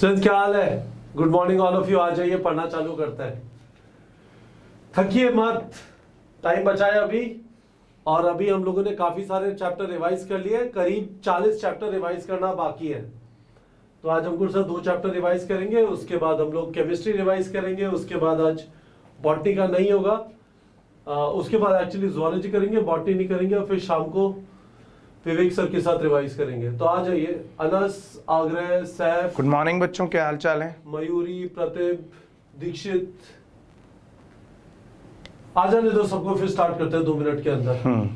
सिंध क्या हाल है good morning all of you आ जाइए पढ़ना चालू करता है थकिए मत टाइम बचाया अभी और अभी हम लोगों ने काफी सारे चैप्टर रिवाइज कर लिए करीब 40 चैप्टर रिवाइज करना बाकी है तो आज हम कुछ दो चैप्टर रिवाइज करेंगे उसके बाद हम लोग केमिस्ट्री रिवाइज करेंगे उसके बाद आज बॉटनी का नहीं होगा आ, उसके बाद एक्चुअली जोलॉजी करेंगे बॉटनी नहीं करेंगे और फिर शाम को विवेक सर के साथ रिवाइज करेंगे तो आ जाइए अनस आग्रह सैफ गुड मॉर्निंग बच्चों क्या हाल चाल है मयूरी प्रतिभ दीक्षित आ जाने दो सबको फिर स्टार्ट करते हैं दो मिनट के अंदर हम्म।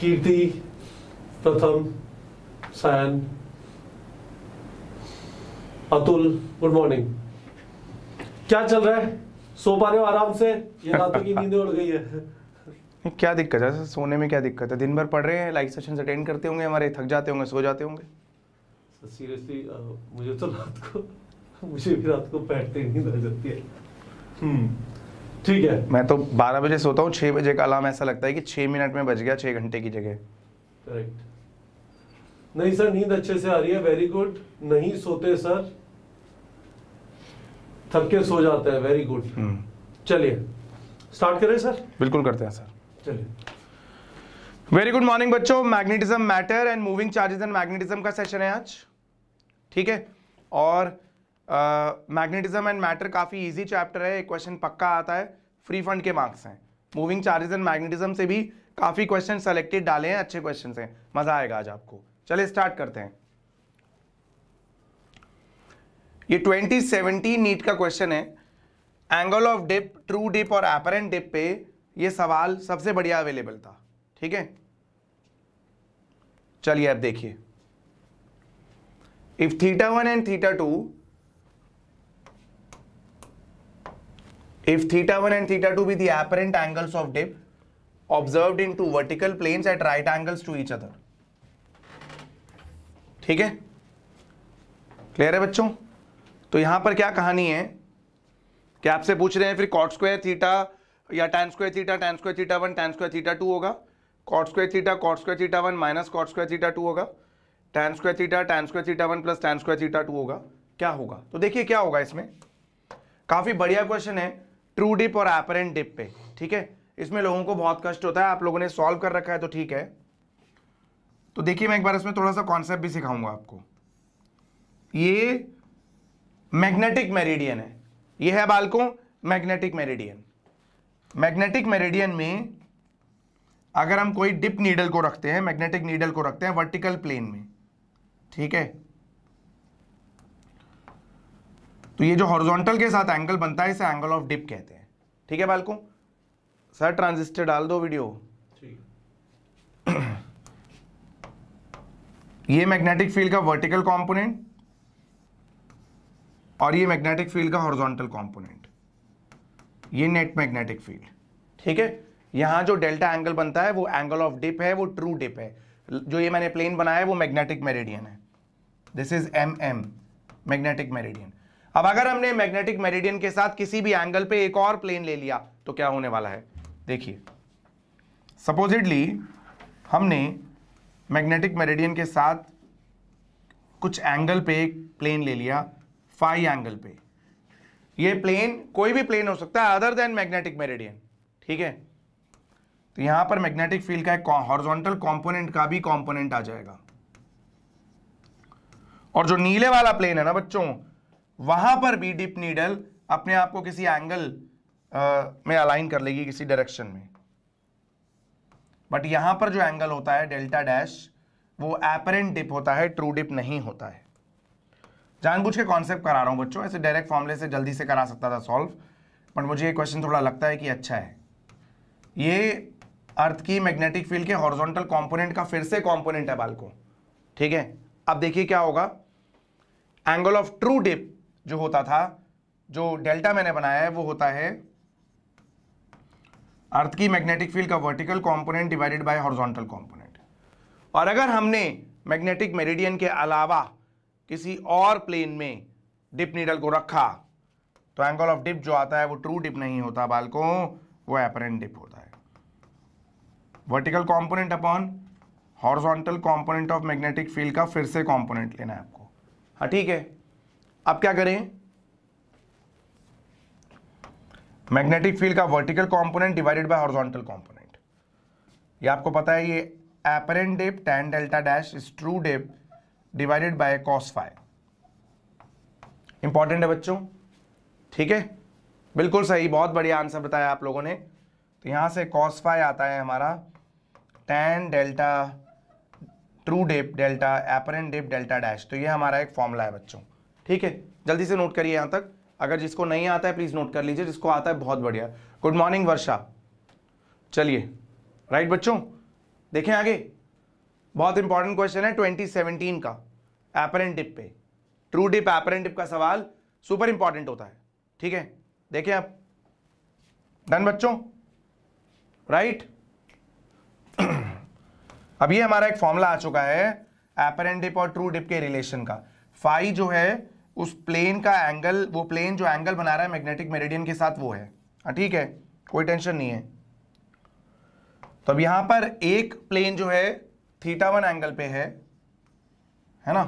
कीर्ति प्रथम सायन अतुल गुड मॉर्निंग क्या चल रहा है सो पा रहे हो आराम से ये रातों की नींदें उड़ गई है क्या दिक्कत है सर सोने में क्या दिक्कत है दिन भर पढ़ रहे हैं लाइव सेशन अटेंड करते होंगे हमारे थक जाते होंगे सो जाते होंगे सीरियसली मुझे तो रात को मुझे भी रात को बैठते ही नींद आ जाती है हम्म ठीक है मैं तो 12 बजे सोता हूँ 6 बजे का अलार्म ऐसा लगता है कि 6 मिनट में बज गया 6 घंटे की जगह करेक्ट नहीं सर नींद अच्छे से आ रही है वेरी गुड नहीं सोते सर थके सो जाते हैं वेरी गुड हम्म। चलिए स्टार्ट करें सर बिल्कुल करते हैं सर चलिए वेरी गुड मॉर्निंग बच्चों magnetism matter and moving charges and magnetism का सेशन है आज ठीक है और मैग्नेटिज्म एंड मैटर काफ़ी इजी चैप्टर है एक क्वेश्चन पक्का आता है फ्री फंड के मार्क्स हैं मूविंग चार्जेस एंड मैग्नेटिज्म से भी काफ़ी क्वेश्चन सेलेक्टेड डाले हैं अच्छे क्वेश्चन हैं मज़ा आएगा आज आपको चलिए स्टार्ट करते हैं ये 2017 नीट का क्वेश्चन है angle of dip true dip और एपरेंट डिप पे ये सवाल सबसे बढ़िया अवेलेबल था ठीक है चलिए अब देखिए if theta one and theta two if theta one and theta two be the apparent angles of dip observe in two vertical plane at right angles to each other ठीक है क्लियर है बच्चों तो यहां पर क्या कहानी है कि आपसे पूछ रहे हैं फिर कॉट स्क्वायर थीटा या tan square theta tan square theta one tan square theta two होगा cot square theta cot square theta one minus cot square theta two होगा tan square theta tan square theta one plus tan square theta two होगा क्या होगा तो देखिए क्या होगा इसमें काफ़ी बढ़िया क्वेश्चन है ट्रू डिप और एपरेंट डिप पे ठीक है इसमें लोगों को बहुत कष्ट होता है आप लोगों ने सॉल्व कर रखा है तो ठीक है तो देखिए मैं एक बार इसमें थोड़ा सा कॉन्सेप्ट भी सिखाऊंगा आपको ये मैग्नेटिक मेरिडियन है ये है बालकों मैग्नेटिक मेरिडियन मैग्नेटिक मेरिडियन में अगर हम कोई डिप नीडल को रखते हैं मैग्नेटिक नीडल को रखते हैं वर्टिकल प्लेन में ठीक है तो ये जो हॉरिजॉन्टल के साथ एंगल बनता है इसे एंगल ऑफ डिप कहते हैं ठीक है बालकों सर ट्रांजिस्टर डाल दो वीडियो ये मैग्नेटिक फील्ड का वर्टिकल कंपोनेंट और ये मैग्नेटिक फील्ड का हॉरिजॉन्टल कंपोनेंट ये नेट मैग्नेटिक फील्ड ठीक है यहां जो डेल्टा एंगल बनता है वो एंगल ऑफ डिप है वो ट्रू डिप है जो ये मैंने प्लेन बनाया है वो मैग्नेटिक मेरेडियन है this is M M magnetic meridian अब अगर हमने मैग्नेटिक मेरेडियन के साथ किसी भी एंगल पे एक और प्लेन ले लिया तो क्या होने वाला है देखिए सपोजिडली हमने मैग्नेटिक मेरेडियन के साथ कुछ एंगल पे एक प्लेन ले लिया फाइव एंगल पे ये प्लेन कोई भी प्लेन हो सकता है अदर देन मैग्नेटिक मेरेडियन ठीक है तो यहां पर मैग्नेटिक फील्ड का एक हॉर्जोंटल कंपोनेंट का भी कंपोनेंट आ जाएगा और जो नीले वाला प्लेन है ना बच्चों वहां पर भी डिप नीडल अपने आप को किसी एंगल में अलाइन कर लेगी किसी डायरेक्शन में बट यहां पर जो एंगल होता है डेल्टा डैश वो एपरेंट डिप होता है ट्रू डिप नहीं होता है जानबूझ के कॉन्सेप्ट करा रहा हूँ बच्चों ऐसे डायरेक्ट फॉर्मले से जल्दी से करा सकता था सॉल्व बट मुझे ये क्वेश्चन थोड़ा लगता है कि अच्छा है ये अर्थ की मैग्नेटिक फील्ड के हॉर्जोंटल कॉम्पोनेंट का फिर से कॉम्पोनेंट है बालको ठीक है अब देखिए क्या होगा एंगल ऑफ ट्रू डिप जो होता था जो डेल्टा मैंने बनाया है वो होता है अर्थ की मैग्नेटिक फील्ड का vertical component divided by horizontal component और अगर हमने मैग्नेटिक मेरिडियन के अलावा किसी और प्लेन में डिप नीडल को रखा तो एंगल ऑफ डिप जो आता है वो ट्रू डिप नहीं होता बालकों वो एपरेंट डिप होता है vertical component upon horizontal component of magnetic field का फिर से कंपोनेंट लेना है आपको हाँ ठीक है अब क्या करें मैग्नेटिक फील्ड का vertical component divided by horizontal component ये आपको पता है ये apparent dip tan delta dash is true dip divided by cos phi important है बच्चों ठीक है बिल्कुल सही बहुत बढ़िया आंसर बताया आप लोगों ने तो यहाँ से कॉस फाइव आता है हमारा tan delta true dip delta apparent dip delta dash तो ये हमारा एक फॉर्मूला है बच्चों ठीक है जल्दी से नोट करिए यहाँ तक अगर जिसको नहीं आता है प्लीज़ नोट कर लीजिए जिसको आता है बहुत बढ़िया गुड मॉर्निंग वर्षा चलिए राइट बच्चों देखें आगे बहुत इंपॉर्टेंट क्वेश्चन है ट्वेंटी सेवनटीन का एपरेंट डिप पे ट्रू डिप एपरेंट डिप का सवाल सुपर इंपॉर्टेंट होता है ठीक है देखें आप डन बच्चों राइट अब ये हमारा एक फॉर्मूला आ चुका है एपरेंट डिप और ट्रू डिप के रिलेशन का फाई जो है उस प्लेन का एंगल वो प्लेन जो एंगल बना रहा है मैग्नेटिक मेरेडियन के साथ वो है हाँ, ठीक है कोई टेंशन नहीं है तो अब यहां पर एक प्लेन जो है थीटा वन एंगल पे है है ना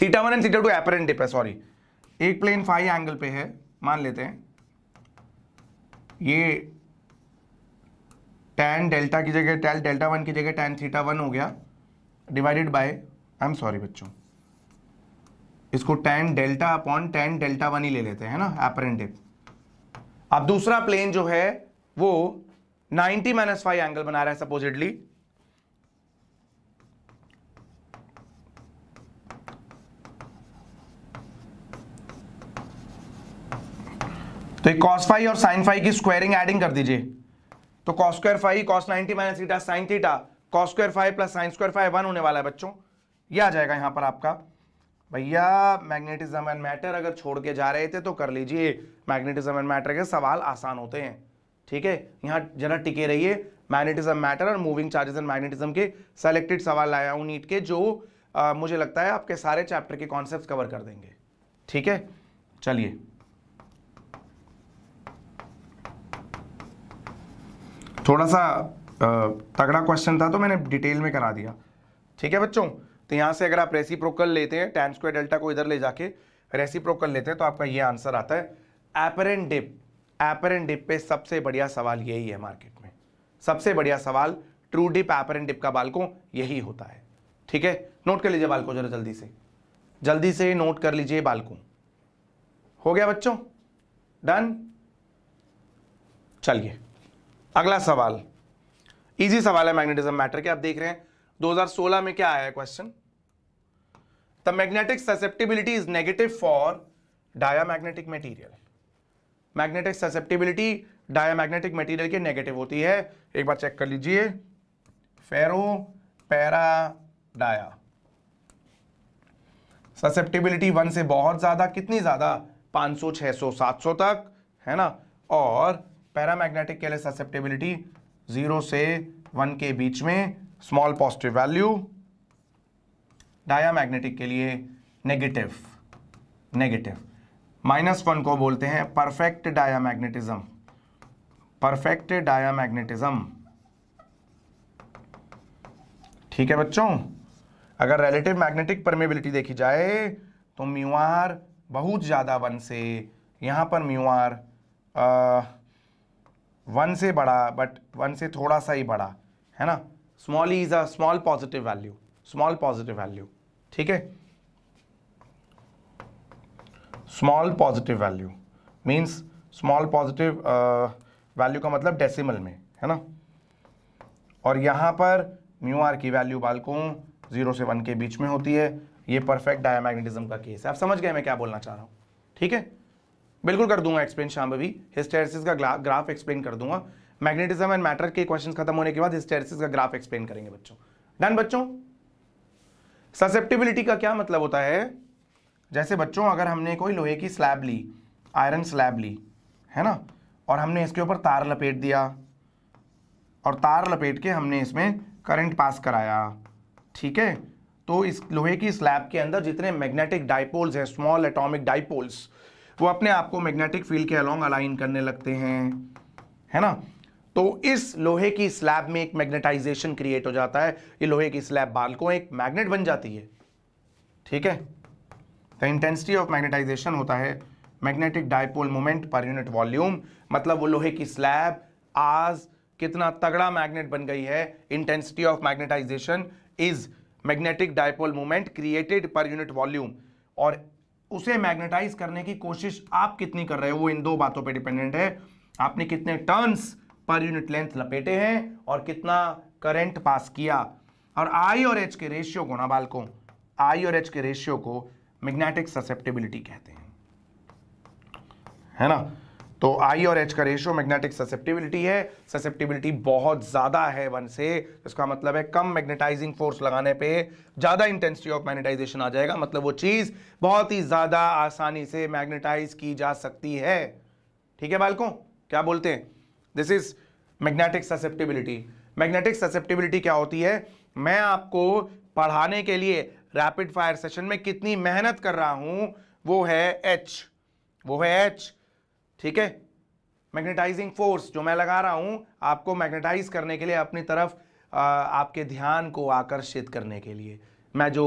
theta one and theta two apparent dip है सॉरी एक प्लेन फाइव एंगल पे है मान लेते हैं ये टेन डेल्टा की जगह टैन डेल्टा वन की जगह टेन थीटा वन हो गया divided by I am sorry बच्चों इसको tan delta upon tan delta one ही ले लेते हैं ना एपरेंट टिप अब दूसरा प्लेन जो है वो 90 माइनस फाइव एंगल बना रहा है सपोजिटली तो कॉस फाइव और साइन फाइव की स्क्वायरिंग एडिंग कर दीजिए तो cos square phi cos ninety minus theta sine theta cos square phi plus sine square phi one होने वाला है बच्चों ये आ जाएगा यहां पर आपका भैया मैग्नेटिज्म एंड मैटर अगर छोड़ के जा रहे थे तो कर लीजिए मैग्नेटिज्म एंड मैटर के सवाल आसान होते हैं ठीक है यहाँ जरा टिके रहिए मैग्नेटिज्म मैटर और मूविंग चार्जेस एंड मैग्नेटिज्म के सेलेक्टेड सवाल लाया हूँ नीट के जो आ, मुझे लगता है आपके सारे चैप्टर के कॉन्सेप्ट कवर कर देंगे ठीक है चलिए थोड़ा सा तगड़ा क्वेश्चन था तो मैंने डिटेल में करा दिया ठीक है बच्चों तो यहाँ से अगर आप रेसिप्रोकल लेते हैं टेन स्क्वायर डेल्टा को इधर ले जाके रेसिप्रोकल लेते हैं तो आपका ये आंसर आता है एपरेंट डिप एपरेंट डिप पे सबसे बढ़िया सवाल यही है मार्केट में सबसे बढ़िया सवाल ट्रू डिप एपरेंट डिप का बालकों यही होता है ठीक है नोट कर लीजिए बालकों जरा जल्दी से जल्दी से नोट कर लीजिए बालकों हो गया बच्चों डन चलिए अगला सवाल इजी सवाल है मैग्नेटिज्म मैटर के आप देख रहे हैं 2016 में क्या आया question the magnetic susceptibility is negative for diamagnetic material magnetic susceptibility diamagnetic material की नेगेटिव होती है एक बार चेक कर लीजिए ferro para dia susceptibility one से बहुत ज़्यादा कितनी ज़्यादा 500, 600, 700 तक है ना और पैरामैग्नेटिक के लिए ससेप्टेबिलिटी जीरो से वन के बीच में स्मॉल पॉजिटिव वैल्यू डायामैग्नेटिक के लिए नेगेटिव नेगेटिव माइनस वन को बोलते हैं परफेक्ट डायामैग्नेटिज्म परफेक्ट डायामैग्नेटिज्म ठीक है बच्चों अगर रिलेटिव मैग्नेटिक परमेबिलिटी देखी जाए तो म्यूआर बहुत ज़्यादा वन से यहां पर म्यूआर वन से बड़ा बट वन से थोड़ा सा ही बड़ा है ना small is a small positive value small positive value ठीक है small positive value means small positive value का मतलब डेसिमल में है ना और यहाँ पर म्यू आर की वैल्यू बालकों जीरो से वन के बीच में होती है ये परफेक्ट डायमैग्नेटिज्म का केस है आप समझ गए मैं क्या बोलना चाह रहा हूँ ठीक है बिल्कुल कर दूंगा एक्सप्लेन शाम अभी हिस्टेरिस का ग्राफ एक्सप्लेन कर दूंगा मैग्नेटिज्म एंड मैटर के क्वेश्चन खत्म होने के बाद हिस्टेरिस का ग्राफ एक्सप्लेन करेंगे बच्चों डन बच्चों ससेप्टिबिलिटी का क्या मतलब होता है जैसे बच्चों अगर हमने कोई लोहे की स्लैब ली आयरन स्लैब ली है ना और हमने इसके ऊपर तार लपेट दिया और तार लपेट के हमने इसमें करंट पास कराया ठीक है तो इस लोहे की स्लैब के अंदर जितने मैग्नेटिक डाइपोल्स हैं स्मॉल एटॉमिक डाइपोल्स वो अपने आप को मैग्नेटिक फील्ड के अलोंग अलाइन करने लगते हैं है ना तो इस लोहे की स्लैब में एक मैग्नेटाइजेशन क्रिएट हो जाता है ये लोहे की स्लैब बाल को एक मैग्नेट बन जाती है ठीक है द इंटेंसिटी ऑफ मैग्नेटाइजेशन होता है magnetic dipole moment per unit volume मतलब वो लोहे की स्लैब आज कितना तगड़ा मैग्नेट बन गई है intensity of magnetization is magnetic dipole moment created per unit volume और उसे मैग्नेटाइज करने की कोशिश आप कितनी कर रहे हो वो इन दो बातों पे डिपेंडेंट है आपने कितने टर्न्स पर यूनिट लेंथ लपेटे हैं और कितना करंट पास किया और आई और एच के रेशियो को ना बालकों आई और एच के रेशियो को मैग्नेटिक ससेप्टेबिलिटी कहते हैं है ना तो आई और एच का रेशियो मैग्नेटिक ससेप्टिबिलिटी है ससेप्टिबिलिटी बहुत ज़्यादा है वन से इसका मतलब है कम मैग्नेटाइजिंग फोर्स लगाने पे ज़्यादा इंटेंसिटी ऑफ मैग्नेटाइजेशन आ जाएगा मतलब वो चीज़ बहुत ही ज़्यादा आसानी से मैग्नेटाइज की जा सकती है ठीक है बालकों क्या बोलते हैं this is magnetic susceptibility magnetic susceptibility क्या होती है मैं आपको पढ़ाने के लिए रैपिड फायर सेशन में कितनी मेहनत कर रहा हूं वो है एच वो है एच ठीक है मैग्नेटाइजिंग फोर्स जो मैं लगा रहा हूं आपको मैग्नेटाइज करने के लिए अपनी तरफ आपके ध्यान को आकर्षित करने के लिए मैं जो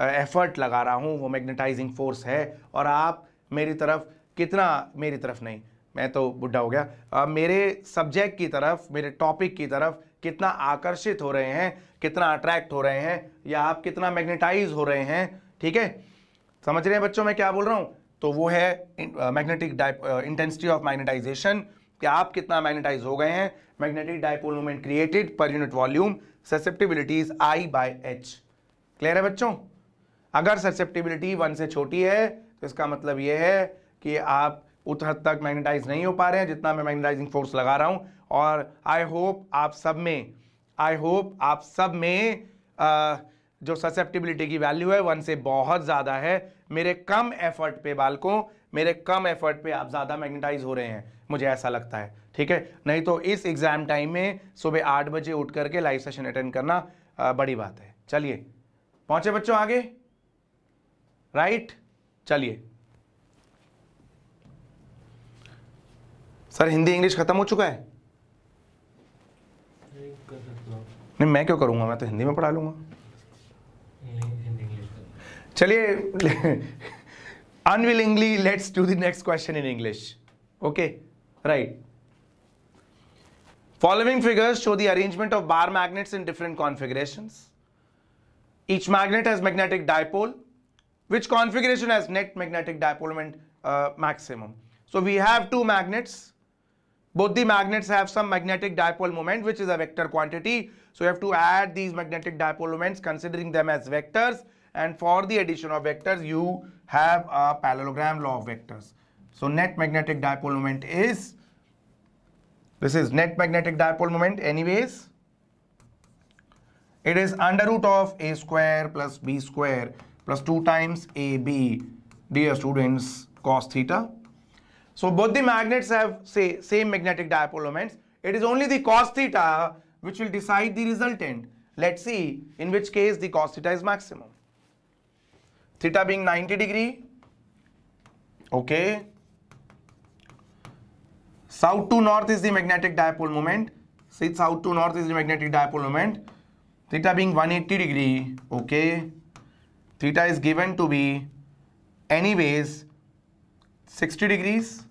एफर्ट लगा रहा हूं वो मैग्नेटाइजिंग फोर्स है और आप मेरी तरफ कितना मेरी तरफ नहीं मैं तो बुढ़ा हो गया आ, मेरे सब्जेक्ट की तरफ मेरे टॉपिक की तरफ कितना आकर्षित हो रहे हैं कितना अट्रैक्ट हो रहे हैं या आप कितना मैग्नेटाइज हो रहे हैं ठीक है समझ रहे हैं बच्चों मैं क्या बोल रहा हूँ तो वो है मैग्नेटिक इंटेंसिटी ऑफ मैग्नेटाइजेशन कि आप कितना मैग्नेटाइज हो गए हैं magnetic dipole moment created per unit volume susceptibilities is I by H clear है बच्चों अगर ससेप्टिबिलिटी वन से छोटी है तो इसका मतलब ये है कि आप उत हद तक मैग्नेटाइज नहीं हो पा रहे हैं जितना मैं मैग्नेटाइजिंग फोर्स लगा रहा हूँ और आई होप आप सब में आई होप आप सब में आ, जो ससेप्टिबिलिटी की वैल्यू है वन से बहुत ज़्यादा है मेरे कम एफर्ट पे बालकों मेरे कम एफर्ट पे आप ज़्यादा मैग्नेटाइज हो रहे हैं मुझे ऐसा लगता है ठीक है नहीं तो इस एग्ज़ाम टाइम में सुबह आठ बजे उठ करके लाइव सेशन अटेंड करना बड़ी बात है चलिए पहुंचे बच्चों आगे राइट चलिए सर हिंदी इंग्लिश खत्म हो चुका है नहीं मैं क्यों करूंगा मैं तो हिंदी में पढ़ा लूंगा Let's do the next question in English. Okay, right. Following figures show the arrangement of bar magnets in different configurations. Each magnet has magnetic dipole. Which configuration has net magnetic dipole and uh, maximum? So we have two magnets. Both the magnets have some magnetic dipole moment which is a vector quantity. So you have to add these magnetic dipole moments considering them as vectors and for the addition of vectors you have a parallelogram law of vectors. So net magnetic dipole moment is this is net magnetic dipole moment anyways. It is under root of a square plus b square plus 2 times ab dear students cos theta. So both the magnets have say same magnetic dipole moments. It is only the cos theta which will decide the resultant. Let's see in which case the cos theta is maximum theta being 90 degree okay south to north is the magnetic dipole moment see south to north is the magnetic dipole moment theta being 180 degree okay theta is given to be anyways 60 degrees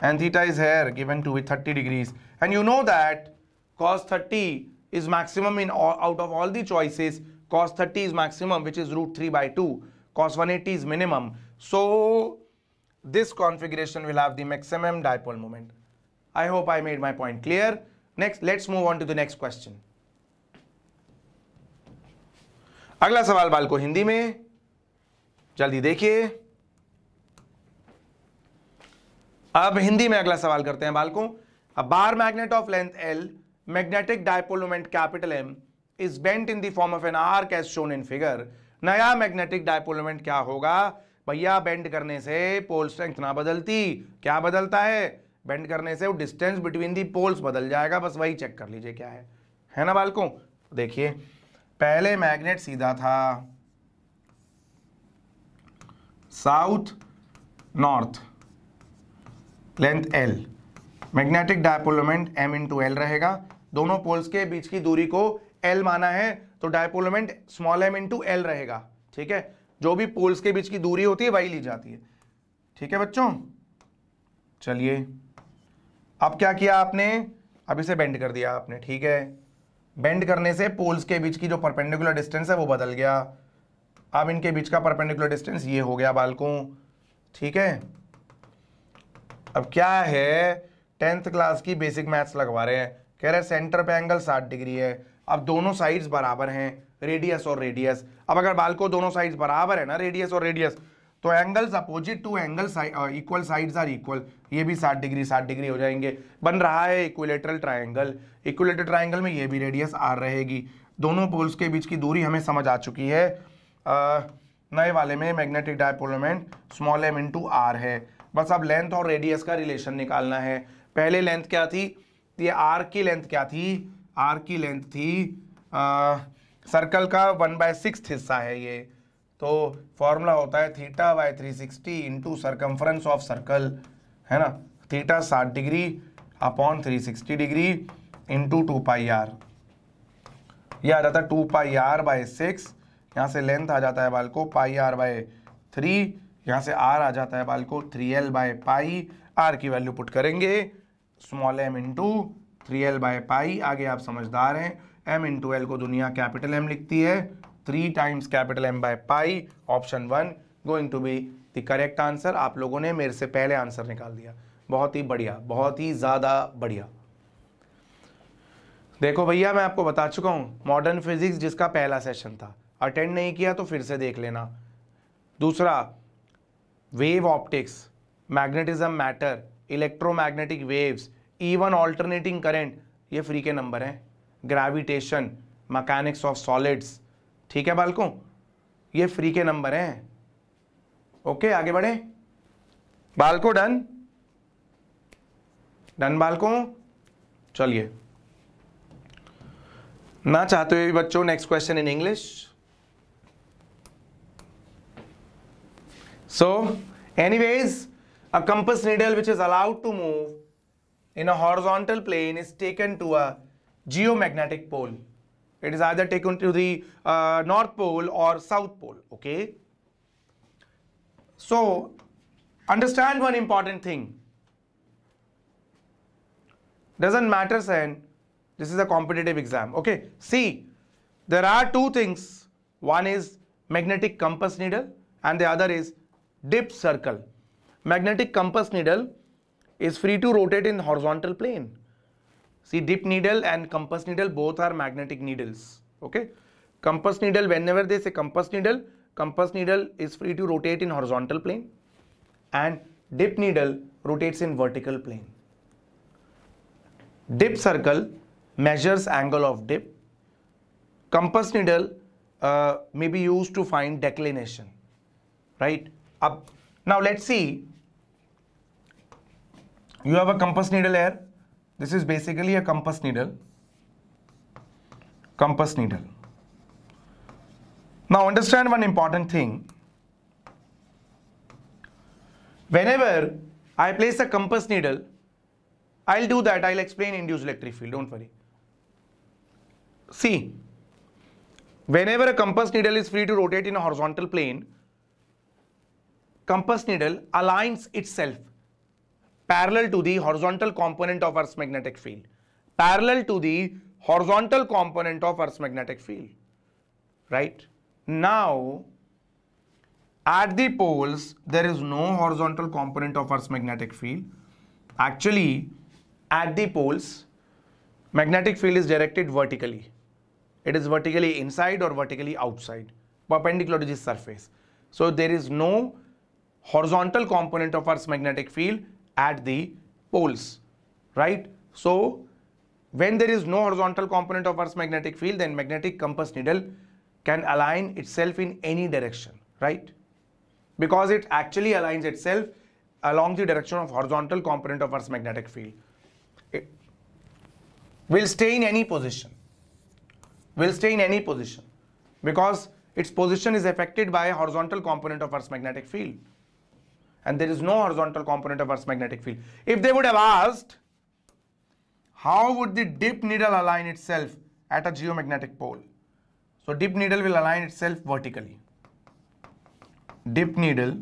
and theta is here given to be 30 degrees and you know that cos 30 is maximum in all, out of all the choices cos 30 is maximum which is root 3 by 2 cos 180 is minimum. So this configuration will have the maximum dipole moment. I hope I made my point clear. Next, let's move on to the next question. अगला सवाल बालको हिंदी में जल्दी देखिए अब हिंदी में अगला सवाल करते हैं बालकों अब bar magnet of length L magnetic dipole moment capital M is bent in the form of an arc as shown in figure. नया मैग्नेटिक डायपोलमेंट क्या होगा भैया बेंड करने से पोल स्ट्रेंथ ना बदलती क्या बदलता है बेंड करने से वो डिस्टेंस बिटवीन दी पोल्स बदल जाएगा बस वही चेक कर लीजिए क्या है है ना बालकों देखिए पहले मैग्नेट सीधा था south north length L magnetic dipole moment M into L रहेगा दोनों पोल्स के बीच की दूरी को एल माना है तो moment small M into L रहेगा ठीक है जो भी पोल्स के बीच की दूरी होती है वही ली जाती है ठीक है बच्चों चलिए अब क्या किया आपने अब इसे बेंड कर दिया आपने ठीक है बेंड करने से पोल्स के बीच की जो परपेंडिकुलर डिस्टेंस है वो बदल गया अब इनके बीच का परपेंडिकुलर डिस्टेंस ये हो गया बालकों ठीक है अब क्या है टेंथ क्लास की बेसिक मैथ्स लगवा रहे हैं कह रहे हैं सेंटर पे एंगल साठ डिग्री है अब दोनों साइड्स बराबर हैं रेडियस और रेडियस अब अगर बाल को दोनों साइड्स बराबर है ना रेडियस और रेडियस तो angles opposite to angle equal sides are equal ये भी 60 डिग्री 60 डिग्री हो जाएंगे बन रहा है इक्विलेटरल ट्राइंगल इक्विलेटरल ट्राइंगल में ये भी रेडियस आर रहेगी दोनों पोल्स के बीच की दूरी हमें समझ आ चुकी है आ, नए वाले में magnetic dipole moment small M two R है बस अब लेंथ और रेडियस का रिलेशन निकालना है पहले लेंथ क्या थी ये आर की लेंथ क्या थी आर की लेंथ थी आ, सर्कल का वन बाय सिक्स हिस्सा है ये तो फॉर्मूला होता है theta by three sixty into circumference of circle है ना थीटा साठ degree upon three sixty degree into two pi R यह आ जाता है two pi R by six यहाँ से लेंथ आ जाता है बाल को पाई आर बाय थ्री यहाँ से आर आ जाता है बाल को three L by pi R की वैल्यू पुट करेंगे small M into three L by pi आगे आप समझदार हैं एम इंटू एल को दुनिया कैपिटल एम लिखती है three times capital M by pi option one going to be the correct answer आप लोगों ने मेरे से पहले आंसर निकाल दिया बहुत ही बढ़िया बहुत ही ज़्यादा बढ़िया देखो भैया मैं आपको बता चुका हूँ मॉडर्न फिजिक्स जिसका पहला सेशन था अटेंड नहीं किया तो फिर से देख लेना दूसरा wave optics magnetism matter electromagnetic waves E one alternating current ये फ्री के नंबर हैं ग्रेविटेशन मकैनिक्स ऑफ सॉलिड्स ठीक है बालकों ये फ्री के नंबर हैं ओके आगे बढ़े बालको डन डन बालको चलिए ना चाहते हुए भी बच्चों next question in English so anyways a compass needle which is allowed to move in a horizontal plane is taken to a geomagnetic pole. It is either taken to the uh, North Pole or South Pole, okay? So, understand one important thing. Doesn't matter, Sen. This is a competitive exam, okay? See, there are two things. One is magnetic compass needle and the other is dip circle. Magnetic compass needle is free to rotate in horizontal plane. See dip needle and compass needle both are magnetic needles. Okay. Compass needle whenever they say compass needle, compass needle is free to rotate in horizontal plane and dip needle rotates in vertical plane. Dip circle measures angle of dip. Compass needle uh, may be used to find declination. Right. Up. Now let's see you have a compass needle here. This is basically a compass needle. Compass needle. Now understand one important thing. Whenever I place a compass needle, I'll do that. I'll explain induced electric field. Don't worry. See, whenever a compass needle is free to rotate in a horizontal plane, compass needle aligns itself parallel to the horizontal component of Earth's magnetic field. Parallel to the horizontal component of Earth's magnetic field. Right? Now, at the poles, there is no horizontal component of Earth's magnetic field. Actually, at the poles, magnetic field is directed vertically. It is vertically inside or vertically outside, perpendicular to the surface. So, there is no horizontal component of Earth's magnetic field at the poles, right? So, when there is no horizontal component of Earth's magnetic field, then magnetic compass needle can align itself in any direction, right? Because it actually aligns itself along the direction of horizontal component of Earth's magnetic field. It will stay in any position, will stay in any position because its position is affected by a horizontal component of Earth's magnetic field and there is no horizontal component of Earth's magnetic field. If they would have asked, how would the dip needle align itself at a geomagnetic pole? So dip needle will align itself vertically. Dip needle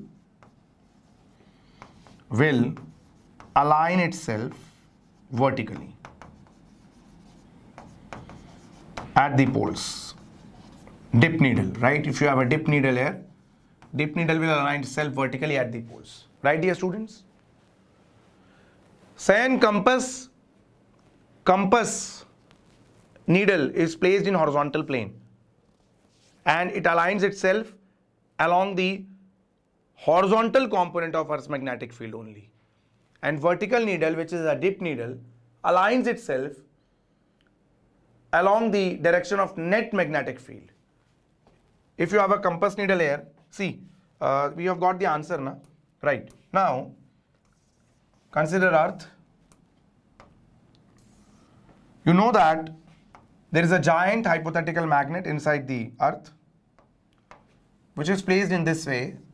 will align itself vertically at the poles. Dip needle, right? If you have a dip needle here, Deep needle will align itself vertically at the poles. Right, dear students? Cyan compass, compass needle is placed in horizontal plane and it aligns itself along the horizontal component of Earth's magnetic field only. And vertical needle, which is a dip needle, aligns itself along the direction of net magnetic field. If you have a compass needle here, See, uh, we have got the answer, na? right? Now, consider Earth. You know that there is a giant hypothetical magnet inside the Earth, which is placed in this way.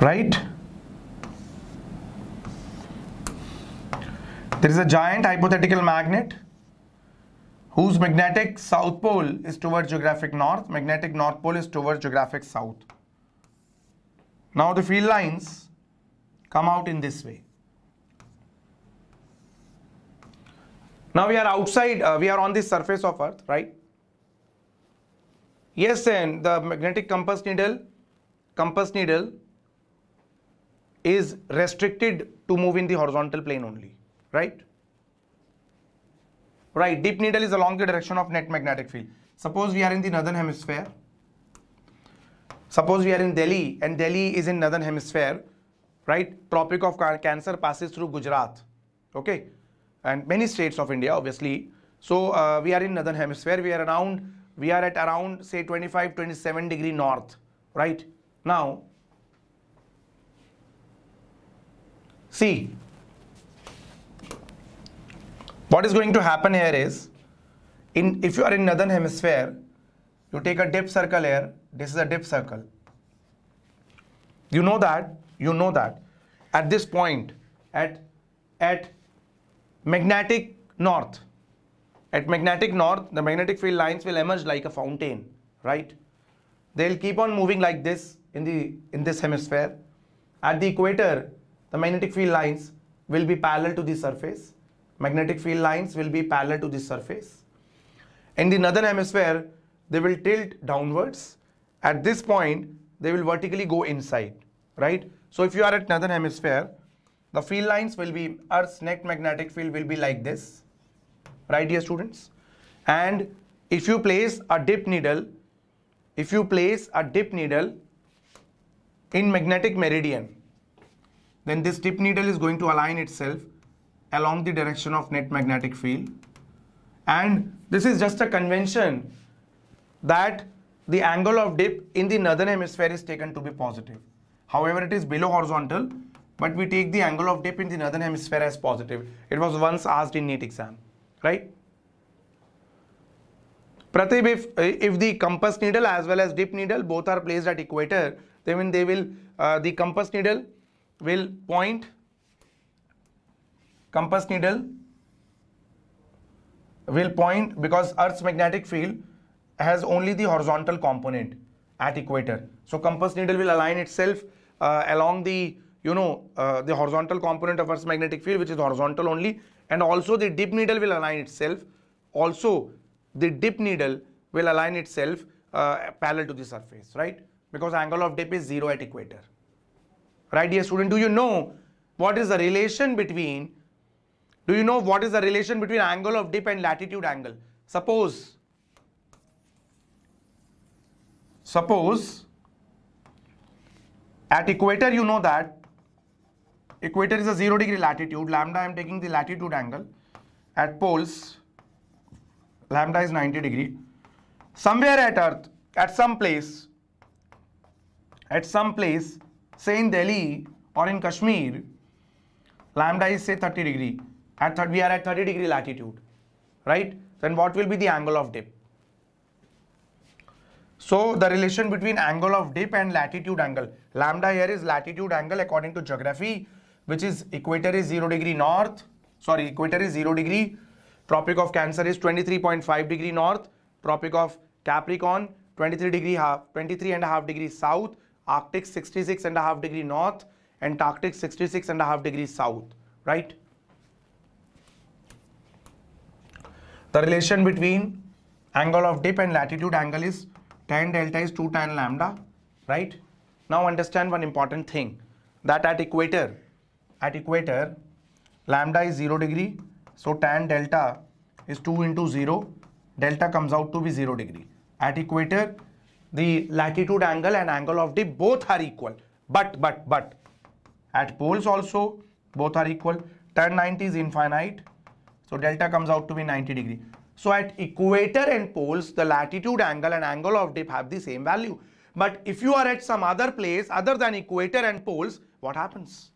right? There is a giant hypothetical magnet whose magnetic south pole is towards geographic north, magnetic north pole is towards geographic south. Now the field lines come out in this way. Now we are outside, uh, we are on the surface of earth, right? Yes, and the magnetic compass needle, compass needle is restricted to move in the horizontal plane only right? Right, deep needle is along the direction of net magnetic field. Suppose we are in the northern hemisphere. Suppose we are in Delhi and Delhi is in northern hemisphere, right? Tropic of Cancer passes through Gujarat, okay? And many states of India, obviously. So uh, we are in northern hemisphere. We are around, we are at around say 25, 27 degree north, right? Now, see what is going to happen here is, in if you are in northern hemisphere, you take a dip circle here. This is a dip circle. You know that. You know that. At this point, at at magnetic north, at magnetic north, the magnetic field lines will emerge like a fountain, right? They'll keep on moving like this in the in this hemisphere. At the equator, the magnetic field lines will be parallel to the surface magnetic field lines will be parallel to the surface. In the northern hemisphere, they will tilt downwards. At this point, they will vertically go inside, right? So if you are at northern hemisphere, the field lines will be, Earth's net magnetic field will be like this, right dear students? And if you place a dip needle, if you place a dip needle in magnetic meridian, then this dip needle is going to align itself along the direction of net magnetic field and this is just a convention that the angle of dip in the northern hemisphere is taken to be positive. However, it is below horizontal, but we take the angle of dip in the northern hemisphere as positive. It was once asked in NET exam, right? Pratib, if, if the compass needle as well as dip needle both are placed at equator, then they will, uh, the compass needle will point compass needle will point because earth's magnetic field has only the horizontal component at equator so compass needle will align itself uh, along the you know uh, the horizontal component of earth's magnetic field which is horizontal only and also the dip needle will align itself also the dip needle will align itself uh, parallel to the surface right because angle of dip is zero at equator right dear student do you know what is the relation between do you know what is the relation between angle of dip and latitude angle? Suppose, suppose at equator you know that equator is a 0 degree latitude, lambda I am taking the latitude angle. At poles, lambda is 90 degree. Somewhere at earth, at some place, at some place, say in Delhi or in Kashmir, lambda is say 30 degree. At th we are at 30 degree latitude, right? Then what will be the angle of dip? So the relation between angle of dip and latitude angle, lambda here is latitude angle according to geography, which is equator is 0 degree north, sorry, equator is 0 degree, Tropic of Cancer is 23.5 degree north, Tropic of Capricorn 23 degree half, 23 and a half degree south, Arctic 66 and a half degree north, Antarctic 66 and a half degree south, right? The relation between angle of dip and latitude angle is tan delta is 2 tan lambda, right? Now understand one important thing that at equator, at equator, lambda is 0 degree. So tan delta is 2 into 0. Delta comes out to be 0 degree. At equator, the latitude angle and angle of dip both are equal. But, but, but, at poles also, both are equal. Tan 90 is infinite. So delta comes out to be 90 degree. So at equator and poles, the latitude angle and angle of dip have the same value. But if you are at some other place other than equator and poles, what happens?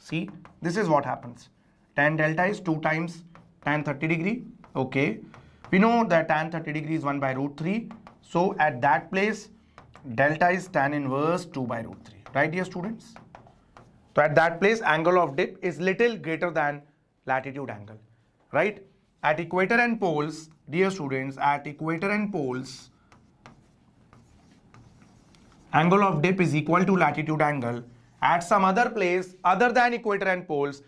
See, this is what happens. Tan delta is 2 times tan 30 degree. Okay. We know that tan 30 degree is 1 by root 3. So at that place, delta is tan inverse 2 by root 3. Right, dear students? So at that place, angle of dip is little greater than latitude angle right? At equator and poles, dear students, at equator and poles, angle of dip is equal to latitude angle. At some other place other than equator and poles,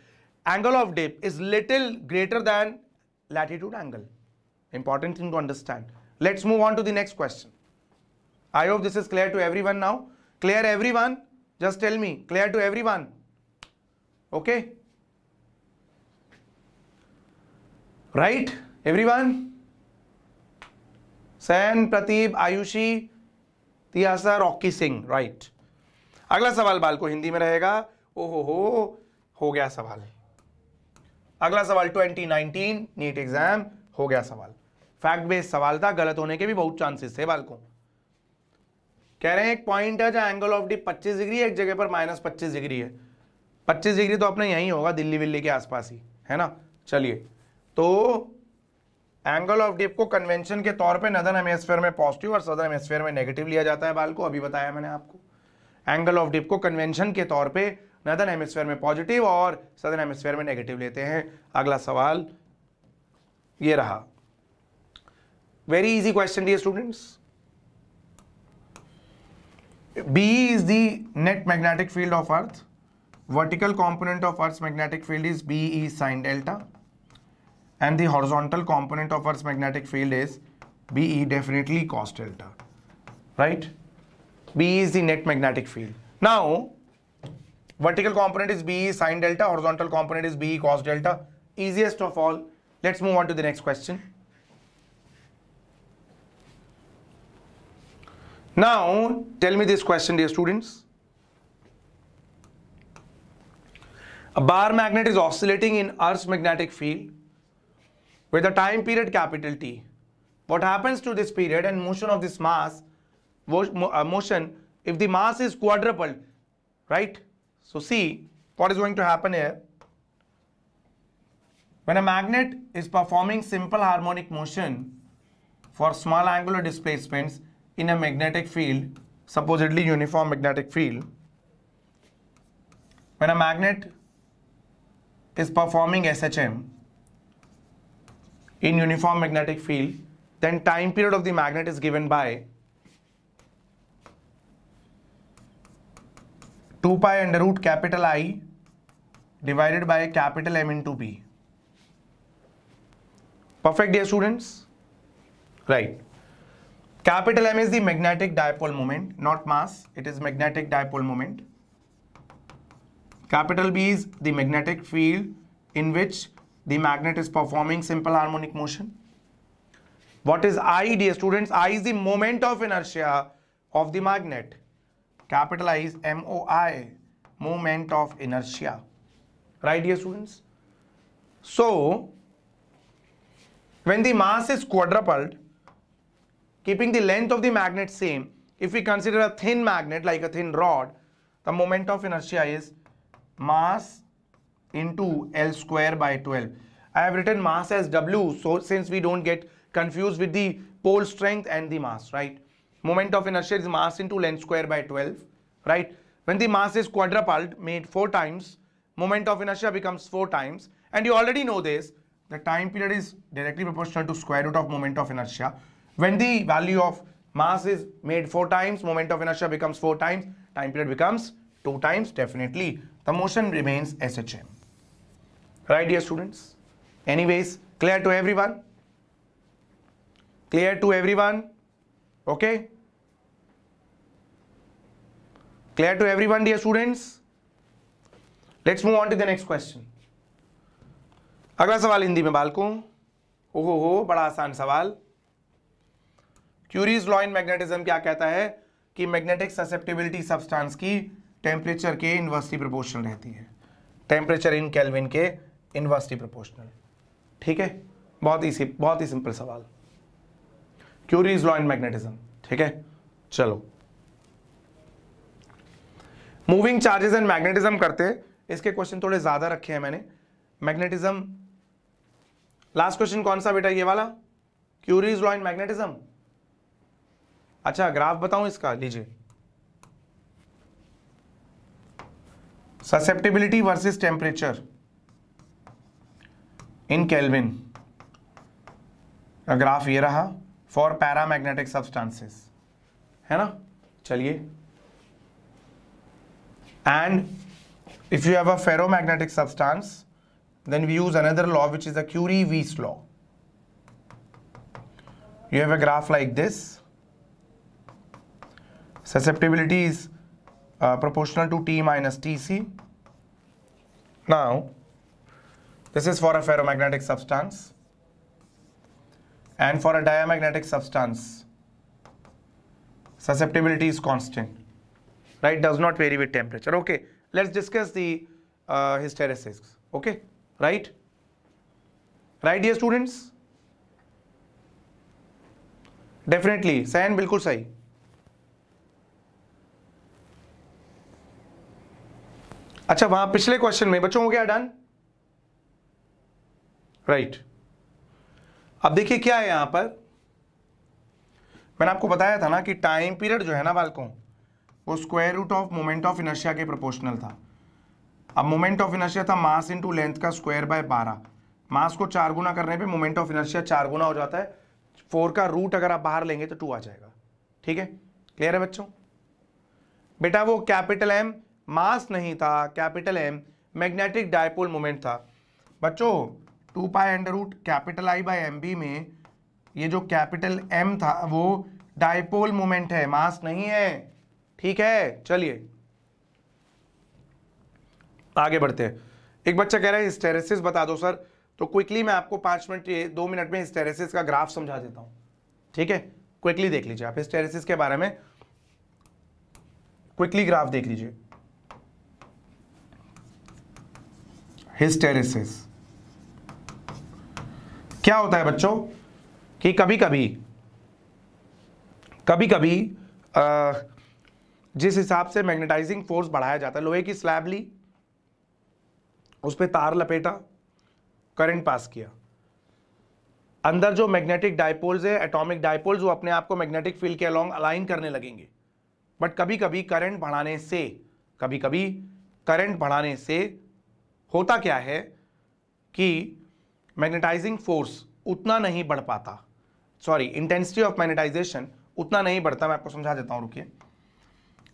angle of dip is little greater than latitude angle. Important thing to understand. Let's move on to the next question. I hope this is clear to everyone now. Clear everyone? Just tell me. Clear to everyone? Okay. Right everyone Sain Pratip Ayushi Tiyasa Rocky Singh right अगला सवाल बालको हिंदी में रहेगा ओहो हो हो गया सवाल अगला सवाल 2019 नीट एग्जाम हो गया सवाल फैक्ट बेस्ड सवाल था गलत होने के भी बहुत चांसेस थे को कह रहे हैं एक पॉइंट है जहां एंगल ऑफ डी 25 डिग्री है एक जगह पर माइनस पच्चीस डिग्री है 25 डिग्री तो अपने यहीं होगा दिल्ली विल्ली के आसपास ही है ना चलिए तो एंगल ऑफ डिप को कन्वेंशन के तौर पे नदन हेमेस्फेयर में पॉजिटिव और सदन हेमेस्फेयर में नेगेटिव लिया जाता है बाल को अभी बताया मैंने आपको एंगल ऑफ डिप को कन्वेंशन के तौर पे नदन हेमेस्फेयर में पॉजिटिव और सदर हेमेस्फेयर में नेगेटिव लेते हैं अगला सवाल ये रहा very easy question dear students is the net magnetic field of earth vertical component of earth magnetic field is B is sine delta and the horizontal component of Earth's magnetic field is BE definitely cos delta, right? BE is the net magnetic field. Now, vertical component is BE sine delta, horizontal component is BE cos delta. Easiest of all. Let's move on to the next question. Now, tell me this question, dear students. A bar magnet is oscillating in Earth's magnetic field with the time period capital T. What happens to this period and motion of this mass, uh, motion, if the mass is quadrupled, right? So see what is going to happen here. When a magnet is performing simple harmonic motion for small angular displacements in a magnetic field, supposedly uniform magnetic field, when a magnet is performing SHM, in uniform magnetic field, then time period of the magnet is given by 2 pi under root capital I divided by capital M into B. Perfect, dear students? Right. Capital M is the magnetic dipole moment, not mass. It is magnetic dipole moment. Capital B is the magnetic field in which the magnet is performing simple harmonic motion. What is I, dear students? I is the moment of inertia of the magnet. is M-O-I, moment of inertia. Right, dear students? So, when the mass is quadrupled, keeping the length of the magnet same, if we consider a thin magnet like a thin rod, the moment of inertia is mass into L square by 12. I have written mass as W, so since we don't get confused with the pole strength and the mass, right? Moment of inertia is mass into length square by 12, right? When the mass is quadrupled, made 4 times, moment of inertia becomes 4 times, and you already know this, the time period is directly proportional to square root of moment of inertia. When the value of mass is made 4 times, moment of inertia becomes 4 times, time period becomes 2 times, definitely. The motion remains SHM. right dear students anyways clear to everyone clear to everyone okay clear to everyone dear students let's move on to the next question अगला सवाल हिंदी में बालकों ओहो हो बड़ा आसान सवाल Curie's law in magnetism क्या कहता है कि मैग्नेटिक ससेप्टिबिलिटी सब्सटेंस की टेम्परेचर के इन्वर्सली प्रोपोर्शनल रहती है टेम्परेचर इन कैलविन के इनवर्सली प्रोपोर्शनल ठीक है बहुत ही बहुत ही सिंपल सवाल क्यूरीज लॉ इन मैग्नेटिज्म ठीक है चलो मूविंग चार्जेस एंड मैग्नेटिज्म करते इसके क्वेश्चन थोड़े ज्यादा रखे हैं मैंने मैग्नेटिज्म लास्ट क्वेश्चन कौन सा बेटा ये वाला क्यूरीज लॉ इन मैग्नेटिज्म अच्छा ग्राफ बताऊं इसका लीजिए susceptibility versus temperature in kelvin graph ये रहा फॉर पैरा मैग्नेटिक सब्सटेंसेस है ना चलिए and if you have a ferromagnetic substance then we use another law which is a Curie Weiss law you have a graph like this susceptibility is proportional to T minus T C now This is for a ferromagnetic substance. And for a diamagnetic substance, susceptibility is constant, right? Does not vary with temperature. Okay, let's discuss the uh, hysteresis. Okay, right? Right, dear students? Definitely, Sayan, bilkul sahi. अच्छा वहां पिछले question में बच्चों हो done right right. अब देखिए क्या है यहां पर मैंने आपको बताया था ना कि टाइम पीरियड जो है ना बालकों वो square root of moment of inertia के प्रोपोर्शनल था अब मोमेंट ऑफ इनर्शिया था मास इनटू लेंथ का स्क्वायर बाय बारह मास को चार गुना करने पे मोमेंट ऑफ इनर्शिया चार गुना हो जाता है फोर का रूट अगर आप बाहर लेंगे तो टू आ जाएगा ठीक है क्लियर है बच्चों बेटा वो कैपिटल एम मास नहीं था capital M magnetic dipole moment था बच्चों two pi under root capital I by M B में ये जो कैपिटल एम था वो डायपोल मोमेंट है मास नहीं है ठीक है चलिए आगे बढ़ते हैं एक बच्चा कह रहा है हिस्टेरेसिस बता दो सर तो क्विकली मैं आपको पांच मिनट दो मिनट में हिस्टेरेसिस का ग्राफ समझा देता हूं ठीक है क्विकली देख लीजिए आप हिस्टेरेसिस के बारे में क्विकली ग्राफ देख लीजिए हिस्टेरेसिस क्या होता है बच्चों कि कभी कभी कभी कभी जिस हिसाब से मैग्नेटाइजिंग फोर्स बढ़ाया जाता है लोहे की स्लैब ली उस पर तार लपेटा करंट पास किया अंदर जो मैग्नेटिक डायपोल्स है एटॉमिक डायपोल्स वो अपने आप को मैग्नेटिक फील्ड के अलॉन्ग अलाइन करने लगेंगे बट कभी कभी करंट बढ़ाने से कभी कभी करंट बढ़ाने से होता क्या है कि मैग्नेटाइजिंग फोर्स उतना नहीं बढ़ पाता सॉरी इंटेंसिटी ऑफ मैग्नेटाइजेशन उतना नहीं बढ़ता मैं आपको समझा देता हूं रुकिए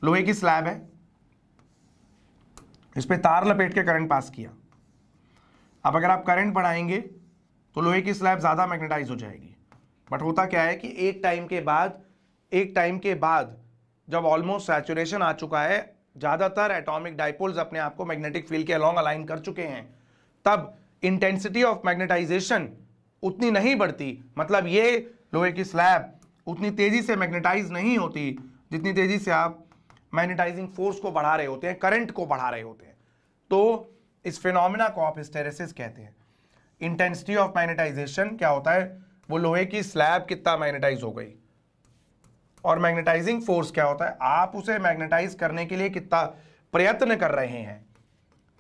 लोहे की स्लैब है इस पर तार लपेट के करंट पास किया अब अगर आप करंट बढ़ाएंगे तो लोहे की स्लैब ज़्यादा मैग्नेटाइज हो जाएगी बट होता क्या है कि एक टाइम के बाद एक टाइम के बाद जब ऑलमोस्ट सैचुरेशन आ चुका है ज़्यादातर एटॉमिक डाइपोल्स अपने आप को मैग्नेटिक फील्ड के अलॉन्ग अलाइन कर चुके हैं तब इंटेंसिटी ऑफ मैग्नेटाइजेशन उतनी नहीं बढ़ती मतलब ये लोहे की स्लैब उतनी तेज़ी से मैग्नेटाइज नहीं होती जितनी तेज़ी से आप मैग्नेटाइजिंग फोर्स को बढ़ा रहे होते हैं करंट को बढ़ा रहे होते हैं तो इस फिनोमिना को आप हिस्टेरेसिस कहते हैं इंटेंसिटी ऑफ मैग्नेटाइजेशन क्या होता है वो लोहे की स्लैब कितना मैग्नेटाइज हो गई और मैग्नेटाइजिंग फोर्स क्या होता है आप उसे मैग्नेटाइज करने के लिए कितना प्रयत्न कर रहे हैं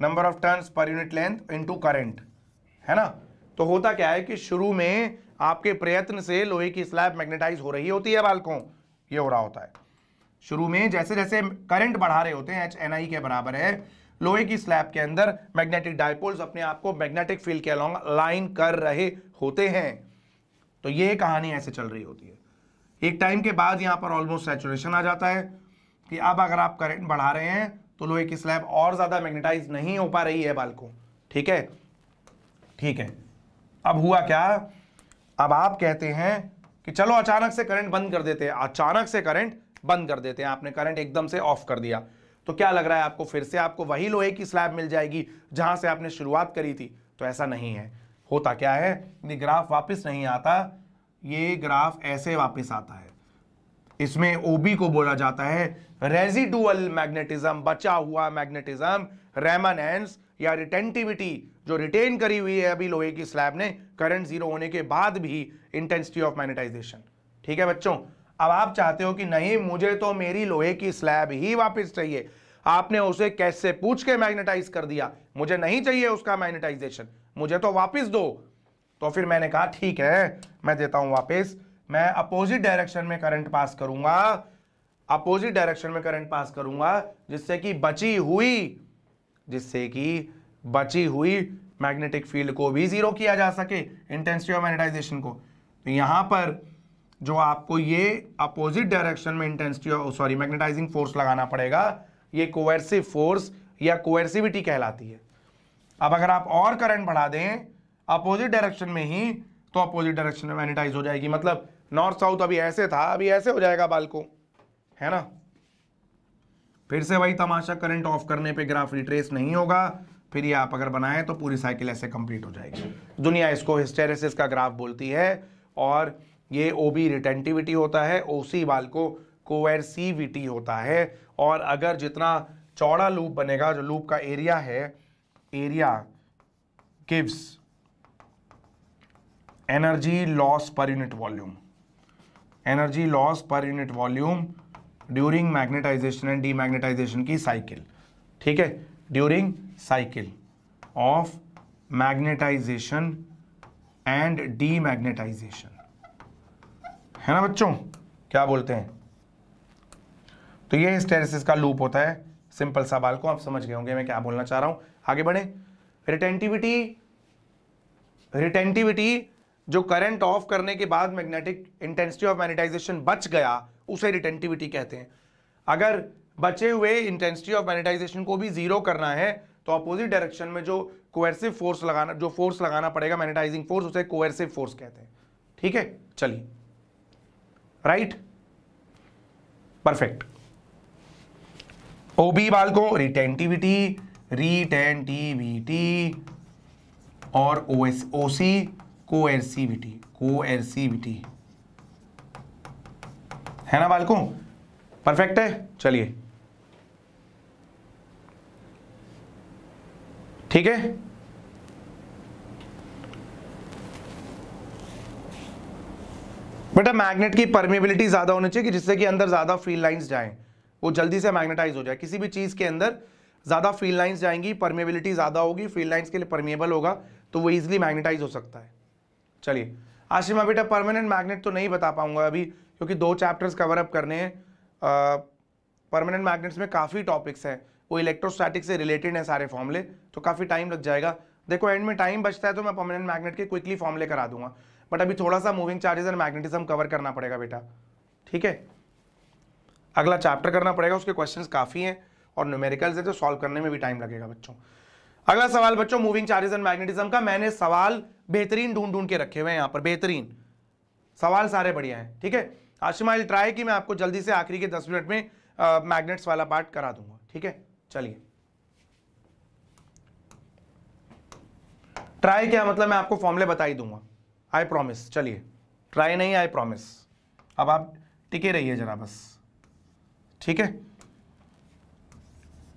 number of turns per unit length into current है ना तो होता क्या है कि शुरू में आपके प्रयत्न से लोहे की स्लैब मैग्नेटाइज हो रही होती है बालकों ये हो रहा होता है शुरू में जैसे जैसे करंट बढ़ा रहे होते हैं एच एन आई के बराबर है लोहे की स्लैब के अंदर मैग्नेटिक डायपोल्स अपने आप को मैग्नेटिक फील्ड के अलॉन्ग लाइन कर रहे होते हैं तो ये कहानी ऐसे चल रही होती है एक टाइम के बाद यहाँ पर ऑलमोस्ट सेचुरेशन आ जाता है कि अब अगर आप करंट बढ़ा रहे हैं तो लोहे की स्लैब और ज़्यादा मैग्नेटाइज नहीं हो पा रही है बाल को ठीक है ठीक है अब हुआ क्या अब आप कहते हैं कि चलो अचानक से करंट बंद कर देते हैं अचानक से करंट बंद कर देते हैं आपने करंट एकदम से ऑफ कर दिया तो क्या लग रहा है आपको फिर से आपको वही लोहे की स्लैब मिल जाएगी जहां से आपने शुरुआत करी थी तो ऐसा नहीं है होता क्या है ये ग्राफ वापस नहीं आता ये ग्राफ ऐसे वापस आता है इसमें ओबी को बोला जाता है रेजिडुअल मैग्नेटिज्म बचा हुआ मैग्नेटिज्म रेमानेंस या रिटेंटिविटी जो रिटेन करी हुई है अभी लोहे की स्लैब ने करंट जीरो होने के बाद भी इंटेंसिटी ऑफ मैग्नेटाइजेशन ठीक है बच्चों अब आप चाहते हो कि नहीं मुझे तो मेरी लोहे की स्लैब ही वापस चाहिए आपने उसे कैसे पूछ के मैग्नेटाइज कर दिया मुझे नहीं चाहिए उसका मैग्नेटाइजेशन मुझे तो वापस दो तो फिर मैंने कहा ठीक है मैं देता हूं वापस मैं अपोजिट डायरेक्शन में करंट पास करूंगा अपोजिट डायरेक्शन में करंट पास करूंगा जिससे कि बची हुई जिससे कि बची हुई मैग्नेटिक फील्ड को भी जीरो किया जा सके इंटेंसिटी ऑफ मैग्नेटाइजेशन को तो यहां पर जो आपको ये अपोजिट डायरेक्शन में इंटेंसिटी सॉरी मैग्नेटाइजिंग फोर्स लगाना पड़ेगा ये कोवर्सिव फोर्स या कोवर्सिविटी कहलाती है अब अगर आप और करंट बढ़ा दें अपोजिट डायरेक्शन में ही तो अपोजिट डायरेक्शन में मैग्नेटाइज हो जाएगी मतलब नॉर्थ साउथ अभी ऐसे था अभी ऐसे हो जाएगा बाल को है ना फिर से वही तमाशा करंट ऑफ करने पे ग्राफ रिट्रेस नहीं होगा फिर ये आप अगर बनाए तो पूरी साइकिल ऐसे कंप्लीट हो जाएगी दुनिया इसको हिस्टेरेसिस का ग्राफ बोलती है और ये ओ बी रिटेंटिविटी होता है ओ सी बाल को टी होता है और अगर जितना चौड़ा लूप बनेगा जो लूप का एरिया है area gives energy loss per unit volume energy loss per unit volume during magnetisation and demagnetisation की साइकिल ठीक है during cycle of magnetisation and demagnetisation है ना बच्चों क्या बोलते हैं तो ये स्टेरिस का लूप होता है सिंपल सवाल को आप समझ गए होंगे मैं क्या बोलना चाह रहा हूं आगे बढ़े रिटेंटिविटी रिटेंटिविटी जो करंट ऑफ करने के बाद मैग्नेटिक इंटेंसिटी ऑफ मैग्नेटाइजेशन बच गया उसे रिटेंटिविटी कहते हैं अगर बचे हुए इंटेंसिटी ऑफ मैग्नेटाइजेशन को भी जीरो करना है तो अपोजिट डायरेक्शन में जो कोएर्सिव फोर्स लगाना जो फोर्स लगाना पड़ेगा मैग्नेटाइजिंग फोर्स उसे कोएर्सिव फोर्स कहते हैं ठीक है चलिए राइट परफेक्ट ओबी बाल को रिटेंटिविटी रिटेंटिविटी और ओ एस ओसी कोएर्सिविटी कोएर्सिविटी है ना बालकों परफेक्ट है चलिए ठीक है बेटा मैग्नेट की परमेबिलिटी ज्यादा होनी चाहिए कि जिससे कि अंदर ज्यादा फील्ड लाइंस जाए वो जल्दी से मैग्नेटाइज हो जाए किसी भी चीज के अंदर ज़्यादा फील्ड लाइन्स जाएंगी परमेबिलिटी ज़्यादा होगी फील्ड लाइन्स के लिए परमेबल होगा तो वो इजिली मैग्नेटाइज हो सकता है चलिए आशिमा बेटा परमानेंट मैग्नेट तो नहीं बता पाऊंगा अभी क्योंकि दो चैप्टर्स कवर अप करने हैं परमानेंट मैग्नेट्स में काफ़ी टॉपिक्स हैं वो इलेक्ट्रोस्टैटिक से रिलेटेड हैं सारे फॉर्मले तो काफ़ी टाइम लग जाएगा देखो एंड में टाइम बचता है तो मैं परमानेंट मैग्नेट के क्विकली फॉर्मले करा दूंगा बट अभी थोड़ा सा moving charges and magnetism cover करना पड़ेगा बेटा ठीक है अगला चैप्टर करना पड़ेगा उसके क्वेश्चन काफ़ी हैं और न्यूमेरिकल्स हैं तो सॉल्व करने में भी टाइम लगेगा बच्चों अगला सवाल बच्चों मूविंग चार्जेस एंड मैग्नेटिज्म का मैंने सवाल बेहतरीन ढूंढ ढूंढ के रखे हुए हैं यहाँ पर बेहतरीन सवाल सारे बढ़िया हैं ठीक है आशिमा आई ट्राई कि मैं आपको जल्दी से आखिरी के दस मिनट में मैग्नेट्स वाला पार्ट करा दूंगा ठीक है चलिए ट्राई क्या मतलब मैं आपको फॉर्मूले बता ही दूंगा आई प्रॉमिस चलिए ट्राई नहीं आई प्रॉमिस अब आप टिके रहिए जरा बस ठीक है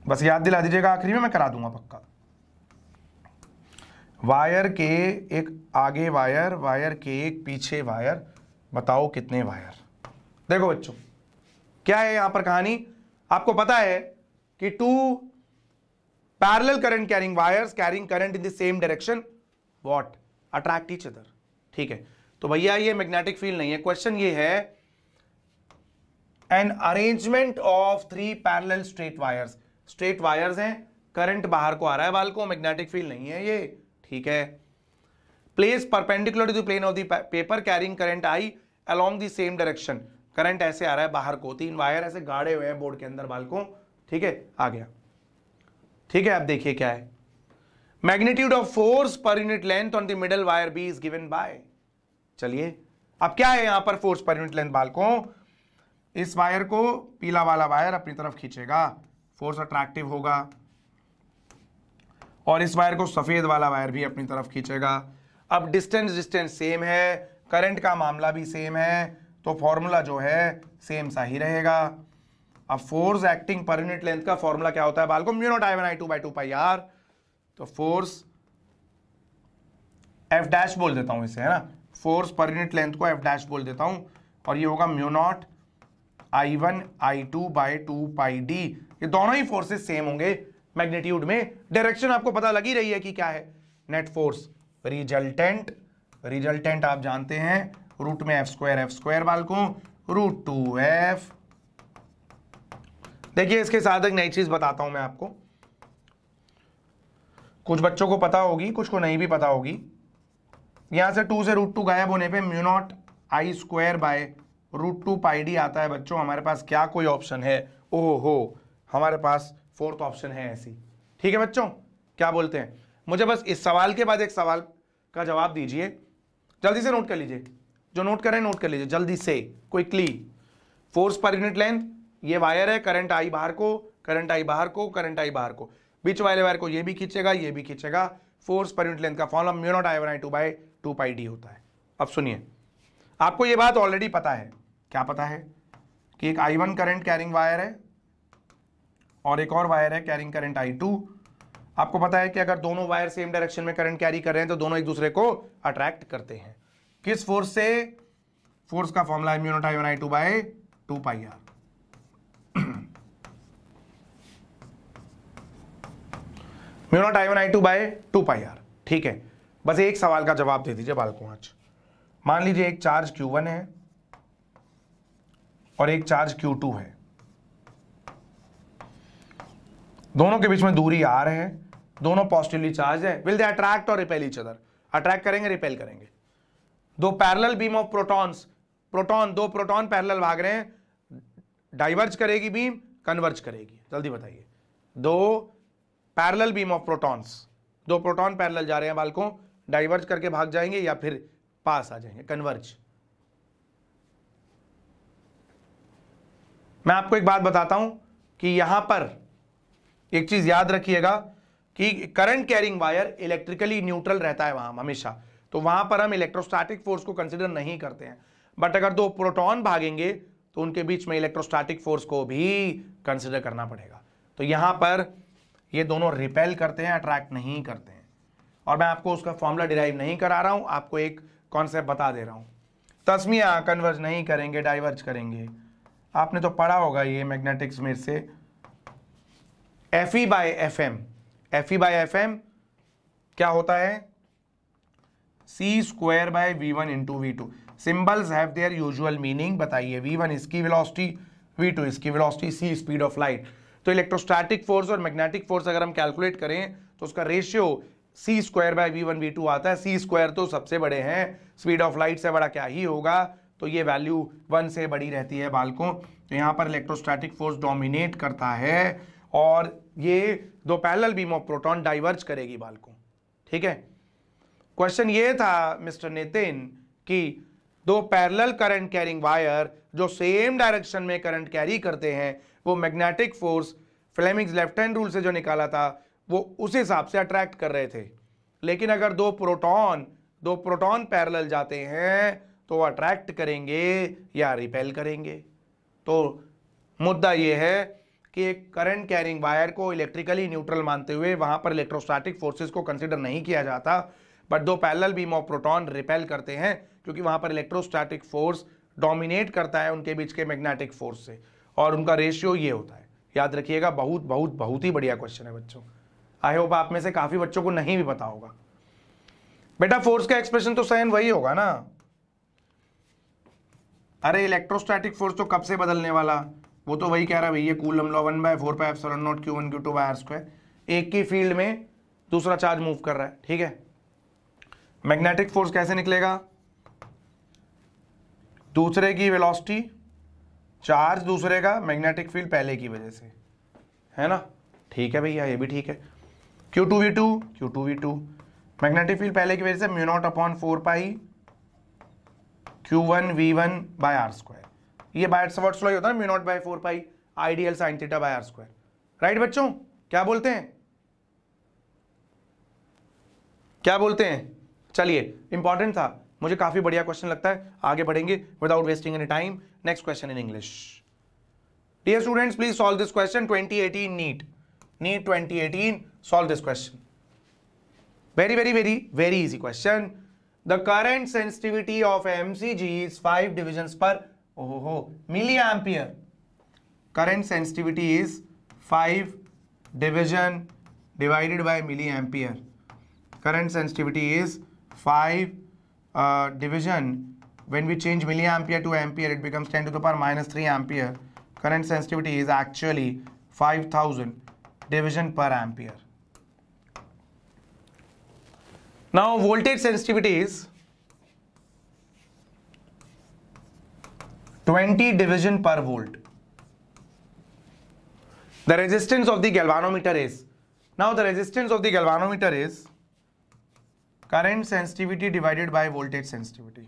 बस याद दिला दीजिएगा आखिरी में मैं करा दूंगा पक्का वायर के एक आगे वायर वायर के एक पीछे वायर बताओ कितने वायर देखो बच्चों क्या है यहां पर कहानी आपको पता है कि two parallel current carrying wires carrying current in the same direction what attract each other ठीक है तो भैया ये मैग्नेटिक फील्ड नहीं है क्वेश्चन ये है an arrangement of three parallel straight wires straight wires हैं करंट बाहर को आ रहा है बाल को मैग्नेटिक फील्ड नहीं है ये ठीक है place perpendicular to the plane of the paper carrying current I along the same direction current ऐसे आ रहा है बाहर को तीन वायर ऐसे गाड़े हुए हैं बोर्ड के अंदर बाल को ठीक है आ गया ठीक है आप देखिए क्या है magnitude of force per unit length on the middle wire B is given by चलिए अब क्या है यहां पर फोर्स पर यूनिट लेंथ बाल को इस वायर को पीला वाला वायर अपनी तरफ खींचेगा फोर्स अट्रैक्टिव होगा और इस वायर को सफ़ेद वाला वायर भी अपनी तरफ खींचेगा अब डिस्टेंस डिस्टेंस सेम है करंट का मामला भी सेम है तो फॉर्मूला जो है सेम सा ही रहेगा अब force acting per unit length का फॉर्मूला क्या होता है बाल को mu I one I two by two pi R तो फोर्स एफ डैश बोल देता हूं इसे है ना फोर्स पर यूनिट लेंथ को एफ डैश बोल देता हूं और ये होगा mu naught I one I two by two pi D ये दोनों ही फोर्सेस सेम होंगे मैग्नीट्यूड में डायरेक्शन आपको पता लगी रही है कि क्या है नेट फोर्स रिजल्टेंट रिजल्टेंट आप जानते हैं रूट में एफ स्क्वायर एफ स्क्वायर बालकों रूट टू एफ देखिए इसके साथ एक नई चीज बताता हूं मैं आपको कुछ बच्चों को पता होगी कुछ को नहीं भी पता होगी यहां से टू से रूट टू गायब होने पे mu naught I square by root two pi D आता है बच्चों हमारे पास क्या कोई ऑप्शन है ओहो हमारे पास फोर्थ ऑप्शन है ऐसी ठीक है बच्चों क्या बोलते हैं मुझे बस इस सवाल के बाद एक सवाल का जवाब दीजिए जल्दी से नोट कर लीजिए जो नोट करें नोट कर लीजिए जल्दी से quickly force per unit length ये वायर है करंट आई बाहर को करंट आई बाहर को करंट आई बाहर को बीच वाले वायर को ये भी खींचेगा ये भी खींचेगा फोर्स पर यूनिट लेंथ का form mu naught I one I two by two pi D होता है अब सुनिए आपको ये बात ऑलरेडी पता है क्या पता है कि एक I one current carrying wire है और एक और वायर है कैरिंग करंट आई टू आपको पता है कि अगर दोनों वायर सेम डायरेक्शन में करंट कैरी कर रहे हैं तो दोनों एक दूसरे को अट्रैक्ट करते हैं किस फोर्स से फोर्स का फॉर्मूला है mu naught I one I two by two pi R mu naught I one I two by two pi R ठीक है बस एक सवाल का जवाब दे दीजिए बालको आज मान लीजिए एक चार्ज वन है और एक चार्ज टू है दोनों के बीच में दूरी आ रहे हैं दोनों पॉजिटिवली चार्ज है विल दे अट्रैक्ट और रिपेल इच अदर अट्रैक्ट करेंगे रिपेल करेंगे दो parallel beam of protons proton दो प्रोटॉन पैरेलल भाग रहे हैं डाइवर्ज करेगी बीम कन्वर्ज करेगी जल्दी बताइए दो पैरेलल बीम ऑफ प्रोटॉन्स दो प्रोटॉन पैरेलल जा रहे हैं बालकों डाइवर्ज करके भाग जाएंगे या फिर पास आ जाएंगे कन्वर्ज मैं आपको एक बात बताता हूं कि यहां पर एक चीज याद रखिएगा कि current carrying wire electrically neutral रहता है वहां हमेशा तो वहां पर हम इलेक्ट्रोस्टैटिक फोर्स को कंसिडर नहीं करते हैं बट अगर दो प्रोटॉन भागेंगे तो उनके बीच में इलेक्ट्रोस्टैटिक फोर्स को भी कंसिडर करना पड़ेगा तो यहां पर ये दोनों रिपेल करते हैं अट्रैक्ट नहीं करते हैं और मैं आपको उसका फॉर्मूला डिराइव नहीं करा रहा हूं आपको एक कॉन्सेप्ट बता दे रहा हूं तस्मिया कन्वर्ज नहीं करेंगे डाइवर्ज करेंगे आपने तो पढ़ा होगा ये मैग्नेटिक्स में से F E by F M F E by F M क्या होता है C square by V one into V two symbols have their usual meaning बताइए वी वन इसकी वेलोसिटी वी टू इसकी velocity C speed of light तो electrostatic force और magnetic force अगर हम कैलकुलेट करें तो उसका ratio C square by V one V two आता है सी स्क्वायर तो सबसे बड़े हैं स्पीड ऑफ लाइट से बड़ा क्या ही होगा तो ये वैल्यू वन से बड़ी रहती है बालकों तो यहाँ पर इलेक्ट्रोस्टैटिक फोर्स डोमिनेट करता है और ये दो parallel beam of proton diverge करेगी बाल को ठीक है क्वेश्चन ये था मिस्टर नितिन कि दो पैरेलल करंट कैरिंग वायर जो सेम डायरेक्शन में करंट कैरी करते हैं वो magnetic force Fleming's left hand rule से जो निकाला था वो उस हिसाब से अट्रैक्ट कर रहे थे लेकिन अगर दो प्रोटॉन दो प्रोटॉन पैरेलल जाते हैं तो अट्रैक्ट करेंगे या रिपेल करेंगे तो मुद्दा ये है कि एक करंट कैरिंग वायर को इलेक्ट्रिकली न्यूट्रल मानते हुए वहां पर इलेक्ट्रोस्टैटिक फोर्सेस को कंसिडर नहीं किया जाता बट दो parallel beam of proton repel करते हैं क्योंकि वहां पर इलेक्ट्रोस्टैटिक फोर्स डोमिनेट करता है उनके बीच के मैग्नेटिक फोर्स से और उनका रेशियो ये होता है याद रखिएगा बहुत बहुत बहुत ही बढ़िया क्वेश्चन है बच्चों आई होप आप में से काफ़ी बच्चों को नहीं भी पता होगा बेटा फोर्स का एक्सप्रेशन तो सहन वही होगा ना अरे इलेक्ट्रोस्टैटिक फोर्स तो कब से बदलने वाला वो तो वही कह रहा है भैया कूल law one by four pi F naught Q one Q two by R square एक की फील्ड में दूसरा चार्ज मूव कर रहा है ठीक है मैग्नेटिक फोर्स कैसे निकलेगा दूसरे की वेलोसिटी चार्ज दूसरे का मैग्नेटिक फील्ड पहले की वजह से है ना ठीक है भैया ये भी ठीक है Q two V two Q two V two magnetic field पहले की वजह से mu naught upon four pi Q one V one by R square ये बाय सवर्ट्स लॉ होता है ना mu naught by four pi I dl sine theta by R square right बच्चों क्या बोलते हैं क्या बोलते हैं चलिए इंपॉर्टेंट था मुझे काफी बढ़िया क्वेश्चन लगता है आगे बढ़ेंगे without wasting any time next question in English dear students please solve this question 2018 NEET NEET 2018 solve this question very very very very easy question the current sensitivity of MCG is five divisions per oh, oh, milliampere. Current sensitivity is 5 division divided by milliampere. Current sensitivity is 5 uh, division. When we change milliampere to ampere, it becomes 10 to the power minus 3 ampere. Current sensitivity is actually 5000 division per ampere. Now voltage sensitivity is 20 division per volt. The resistance of the galvanometer is. Now the resistance of the galvanometer is current sensitivity divided by voltage sensitivity.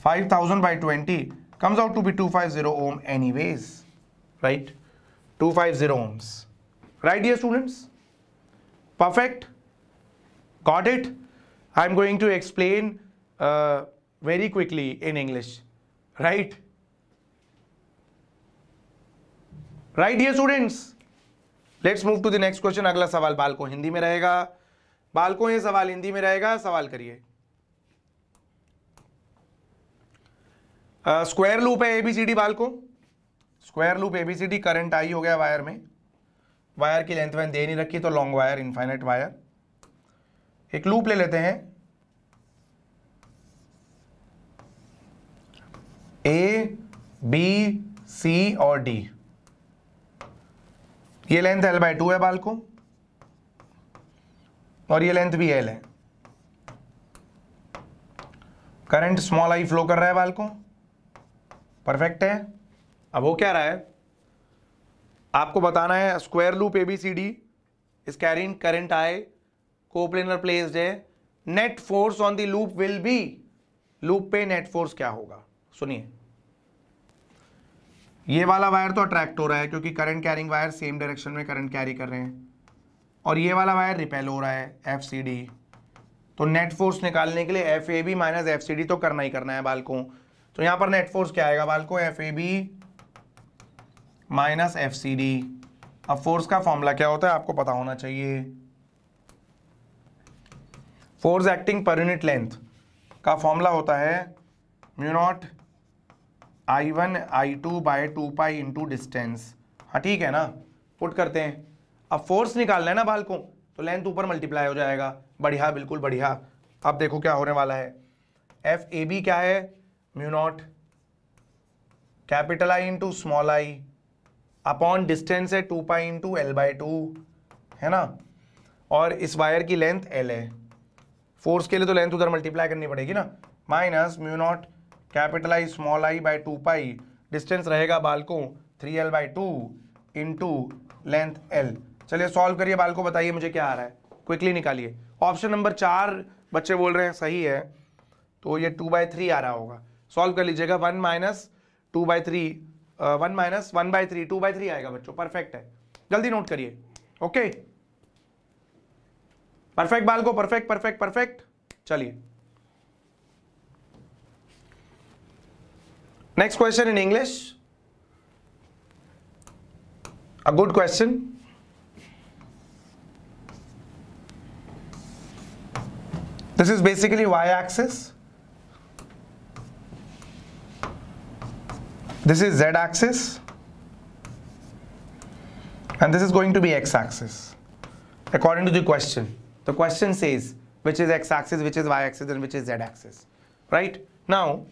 5000 by 20 comes out to be 250 ohm anyways. Right? 250 ohms. Right dear students? Perfect? Got it? I'm going to explain uh, very quickly in English, right? Right, dear students? Let's move to the next question अगला सवाल को हिंदी में रहेगा को ये सवाल हिंदी में रहेगा सवाल करिए स्क्वायर लूप है एबीसीडी बाल को square loop ABCD current I हो गया वायर में वायर की लेंथ वाइन दे नहीं रखी तो लॉन्ग वायर इनफाइनाइट वायर एक लूप ले लेते हैं ए बी सी और डी ये लेंथ एल बाय टू है बाल को और ये लेंथ भी एल है करंट स्मॉल आई फ्लो कर रहा है बाल को परफेक्ट है अब वो क्या रहा है आपको बताना है square loop A B C D is carrying current I coplanar placed है net force on the loop will be loop पे नेट फोर्स क्या होगा सुनिए ये वाला वायर तो अट्रैक्ट हो रहा है क्योंकि current carrying wire same direction में करंट कैरी कर रहे हैं और ये वाला वायर रिपेल हो रहा है एफ सी डी तो नेट फोर्स निकालने के लिए F A B minus F C D तो करना ही करना है बाल को तो यहां पर नेट फोर्स क्या आएगा बाल को F A B minus F C D अब फोर्स का फॉर्मूला क्या होता है आपको पता होना चाहिए force acting per unit length का फॉर्मूला होता है mu naught I one I two by two pi into distance हाँ ठीक है ना पुट करते हैं अब फोर्स निकालना है ना बाल को तो लेंथ ऊपर मल्टीप्लाई हो जाएगा बढ़िया बिल्कुल बढ़िया अब देखो क्या होने वाला है एफ ए बी क्या है mu naught capital I into small I upon distance है two pi into L by two है ना और इस वायर की लेंथ एल है फोर्स के लिए तो लेंथ उधर मल्टीप्लाई करनी पड़ेगी ना minus mu naught capital I small I by two pi distance रहेगा बालकों three L by two into length L चलिए सॉल्व करिए बालकों बताइए मुझे क्या आ रहा है क्विकली निकालिए ऑप्शन नंबर चार बच्चे बोल रहे हैं सही है तो ये टू बाई थ्री आ रहा होगा सॉल्व कर लीजिएगा one minus two by three one minus one by three two by three आएगा बच्चों परफेक्ट है जल्दी नोट करिए ओके परफेक्ट बाल को परफेक्ट परफेक्ट परफेक्ट चलिए Next question in English. A good question. This is basically y-axis. This is z-axis. And this is going to be x-axis. According to the question. The question says which is x-axis, which is y-axis and which is z-axis. Right? Now,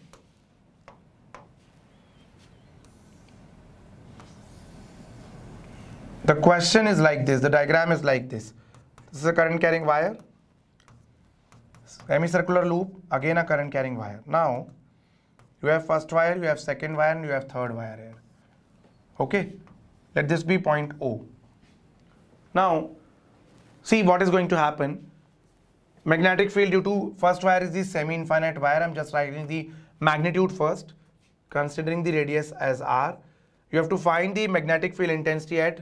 the question is like this the diagram is like this this is a current carrying wire semicircular loop again a current carrying wire now you have first wire you have second wire and you have third wire here okay let this be point o now see what is going to happen magnetic field due to first wire is the semi-infinite wire i'm just writing the magnitude first considering the radius as r you have to find the magnetic field intensity at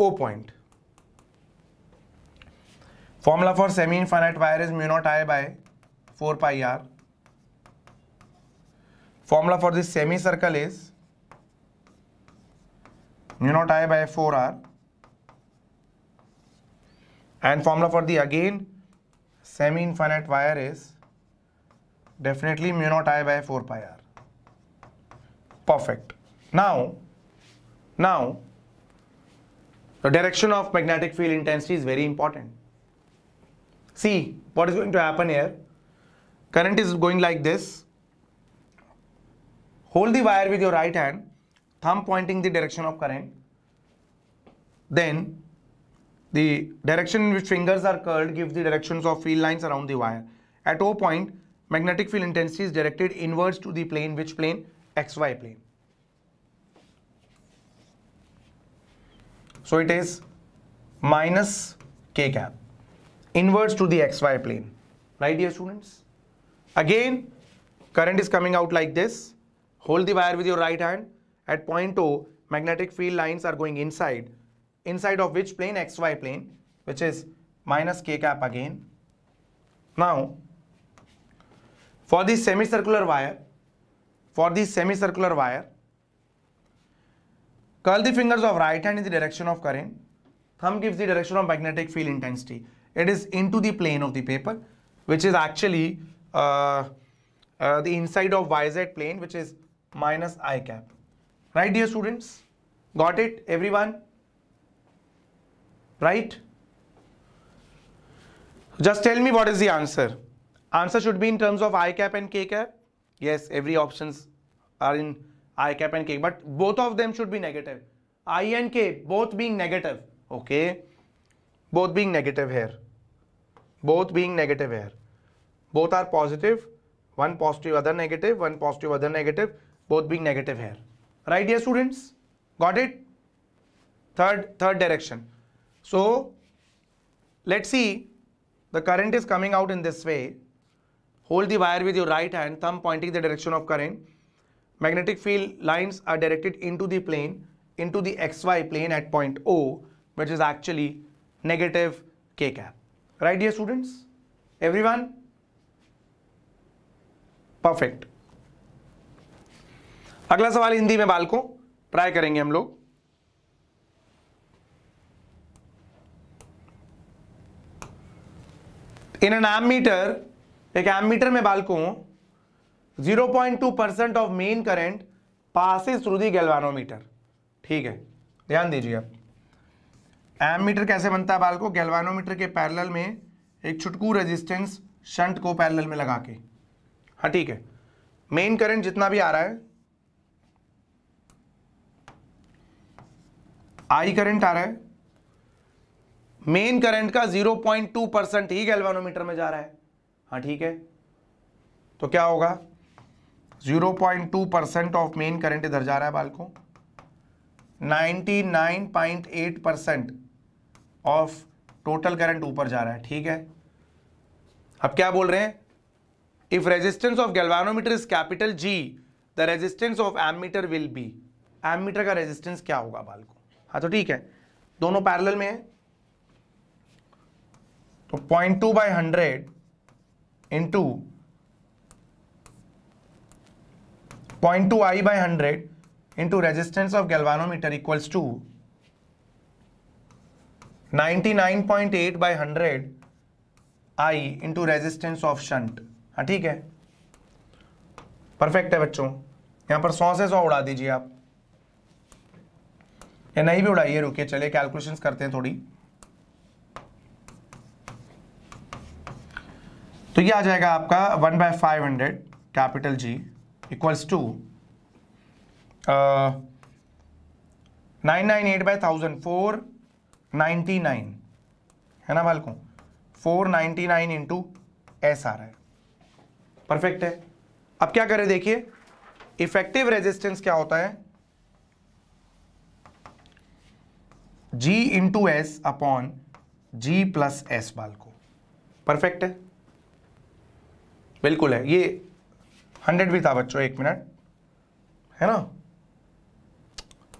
O point. Formula for semi-infinite wire is mu naught I by 4 pi R. Formula for this semicircle is mu naught I by 4 R. And formula for the again semi-infinite wire is definitely mu naught I by 4 pi R. Perfect. Now, now the direction of magnetic field intensity is very important. See what is going to happen here. Current is going like this. Hold the wire with your right hand, thumb pointing the direction of current. Then the direction in which fingers are curled gives the directions of field lines around the wire. At O point, magnetic field intensity is directed inwards to the plane, which plane? XY plane. So it is minus k cap inwards to the xy plane. Right dear students? Again, current is coming out like this. Hold the wire with your right hand. At point O, magnetic field lines are going inside. Inside of which plane? XY plane, which is minus k cap again. Now, for the semicircular wire, for the semicircular wire, Curl the fingers of right hand in the direction of current. Thumb gives the direction of magnetic field intensity. It is into the plane of the paper, which is actually uh, uh, the inside of YZ plane, which is minus i cap. Right, dear students? Got it, everyone? Right? Just tell me what is the answer. Answer should be in terms of i cap and k cap. Yes, every options are in i cap and k but both of them should be negative i and k both being negative okay both being negative here both being negative here both are positive one positive other negative one positive other negative both being negative here right dear students got it third third direction so let's see the current is coming out in this way hold the wire with your right hand thumb pointing the direction of current magnetic field lines are directed into the plane, into the xy plane at point O, which is actually negative k cap. Right, dear students? Everyone? Perfect अगला सवाल हिंदी में बालकों try करेंगे हम लोग in an ammeter एक ammeter में बालकों 0.2 percent of main current passes through the galvanometer ठीक है ध्यान दीजिए आप मीटर कैसे बनता है बाल को गैल्वानोमीटर के पैरल में एक छुटकू रेजिस्टेंस शंट को पैरल में लगा के हाँ ठीक है मेन करंट जितना भी आ रहा है आई करंट आ रहा है मेन करंट का 0.2 परसेंट ही गैल्वानोमीटर में जा रहा है हाँ ठीक है तो क्या होगा zero point two percent of main current इधर जा रहा है बालको को nine point eight percent of total current ऊपर जा रहा है ठीक है अब क्या बोल रहे हैं if resistance of galvanometer is capital G the resistance of ammeter will be ammeter का रेजिस्टेंस क्या होगा बाल को हाँ तो ठीक है दोनों पैरल में है तो point two by hundred into point two I by hundred into resistance of galvanometer equals to 99.8 by hundred I into resistance of shunt हाँ ठीक है परफेक्ट है बच्चों यहां पर सौ से सौ उड़ा दीजिए आप या नहीं भी उड़ाइए रुकिए चलिए कैलकुलेशन करते हैं थोड़ी तो ये आ जाएगा आपका one by five hundred capital G equals to uh, 998 by 1000 nine है ना बालकों 499 नाइन्टी नाइन इंटू एस रहा है परफेक्ट है अब क्या करें देखिए इफेक्टिव रेजिस्टेंस क्या होता है G into S upon G plus S बालको परफेक्ट है बिल्कुल है ये हंड्रेड भी था बच्चों एक मिनट है ना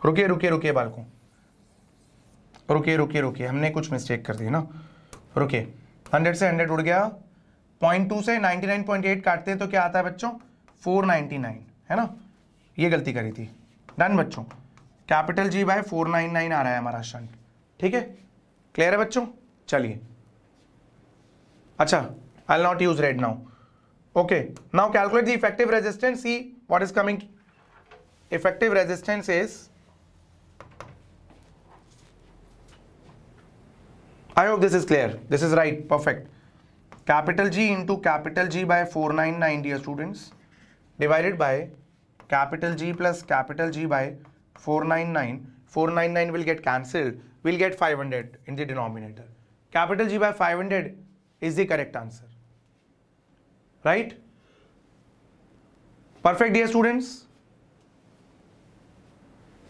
रुके रुके रुके बालकों रुके रुके रुके हमने कुछ मिस्टेक कर दी ना रुके हंड्रेड से हंड्रेड उड़ गया पॉइंट टू से नाइन्टी नाइन पॉइंट एट काटते हैं तो क्या आता है बच्चों फोर नाइन्टी नाइन है ना ये गलती करी थी डन बच्चों capital G by four nine nine आ रहा है हमारा शंट ठीक है क्लियर है बच्चों चलिए अच्छा I not use red now Okay, now calculate the effective resistance. See what is coming. Effective resistance is, I hope this is clear. This is right, perfect. Capital G into capital G by 499, dear students, divided by capital G plus capital G by 499. 499 will get cancelled. We'll get 500 in the denominator. Capital G by 500 is the correct answer. Right perfect dear students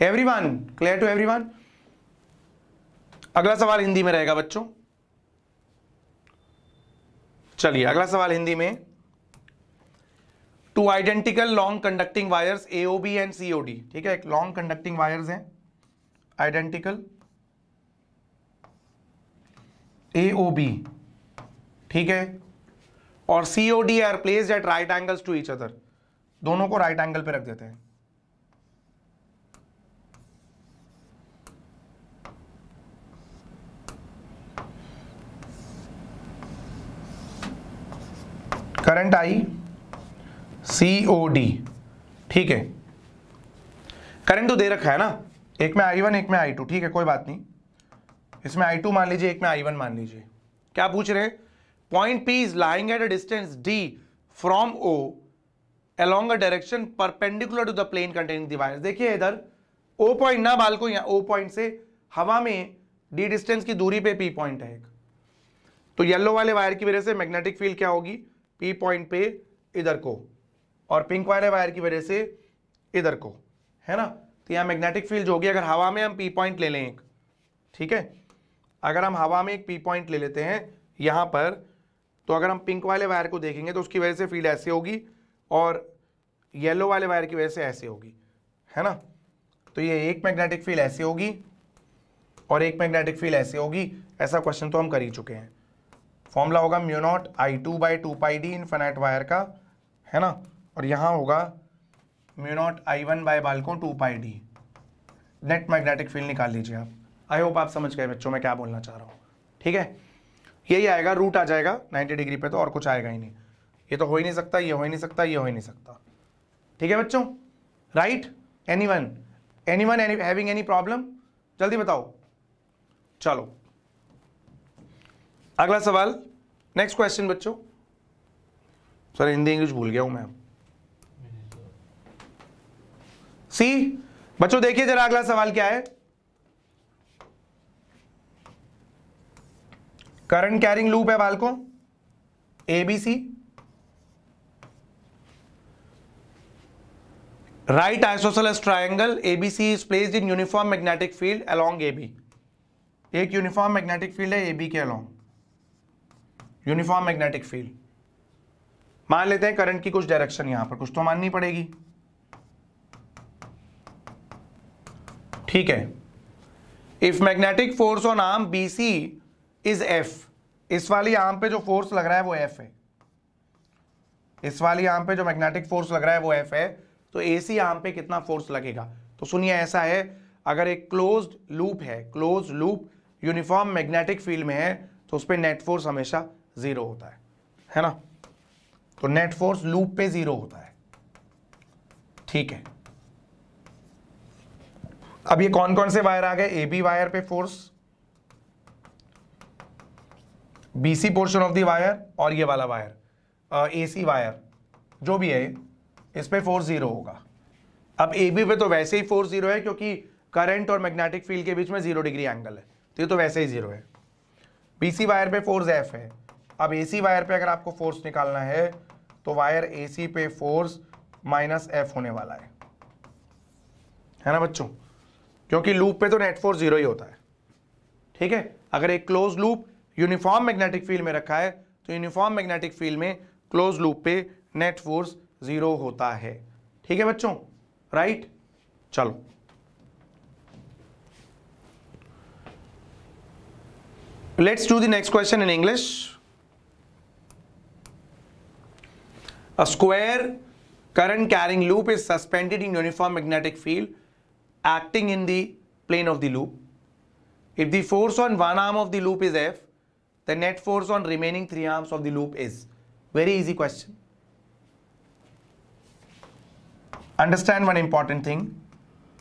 everyone clear to everyone अगला सवाल हिंदी में रहेगा बच्चों चलिए अगला सवाल हिंदी में two identical long conducting wires AOB and COD ठीक है एक लॉन्ग कंडक्टिंग वायर्स हैं आइडेंटिकल एओबी ठीक है और C D are placed at right angles to each other दोनों को राइट एंगल पे रख देते हैं करंट आई सीओडी डी ठीक है करंट तो दे रखा है ना एक में आई वन एक में आई टू ठीक है कोई बात नहीं इसमें आई टू मान लीजिए एक में आई वन मान लीजिए क्या पूछ रहे हैं point P is lying at a distance D from O along a direction perpendicular to the plane containing दायर देखिए इधर ओ पॉइंट ना बाल को यहाँ ओ पॉइंट से हवा में डी डिस्टेंस की दूरी पे पी पॉइंट है एक तो येलो वाले वायर की वजह से मैग्नेटिक फील्ड क्या होगी पी पॉइंट पे इधर को और पिंक वाले वायर की वजह से इधर को है ना तो यहाँ मैग्नेटिक फील्ड होगी अगर हवा में हम पी पॉइंट ले लें एक ठीक है अगर हम हवा में एक पी पॉइंट ले लेते हैं यहाँ पर तो अगर हम पिंक वाले वायर को देखेंगे तो उसकी वजह से फील्ड ऐसे होगी और येलो वाले वायर की वजह से ऐसे होगी है ना तो ये एक मैग्नेटिक फील्ड ऐसे होगी और एक मैग्नेटिक फील्ड ऐसे होगी ऐसा क्वेश्चन तो हम कर ही चुके हैं फॉर्मूला होगा mu nought I two by two pi D infinite wire का है ना और यहाँ होगा म्यूनॉट आई वन बाई बालको two pi D net magnetic field निकाल लीजिए आप आई होप आप समझ गए बच्चों मैं क्या बोलना चाह रहा हूँ ठीक है यही आएगा रूट आ जाएगा 90 डिग्री पे तो और कुछ आएगा ही नहीं ये तो हो ही नहीं सकता ये हो ही नहीं सकता ये हो ही नहीं सकता ठीक है बच्चों right any one any one having any problem जल्दी बताओ चलो अगला सवाल नेक्स्ट क्वेश्चन बच्चों सर हिंदी इंग्लिश भूल गया हूं मैं सी बच्चों देखिए जरा अगला सवाल क्या है करंट कैरिंग लूप है बालकों ABC right isosceles triangle ABC is placed in uniform magnetic field along AB एक यूनिफॉर्म मैग्नेटिक फील्ड है एबी के अलॉन्ग यूनिफॉर्म मैग्नेटिक फील्ड मान लेते हैं करंट की कुछ डायरेक्शन यहां पर कुछ तो माननी पड़ेगी ठीक है if magnetic force on arm BC is F इस वाली आम पे जो फोर्स लग रहा है वो एफ है इस वाली आम पे जो मैग्नेटिक फोर्स लग रहा है वो एफ है तो ए सी आर्म पे कितना फोर्स लगेगा तो सुनिए ऐसा है अगर एक क्लोज लूप है close loop uniform magnetic field में है तो उस पर नेट फोर्स हमेशा जीरो होता है है ना तो नेट फोर्स लूप पे जीरो होता है ठीक है अब ये कौन कौन से वायर आ गए ए बी वायर पे force B C portion of the wire और ये वाला वायर ए सी वायर जो भी है इस पर फोर ज़ीरो होगा अब ए बी पे तो वैसे ही फोर ज़ीरो है क्योंकि करंट और मैग्नेटिक फील्ड के बीच में ज़ीरो डिग्री एंगल है तो ये तो वैसे ही ज़ीरो है बी सी वायर पे फोर्स एफ है अब ए सी वायर पे अगर आपको फोर्स निकालना है तो वायर ए सी पे फोर्स माइनस एफ होने वाला है है ना बच्चों क्योंकि लूप पे तो नेट फोर्स ज़ीरो ही होता है ठीक है अगर एक close loop uniform magnetic field में रखा है तो यूनिफॉर्म मैग्नेटिक फील्ड में क्लोज लूप पे नेट फोर्स जीरो होता है ठीक है बच्चों राइट चलो let's do the next question in English a square current carrying loop is suspended in uniform magnetic field acting in the plane of the loop if the force on one arm of the loop is F the net force on remaining three arms of the loop is? Very easy question. Understand one important thing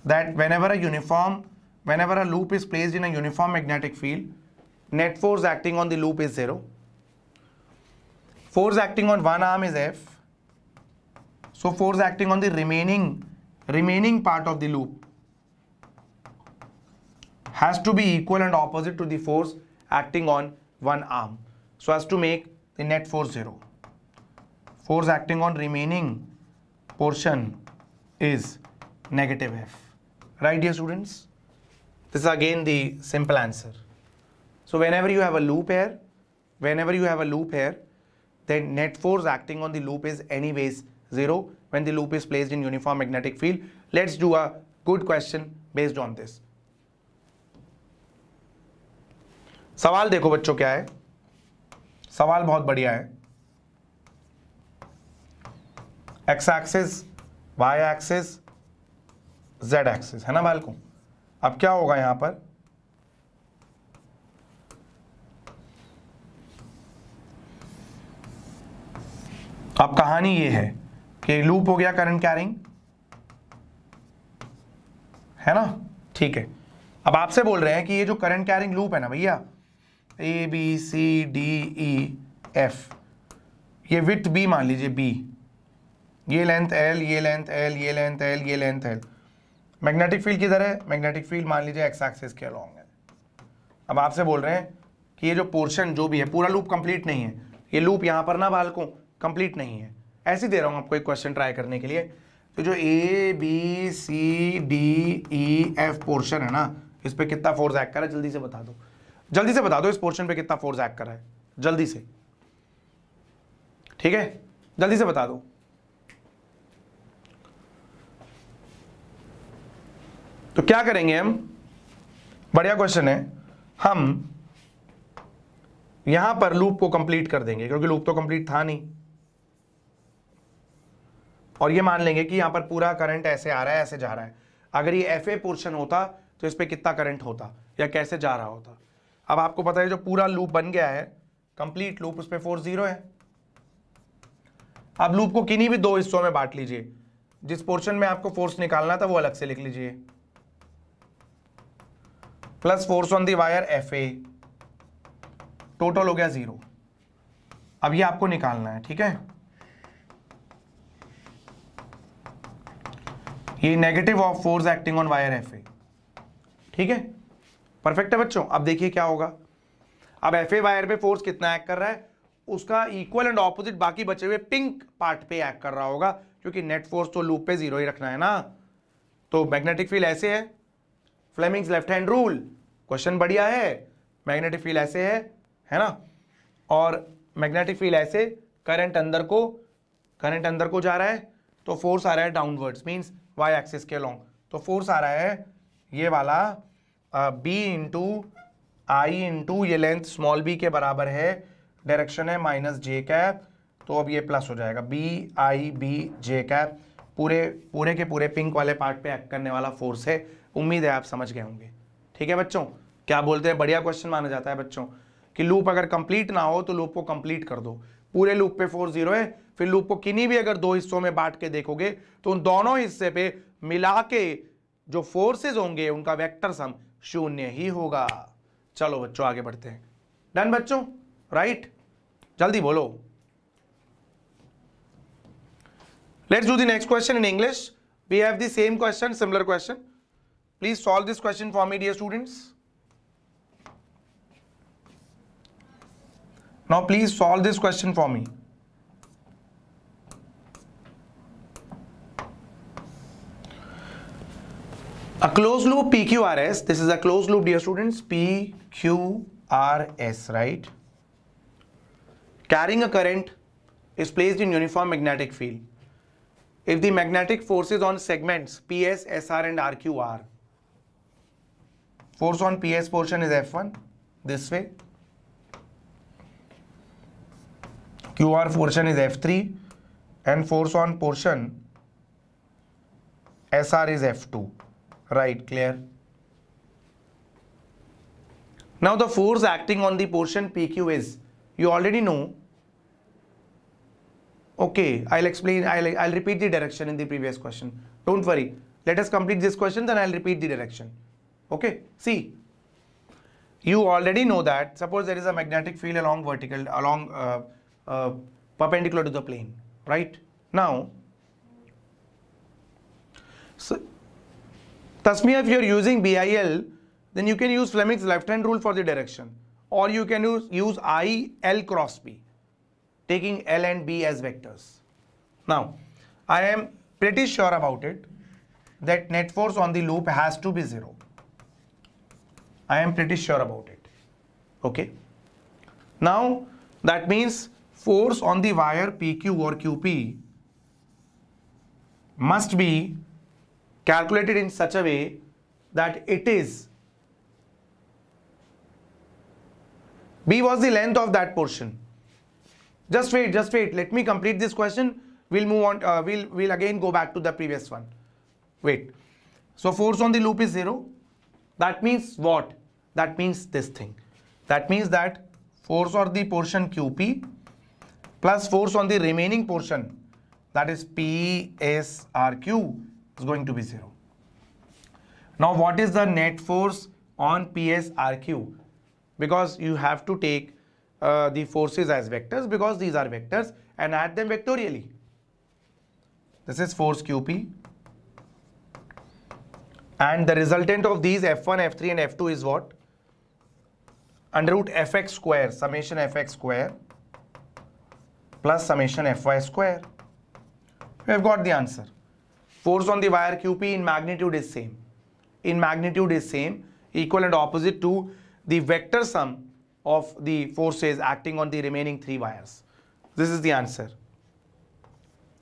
that whenever a uniform, whenever a loop is placed in a uniform magnetic field, net force acting on the loop is zero. Force acting on one arm is F. So force acting on the remaining remaining part of the loop has to be equal and opposite to the force acting on one arm so as to make the net force zero. Force acting on remaining portion is negative F. Right dear students? This is again the simple answer. So whenever you have a loop here, whenever you have a loop here, then net force acting on the loop is anyways zero when the loop is placed in uniform magnetic field. Let's do a good question based on this. सवाल देखो बच्चों क्या है सवाल बहुत बढ़िया है X axis Y axis Z axis है ना बालकू अब क्या होगा यहां पर अब कहानी ये है कि लूप हो गया करंट कैरिंग है ना ठीक है अब आपसे बोल रहे हैं कि ये जो करंट कैरिंग लूप है ना भैया A B C D E F ये विथ बी मान लीजिए बी ये लेंथ एल ये लेंथ एल ये लेंथ एल ये लेंथ एल मैग्नेटिक फील्ड किधर है मैग्नेटिक फील्ड मान लीजिए एक्स एक्सिस के अलॉन्ग है अब आपसे बोल रहे हैं कि ये जो पोर्शन जो भी है पूरा लूप कंप्लीट नहीं है ये लूप यहाँ पर ना बालकों कंप्लीट नहीं है ऐसे दे रहा हूँ आपको एक क्वेश्चन ट्राई करने के लिए तो जो A B C D E F portion है ना इस पर कितना फोर्स एक्ट करा जल्दी से बता दो जल्दी से बता दो इस पोर्शन पे कितना फोर्स एक्ट करा है जल्दी से ठीक है जल्दी से बता दो तो क्या करेंगे हम बढ़िया क्वेश्चन है हम यहां पर लूप को कंप्लीट कर देंगे क्योंकि लूप तो कंप्लीट था नहीं और ये मान लेंगे कि यहां पर पूरा करंट ऐसे आ रहा है ऐसे जा रहा है अगर ये एफ ए पोर्शन होता तो इस पर कितना करंट होता या कैसे जा रहा होता अब आपको पता है जो पूरा लूप बन गया है कंप्लीट लूप उस पर फोर जीरो है अब लूप को किन्हीं भी दो हिस्सों में बांट लीजिए जिस पोर्शन में आपको फोर्स निकालना था वो अलग से लिख लीजिए plus force on the wire F A total हो गया जीरो अब ये आपको निकालना है ठीक है ये negative of force acting on wire F A ठीक है परफेक्ट है बच्चों अब देखिए क्या होगा अब एफ ए वायर पे फोर्स कितना एक्ट कर रहा है उसका इक्वल एंड ऑपोजिट बाकी बचे हुए पिंक पार्ट पे एक्ट कर रहा होगा क्योंकि नेट फोर्स तो लूप पे जीरो ही रखना है ना तो मैग्नेटिक फील्ड ऐसे है Fleming's left hand rule question बढ़िया है मैग्नेटिक फील्ड ऐसे है है ना और मैग्नेटिक फील्ड ऐसे करंट अंदर को करंट अंदर को जा रहा है तो फोर्स आ रहा है डाउनवर्ड्स मीन्स वाई एक्सिस के लॉन्ग तो फोर्स आ रहा है ये वाला बी इंटू आई इंटू ये लेंथ स्मॉल बी के बराबर है डायरेक्शन है माइनस जे कैप तो अब ये प्लस हो जाएगा B I B J cap पूरे पूरे के पूरे पिंक वाले पार्ट पे एक्ट करने वाला फोर्स है उम्मीद है आप समझ गए होंगे ठीक है बच्चों क्या बोलते हैं बढ़िया क्वेश्चन माना जाता है बच्चों कि लूप अगर कंप्लीट ना हो तो लूप को कंप्लीट कर दो पूरे लूप पे फोर जीरो है फिर लूप को किन्हीं भी अगर दो हिस्सों में बांट के देखोगे तो उन दोनों हिस्से पे मिला के जो फोर्सेज होंगे उनका वेक्टर सम शून्य ही होगा चलो बच्चों आगे बढ़ते हैं डन बच्चों राइट जल्दी बोलो let do the next question in English we have the same question similar question please solve this question for me dear students now please solve this question for me A closed loop PQRS, this is a closed loop dear students, PQRS, right? Carrying a current is placed in uniform magnetic field. If the magnetic forces on segments PS, SR and RQ are, force on PS portion is F1, this way. QR portion is F3 and force on portion SR is F2 right clear now the force acting on the portion pq is you already know okay i'll explain I'll, I'll repeat the direction in the previous question don't worry let us complete this question then i'll repeat the direction okay see you already know that suppose there is a magnetic field along vertical along uh, uh, perpendicular to the plane right now so Tasmia, if you are using BIL, then you can use Fleming's left-hand rule for the direction. Or you can use, use I, L cross B, taking L and B as vectors. Now, I am pretty sure about it that net force on the loop has to be 0. I am pretty sure about it. Okay. Now, that means force on the wire PQ or QP must be calculated in such a way that it is B was the length of that portion. Just wait, just wait. Let me complete this question. We'll move on. Uh, we'll we'll again go back to the previous one. Wait. So force on the loop is zero. That means what? That means this thing. That means that force on the portion QP plus force on the remaining portion that is PSRQ is going to be 0. Now what is the net force on PSRQ? Because you have to take uh, the forces as vectors because these are vectors and add them vectorially. This is force QP and the resultant of these F1, F3 and F2 is what? Under root Fx square, summation Fx square plus summation Fy square. We have got the answer force on the wire QP in magnitude is same. In magnitude is same, equal and opposite to the vector sum of the forces acting on the remaining three wires. This is the answer.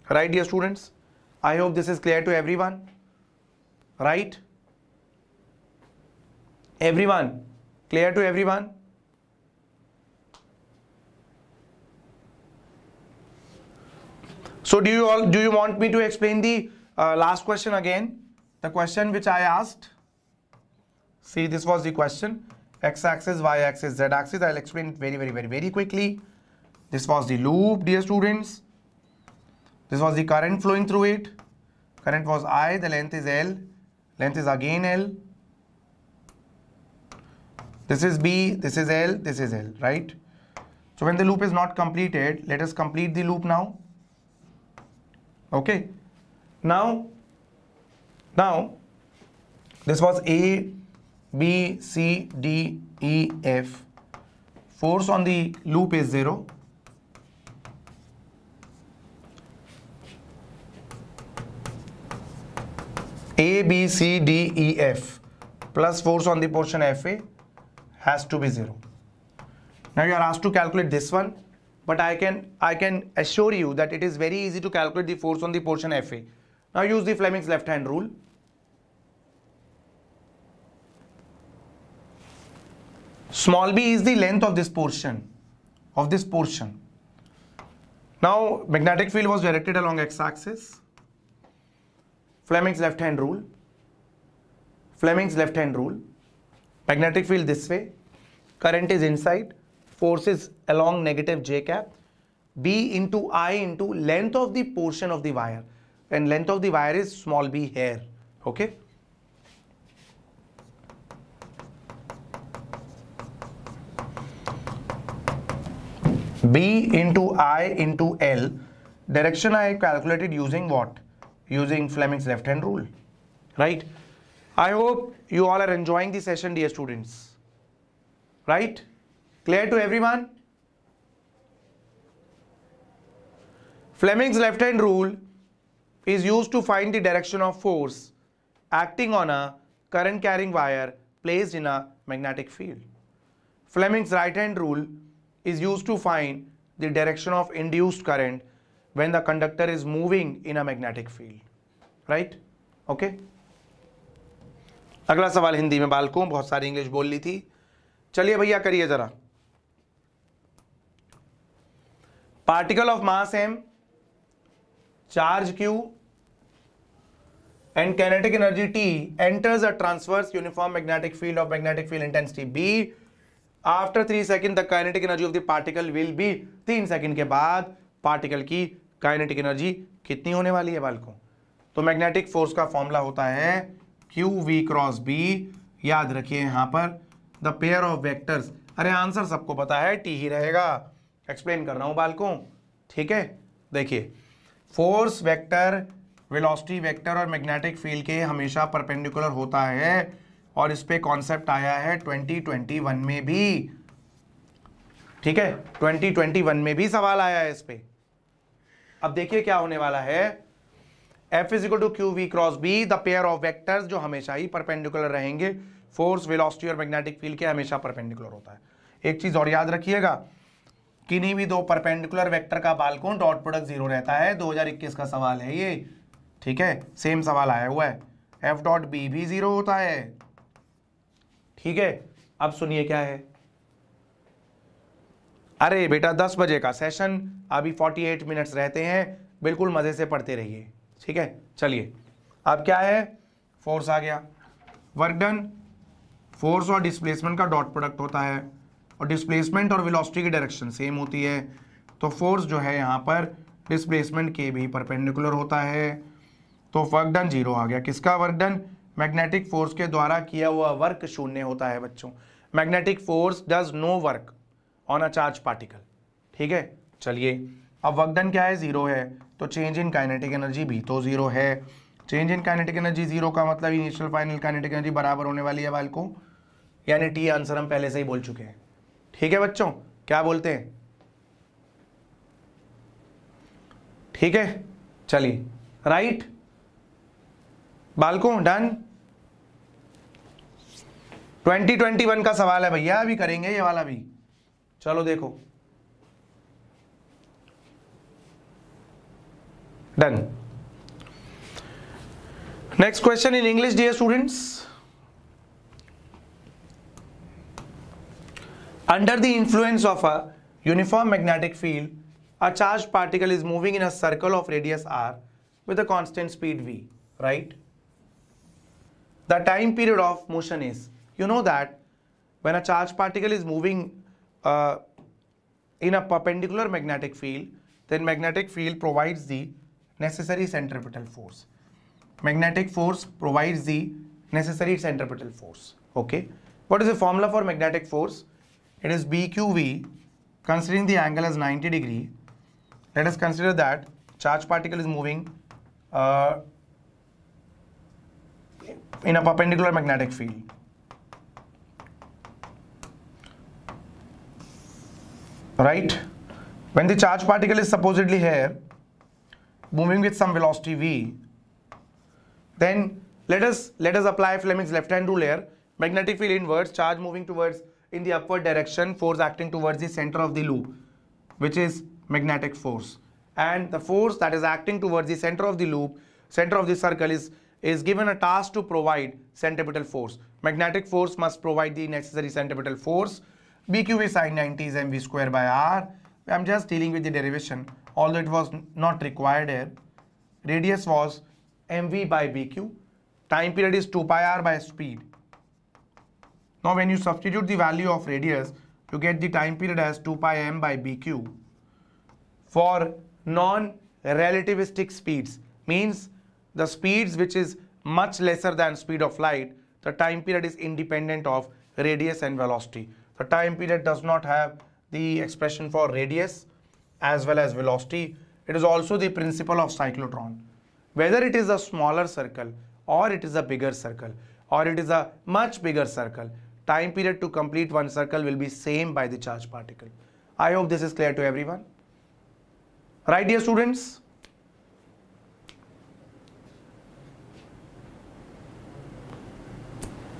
Right, dear students? I hope this is clear to everyone. Right? Everyone. Clear to everyone? So do you all do you want me to explain the uh, last question again. The question which I asked. See, this was the question. X-axis, Y-axis, Z-axis. I'll explain it very, very, very, very quickly. This was the loop, dear students. This was the current flowing through it. Current was I, the length is L. Length is again L. This is B, this is L, this is L, right? So when the loop is not completed, let us complete the loop now. Okay. Now, now this was A, B, C, D, E, F. Force on the loop is 0. A, B, C, D, E, F plus force on the portion FA has to be 0. Now you are asked to calculate this one, but I can, I can assure you that it is very easy to calculate the force on the portion FA. Now use the Fleming's left hand rule. Small b is the length of this portion, of this portion. Now magnetic field was directed along x-axis. Fleming's left hand rule. Fleming's left hand rule. Magnetic field this way. Current is inside. Force is along negative j cap. B into I into length of the portion of the wire and length of the wire is small b here okay b into i into l direction i calculated using what using fleming's left hand rule right i hope you all are enjoying the session dear students right clear to everyone fleming's left hand rule is used to find the direction of force acting on a current carrying wire placed in a magnetic field. Fleming's right hand rule is used to find the direction of induced current when the conductor is moving in a magnetic field. Right? Okay? अगला सवाल हिंदी में बालकों बहुत सारी English बोल ली थी चलिए भैया करिए जरा particle of mass M charge Q and kinetic energy T enters a transverse uniform magnetic field of magnetic field intensity B. After three second, the kinetic energy of the particle will be three second के बाद particle की kinetic energy कितनी होने वाली है बालकों तो magnetic force का formula होता है Q V cross B. याद रखिए यहाँ पर the pair of vectors. अरे आंसर सबको पता है T ही रहेगा Explain कर रहा हूँ बालकों ठीक है देखिए फोर्स वेक्टर वेलोसिटी वेक्टर और मैग्नेटिक फील्ड के हमेशा परपेंडिकुलर होता है और इस पर कॉन्सेप्ट आया है 2021 में भी ठीक है 2021 में भी सवाल आया है इस पर अब देखिए क्या होने वाला है F is to Q we cross B the pair of vectors जो हमेशा ही परपेंडिकुलर रहेंगे फोर्स वेलोसिटी और मैग्नेटिक फील्ड के हमेशा परपेंडिकुलर होता है एक चीज और याद रखिएगा किन्हीं भी दो परपेंडिकुलर वेक्टर का बालकोन डॉट प्रोडक्ट जीरो रहता है 2021 का सवाल है ये ठीक है सेम सवाल आया हुआ है एफ डॉट बी भी जीरो होता है ठीक है अब सुनिए क्या है अरे बेटा दस बजे का सेशन अभी फोर्टी एट मिनट्स रहते हैं बिल्कुल मज़े से पढ़ते रहिए ठीक है चलिए अब क्या है फोर्स आ गया वर्क डन फोर्स और डिस्प्लेसमेंट का डॉट प्रोडक्ट होता है और डिस्प्लेसमेंट और विलोस्टी की डायरेक्शन सेम होती है तो फोर्स जो है यहाँ पर डिस्प्लेसमेंट के भी परपेंडिकुलर होता है तो वर्क डन जीरो आ गया किसका वर्क डन मैग्नेटिक फोर्स के द्वारा किया हुआ वर्क शून्य होता है बच्चों magnetic force does no work on a charge particle ठीक है चलिए अब वर्क डन क्या है जीरो है तो चेंज इन काइनेटिक एनर्जी भी तो जीरो है change in kinetic energy zero का मतलब इनिशियल फाइनल काइनेटिक एनर्जी बराबर होने वाली है वाल को यानी टी आंसर हम पहले से ही बोल चुके हैं ठीक है बच्चों क्या बोलते हैं ठीक है चलिए राइट बालको डन 2021 का सवाल है भैया अभी करेंगे ये वाला भी चलो देखो done next question in English dear students under the influence of a uniform magnetic field a charge particle is moving in a circle of radius R with a constant speed V right right? the time period of motion is. You know that when a charged particle is moving uh, in a perpendicular magnetic field, then magnetic field provides the necessary centripetal force. Magnetic force provides the necessary centripetal force. Okay. What is the formula for magnetic force? It is BQV, considering the angle as 90 degree. Let us consider that charged particle is moving uh, in a perpendicular magnetic field. Right? When the charge particle is supposedly here, moving with some velocity v, then let us let us apply Fleming's left hand rule here. Magnetic field inwards, charge moving towards in the upward direction, force acting towards the center of the loop, which is magnetic force. And the force that is acting towards the center of the loop, center of the circle is is given a task to provide centripetal force. Magnetic force must provide the necessary centripetal force. BQV sine 90 is mv square by r. I'm just dealing with the derivation, although it was not required here. Radius was mv by bq. Time period is 2 pi r by speed. Now when you substitute the value of radius, you get the time period as 2 pi m by bq. For non-relativistic speeds, means the speeds which is much lesser than speed of light, the time period is independent of radius and velocity. The time period does not have the expression for radius as well as velocity. It is also the principle of cyclotron. Whether it is a smaller circle or it is a bigger circle or it is a much bigger circle, time period to complete one circle will be same by the charge particle. I hope this is clear to everyone. Right, dear students?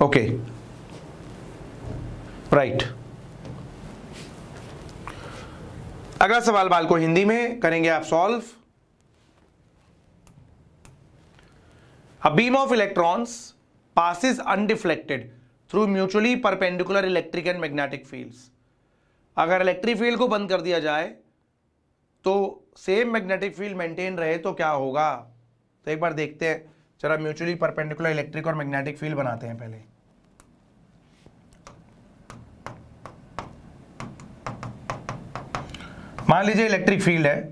Okay right अगला सवाल बाल को हिंदी में करेंगे आप solve a beam of electrons passes undeflected through mutually perpendicular electric and magnetic fields अगर electric field को बंद कर दिया जाए तो सेम मैग्नेटिक फील्ड मेंटेन रहे तो क्या होगा तो एक बार देखते हैं चला म्यूचुअली परपेंडिकुलर इलेक्ट्रिक और मैग्नेटिक फील्ड बनाते हैं पहले मान लीजिए इलेक्ट्रिक फील्ड है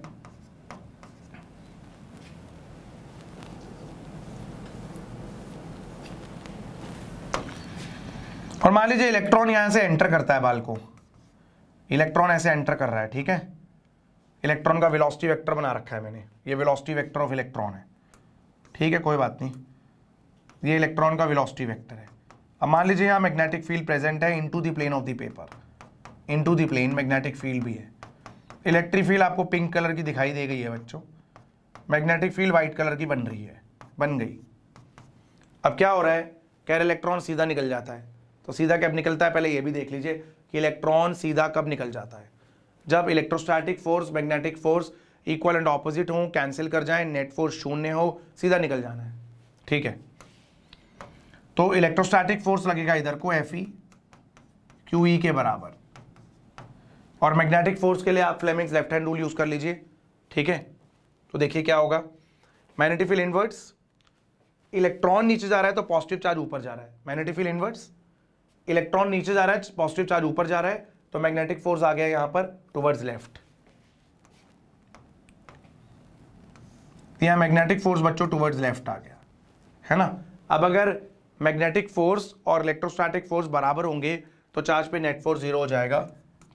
और मान लीजिए इलेक्ट्रॉन यहां से एंटर करता है बाल को इलेक्ट्रॉन ऐसे एंटर कर रहा है ठीक है इलेक्ट्रॉन का वेलोसिटी वेक्टर बना रखा है मैंने ये वेलोसिटी वेक्टर ऑफ इलेक्ट्रॉन है ठीक है कोई बात नहीं ये इलेक्ट्रॉन का विलोसिटी वेक्टर है अब मान लीजिए यहाँ मैग्नेटिक फील्ड प्रेजेंट है into the plane of the paper into the plane magnetic field भी है इलेक्ट्रिक फील्ड आपको पिंक कलर की दिखाई दे गई है बच्चों मैग्नेटिक फील्ड व्हाइट कलर की बन रही है बन गई अब क्या हो रहा है कह रहे इलेक्ट्रॉन सीधा निकल जाता है तो सीधा कब निकलता है पहले ये भी देख लीजिए कि इलेक्ट्रॉन सीधा कब निकल जाता है जब electrostatic force magnetic force equal and opposite हों कैंसिल कर जाए नेट फोर्स शून्य हो सीधा निकल जाना है ठीक है तो इलेक्ट्रोस्टैटिक फोर्स लगेगा इधर को एफ ई क्यू ई के बराबर और मैग्नेटिक फोर्स के लिए आप Fleming's left hand rule use कर लीजिए ठीक है तो देखिए क्या होगा मैग्नेटिफिल इन्वर्ट्स इलेक्ट्रॉन नीचे जा रहा है तो पॉजिटिव चार्ज ऊपर जा रहा है मैग्नेटिफिल इन्वर्ट्स इलेक्ट्रॉन नीचे जा रहा है पॉजिटिव चार्ज ऊपर जा रहा है तो मैग्नेटिक फोर्स आ गया यहाँ पर टुवर्ड्स लेफ्ट तो यहाँ मैग्नेटिक फोर्स बच्चों टूवर्ड्स लेफ्ट आ गया है ना अब अगर मैग्नेटिक फोर्स और इलेक्ट्रोस्टैटिक फोर्स बराबर होंगे तो चार्ज पे नेट फोर्स जीरो हो जाएगा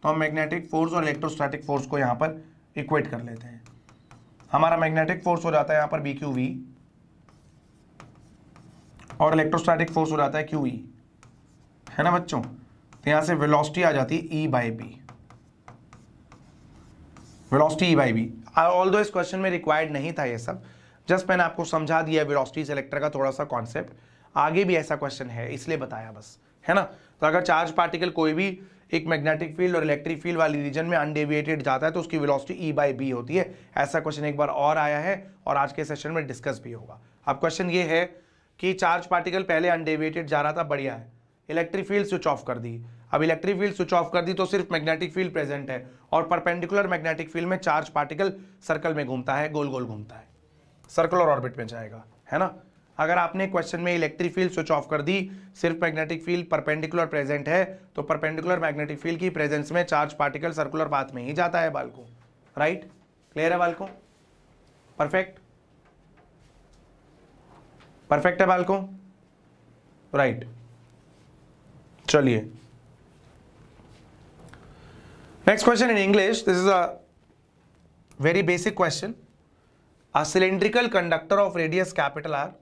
तो हम मैग्नेटिक फोर्स और इलेक्ट्रोस्टैटिक फोर्स को यहाँ पर इक्वेट कर लेते हैं हमारा मैग्नेटिक फोर्स हो जाता है यहाँ पर बी क्यू वी और इलेक्ट्रोस्टैटिक फोर्स हो जाता है क्यू ई e, है ना बच्चों तो यहाँ से वेलोसिटी आ जाती है E by B velocity E by B all दो इस क्वेश्चन में रिक्वायर्ड नहीं था ये सब जस्ट मैंने आपको समझा दिया विरोस्टी सेलेक्टर का थोड़ा सा कॉन्सेप्ट आगे भी ऐसा क्वेश्चन है इसलिए बताया बस है ना तो अगर चार्ज पार्टिकल कोई भी एक मैग्नेटिक फील्ड और इलेक्ट्रिक फील्ड वाली रीजन में अनडेविएटेड जाता है तो उसकी विलोसिटी ई बाई बी होती है ऐसा क्वेश्चन एक बार और आया है और आज के सेशन में डिस्कस भी होगा अब क्वेश्चन ये है कि चार्ज पार्टिकल पहले अनडेविएटेड जा रहा था बढ़िया है इलेक्ट्रिक फील्ड स्विच ऑफ कर दी अब इलेक्ट्रिक फील्ड स्विच ऑफ कर दी तो सिर्फ मैग्नेटिक फील्ड प्रेजेंट है और परपेंडिकुलर मैग्नेटिक फील्ड में चार्ज पार्टिकल सर्कल में घूमता है गोल गोल घूमता है सर्कुलर ऑर्बिट में जाएगा है ना अगर आपने क्वेश्चन में इलेक्ट्रिक फील्ड स्विच ऑफ कर दी सिर्फ मैग्नेटिक फील्ड परपेंडिकुलर प्रेजेंट है तो परपेंडिकुलर मैग्नेटिक फील्ड की प्रेजेंस में चार्ज पार्टिकल सर्कुलर पाथ में ही जाता है बाल को राइट क्लियर है बाल को परफेक्ट परफेक्ट है बाल को राइट चलिए Next question in English. This is a very basic question. A cylindrical conductor of radius capital R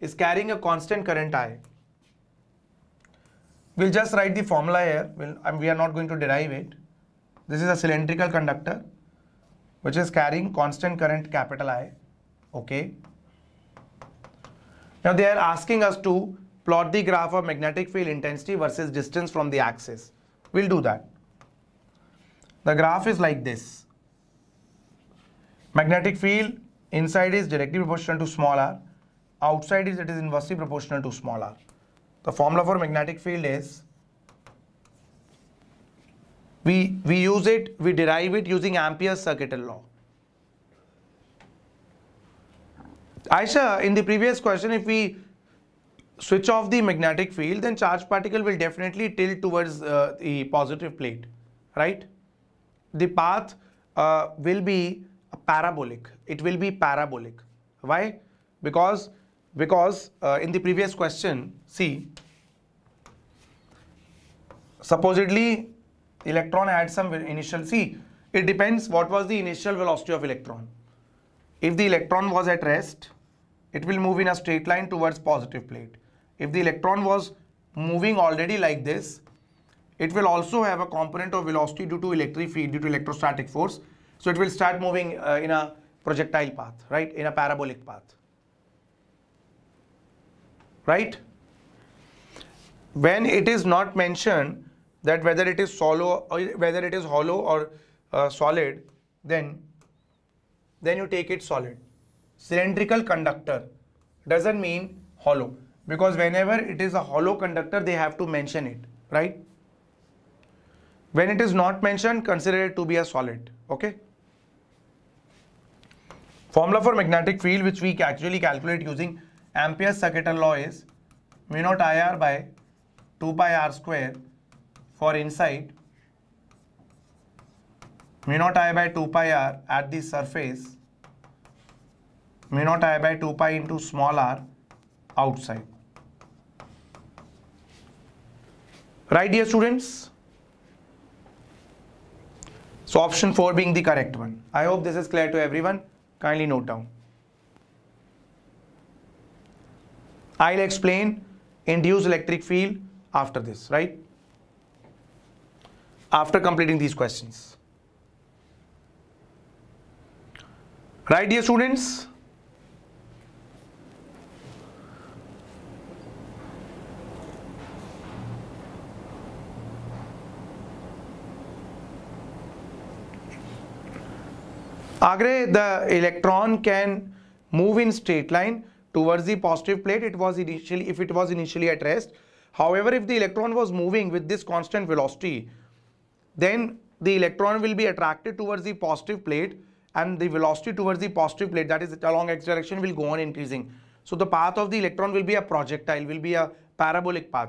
is carrying a constant current I. We'll just write the formula here. We'll, we are not going to derive it. This is a cylindrical conductor which is carrying constant current capital I. Okay. Now they are asking us to plot the graph of magnetic field intensity versus distance from the axis. We'll do that. The graph is like this. Magnetic field inside is directly proportional to small r. Outside is it is inversely proportional to small r. The formula for magnetic field is we, we use it, we derive it using Ampere's circuit law. Aisha, in the previous question, if we switch off the magnetic field, then charge particle will definitely tilt towards uh, the positive plate, right? the path uh, will be parabolic. It will be parabolic. Why? Because, because uh, in the previous question, see, supposedly electron had some initial, see, it depends what was the initial velocity of electron. If the electron was at rest, it will move in a straight line towards positive plate. If the electron was moving already like this, it will also have a component of velocity due to electric field, due to electrostatic force. So it will start moving uh, in a projectile path, right? In a parabolic path, right? When it is not mentioned that whether it is hollow or uh, whether it is hollow or uh, solid, then then you take it solid. Cylindrical conductor doesn't mean hollow because whenever it is a hollow conductor, they have to mention it, right? When it is not mentioned, consider it to be a solid. Okay. Formula for magnetic field which we actually calculate using Ampere's circuital law is mu naught IR by 2 pi R square for inside mu naught I by 2 pi R at the surface mu naught I by 2 pi into small r outside. Right dear students? So option 4 being the correct one. I hope this is clear to everyone. Kindly note down. I'll explain induced electric field after this, right? After completing these questions. Right, dear students? Agre, the electron can move in straight line towards the positive plate it was initially if it was initially at rest however if the electron was moving with this constant velocity then the electron will be attracted towards the positive plate and the velocity towards the positive plate that is along x direction will go on increasing so the path of the electron will be a projectile will be a parabolic path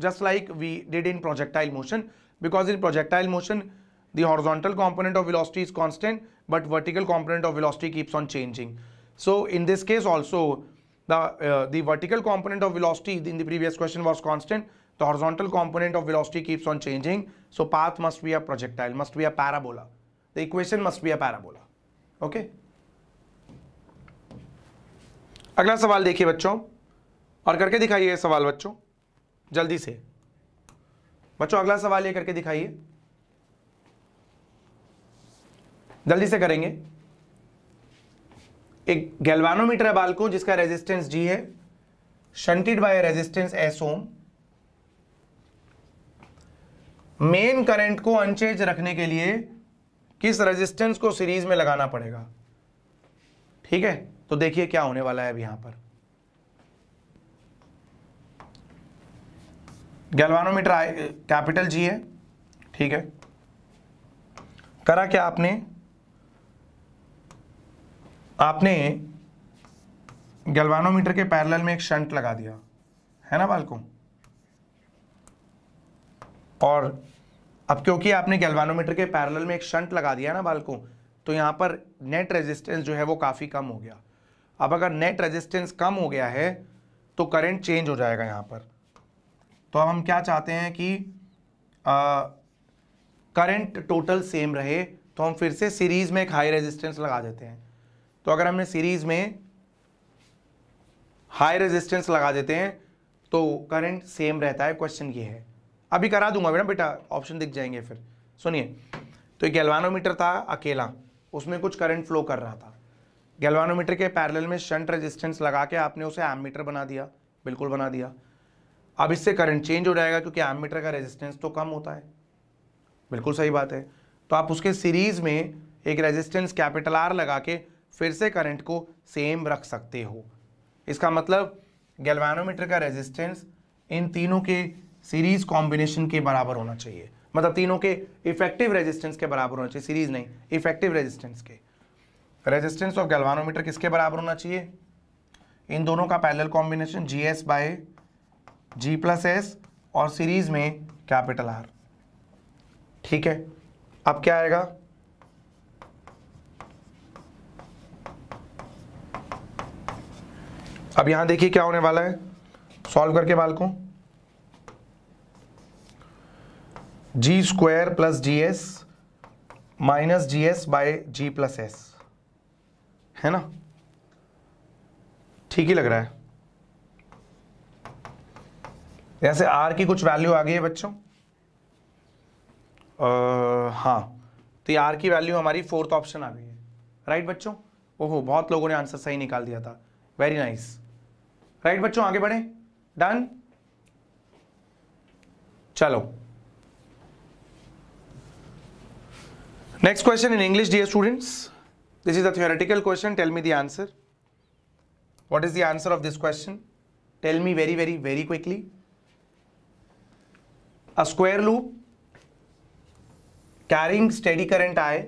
just like we did in projectile motion because in projectile motion the horizontal component of velocity is constant but vertical component of velocity keeps on changing. So in this case also, the, uh, the vertical component of velocity in the previous question was constant. The horizontal component of velocity keeps on changing. So path must be a projectile, must be a parabola. The equation must be a parabola. Okay. अगला सवाल देखिए बच्चों और करके दिखाइए सवाल बच्चों जल्दी से बच्चों अगला सवाल ये करके दिखाइए जल्दी से करेंगे एक गैल्वानोमीटर है बालको जिसका रेजिस्टेंस जी है shunted by resistance S ohm main current को अनचेंज रखने के लिए किस रेजिस्टेंस को सीरीज में लगाना पड़ेगा ठीक है तो देखिए क्या होने वाला है अब यहां पर गैल्वानोमीटर कैपिटल जी है ठीक है करा क्या आपने आपने गैल्वानोमीटर के पैरेलल में एक शंट लगा दिया है ना बालको और अब क्योंकि आपने गैल्वानोमीटर के पैरेलल में एक शंट लगा दिया ना बालको तो यहाँ पर नेट रेजिस्टेंस जो है वो काफ़ी कम हो गया अब अगर नेट रेजिस्टेंस कम हो गया है तो करंट चेंज हो जाएगा यहाँ पर तो अब हम क्या चाहते हैं कि करंट टोटल सेम रहे तो हम फिर से सीरीज़ में एक हाई रेजिस्टेंस लगा देते हैं तो अगर हमने सीरीज में हाई रेजिस्टेंस लगा देते हैं तो करंट सेम रहता है क्वेश्चन ये है अभी करा दूंगा बेटा बेटा ऑप्शन दिख जाएंगे फिर सुनिए तो एक गैल्वानोमीटर था अकेला उसमें कुछ करंट फ्लो कर रहा था गैल्वानोमीटर के पैरेलल में शंट रेजिस्टेंस लगा के आपने उसे एम बना दिया बिल्कुल बना दिया अब इससे करंट चेंज हो जाएगा क्योंकि एम का रेजिस्टेंस तो कम होता है बिल्कुल सही बात है तो आप उसके सीरीज में एक रेजिस्टेंस कैपिटल आर लगा के फिर से करंट को सेम रख सकते हो इसका मतलब गैल्वेनोमीटर का रेजिस्टेंस इन तीनों के सीरीज कॉम्बिनेशन के बराबर होना चाहिए मतलब तीनों के इफेक्टिव रेजिस्टेंस के बराबर होना चाहिए सीरीज नहीं इफेक्टिव रेजिस्टेंस के रेजिस्टेंस ऑफ गैल्वेनोमीटर किसके बराबर होना चाहिए इन दोनों का parallel combination G S by G plus S और सीरीज में कैपिटल आर ठीक है अब क्या आएगा अब यहां देखिए क्या होने वाला है सॉल्व करके वाल को G square plus G S minus G S by G plus S है ना ठीक ही लग रहा है जैसे आर की कुछ वैल्यू आ गई है बच्चों आ, हाँ तो आर की वैल्यू हमारी फोर्थ ऑप्शन आ गई है राइट बच्चों ओहो बहुत लोगों ने आंसर सही निकाल दिया था वेरी नाइस nice. राइट बच्चों आगे बढ़े डन चलो next question in English dear students this is a theoretical question tell me the answer what is the answer of this question tell me very very very quickly a square loop carrying steady current I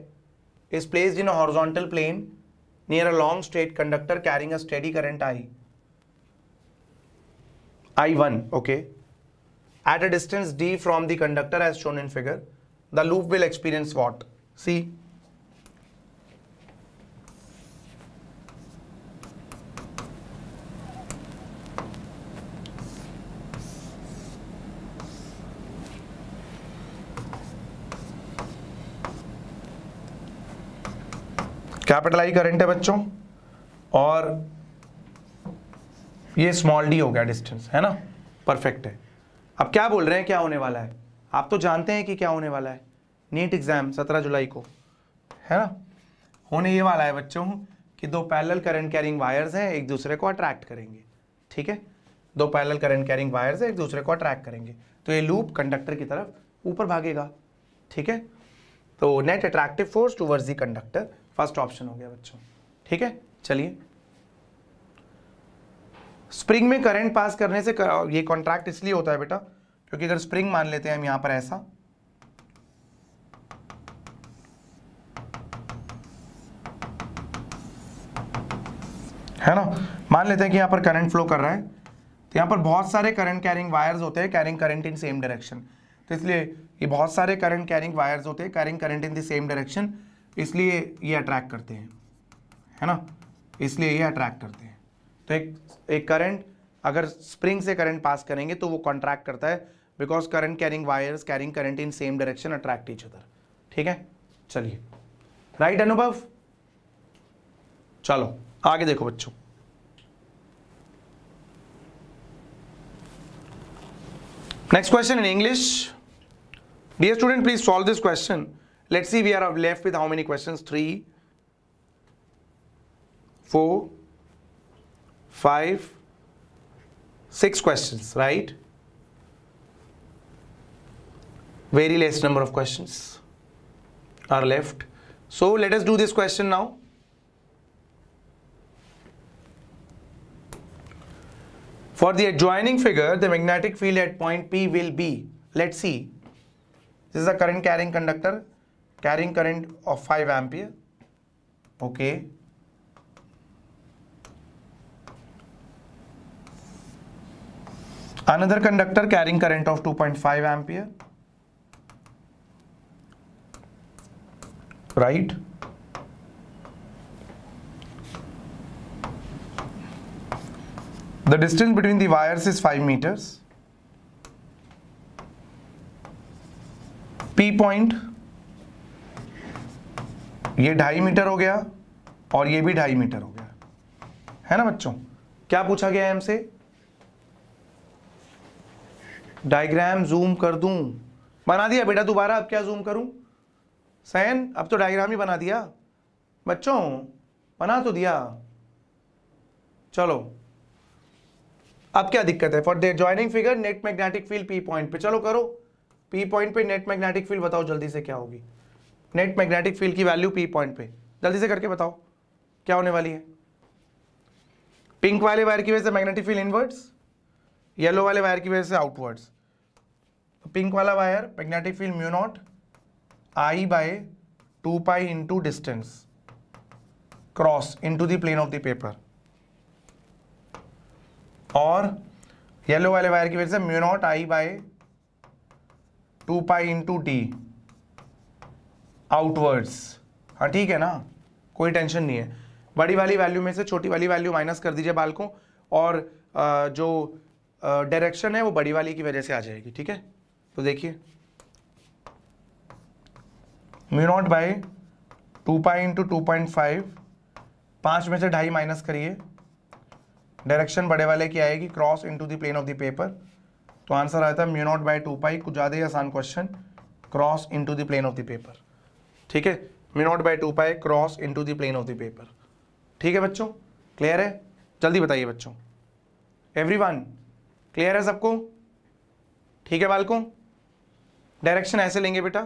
is placed in a horizontal plane near a long straight conductor carrying a steady current I I1, okay, at a distance d from the conductor as shown in figure, the loop will experience what? See, capital I current है बच्चों और ये small D हो गया distance है ना perfect है अब क्या बोल रहे हैं क्या होने वाला है आप तो जानते हैं कि क्या होने वाला है नीट एग्ज़ाम सत्रह जुलाई को है ना होने ये वाला है बच्चों कि दो पैरेलल करंट कैरिंग वायर्स हैं एक दूसरे को अट्रैक्ट करेंगे ठीक है दो पैरेलल करंट कैरिंग वायर्स हैं एक दूसरे को अट्रैक्ट करेंगे तो ये लूप कंडक्टर की तरफ ऊपर भागेगा ठीक है तो net attractive force towards the conductor first option हो गया बच्चों ठीक है चलिए स्प्रिंग में करंट पास करने से कर, ये कॉन्ट्रैक्ट इसलिए होता है बेटा क्योंकि अगर स्प्रिंग मान लेते हैं हम यहां पर ऐसा है ना मान लेते हैं कि यहां पर करंट फ्लो कर रहा है तो यहां पर बहुत सारे करंट कैरिंग वायर्स होते हैं carrying current in same direction तो इसलिए ये बहुत सारे करंट कैरिंग वायर्स होते हैं carrying current in the same direction इसलिए ये अट्रैक्ट करते हैं है ना इसलिए ये अट्रैक्ट करते हैं तो एक एक करंट अगर स्प्रिंग से करंट पास करेंगे तो वो कॉन्ट्रैक्ट करता है because current carrying wires carrying current in same direction attract each other ठीक है चलिए राइट अनुभव चलो आगे देखो बच्चों next question in English dear student please solve this question let's see we are left with how many questions three four five, six questions, right? Very less number of questions are left. So let us do this question now. For the adjoining figure, the magnetic field at point P will be, let's see, this is a current carrying conductor, carrying current of 5 ampere, okay, another conductor carrying current of 2.5 ampere right the distance between the wires is 5 meters p point ये ढाई metre हो गया और ये भी ढाई metre हो गया है ना बच्चों क्या पूछा गया है हमसे डायग्राम जूम कर दूं बना दिया बेटा दोबारा अब क्या जूम करूं सैन अब तो डायग्राम ही बना दिया बच्चों बना तो दिया चलो अब क्या दिक्कत है for their joining figure net magnetic field P point पे चलो करो पी पॉइंट पे नेट मैग्नेटिक फील्ड बताओ जल्दी से क्या होगी नेट मैग्नेटिक फील्ड की वैल्यू पी पॉइंट पे जल्दी से करके बताओ क्या होने वाली है पिंक वाले वायर की वजह से मैग्नेटिक फील्ड इनवर्ट्स येलो वाले वायर की वजह से आउटवर्ड्स पिंक वाला wire magnetic field mu naught I by two pi into distance cross into the plane of the paper और येलो वाले वायर की वजह से mu naught I by two pi into T outwards हाँ ठीक है ना कोई टेंशन नहीं है बड़ी वाली वैल्यू में से छोटी वाली वैल्यू माइनस कर दीजिए बाल को और जो डायरेक्शन है वो बड़ी वाली की वजह से आ जाएगी ठीक है तो देखिए mu naught by two pi into two point five पाँच में से ढाई माइनस करिए डायरेक्शन बड़े वाले की आएगी cross into the plane of the paper तो आंसर आता है mu naught by two pi कुछ ज़्यादा ही आसान question cross into the plane of the paper ठीक है mu naught by two pi cross into the plane of the paper ठीक है बच्चों क्लियर है जल्दी बताइए बच्चों वन क्लियर है सबको ठीक है बालकों डायरेक्शन ऐसे लेंगे बेटा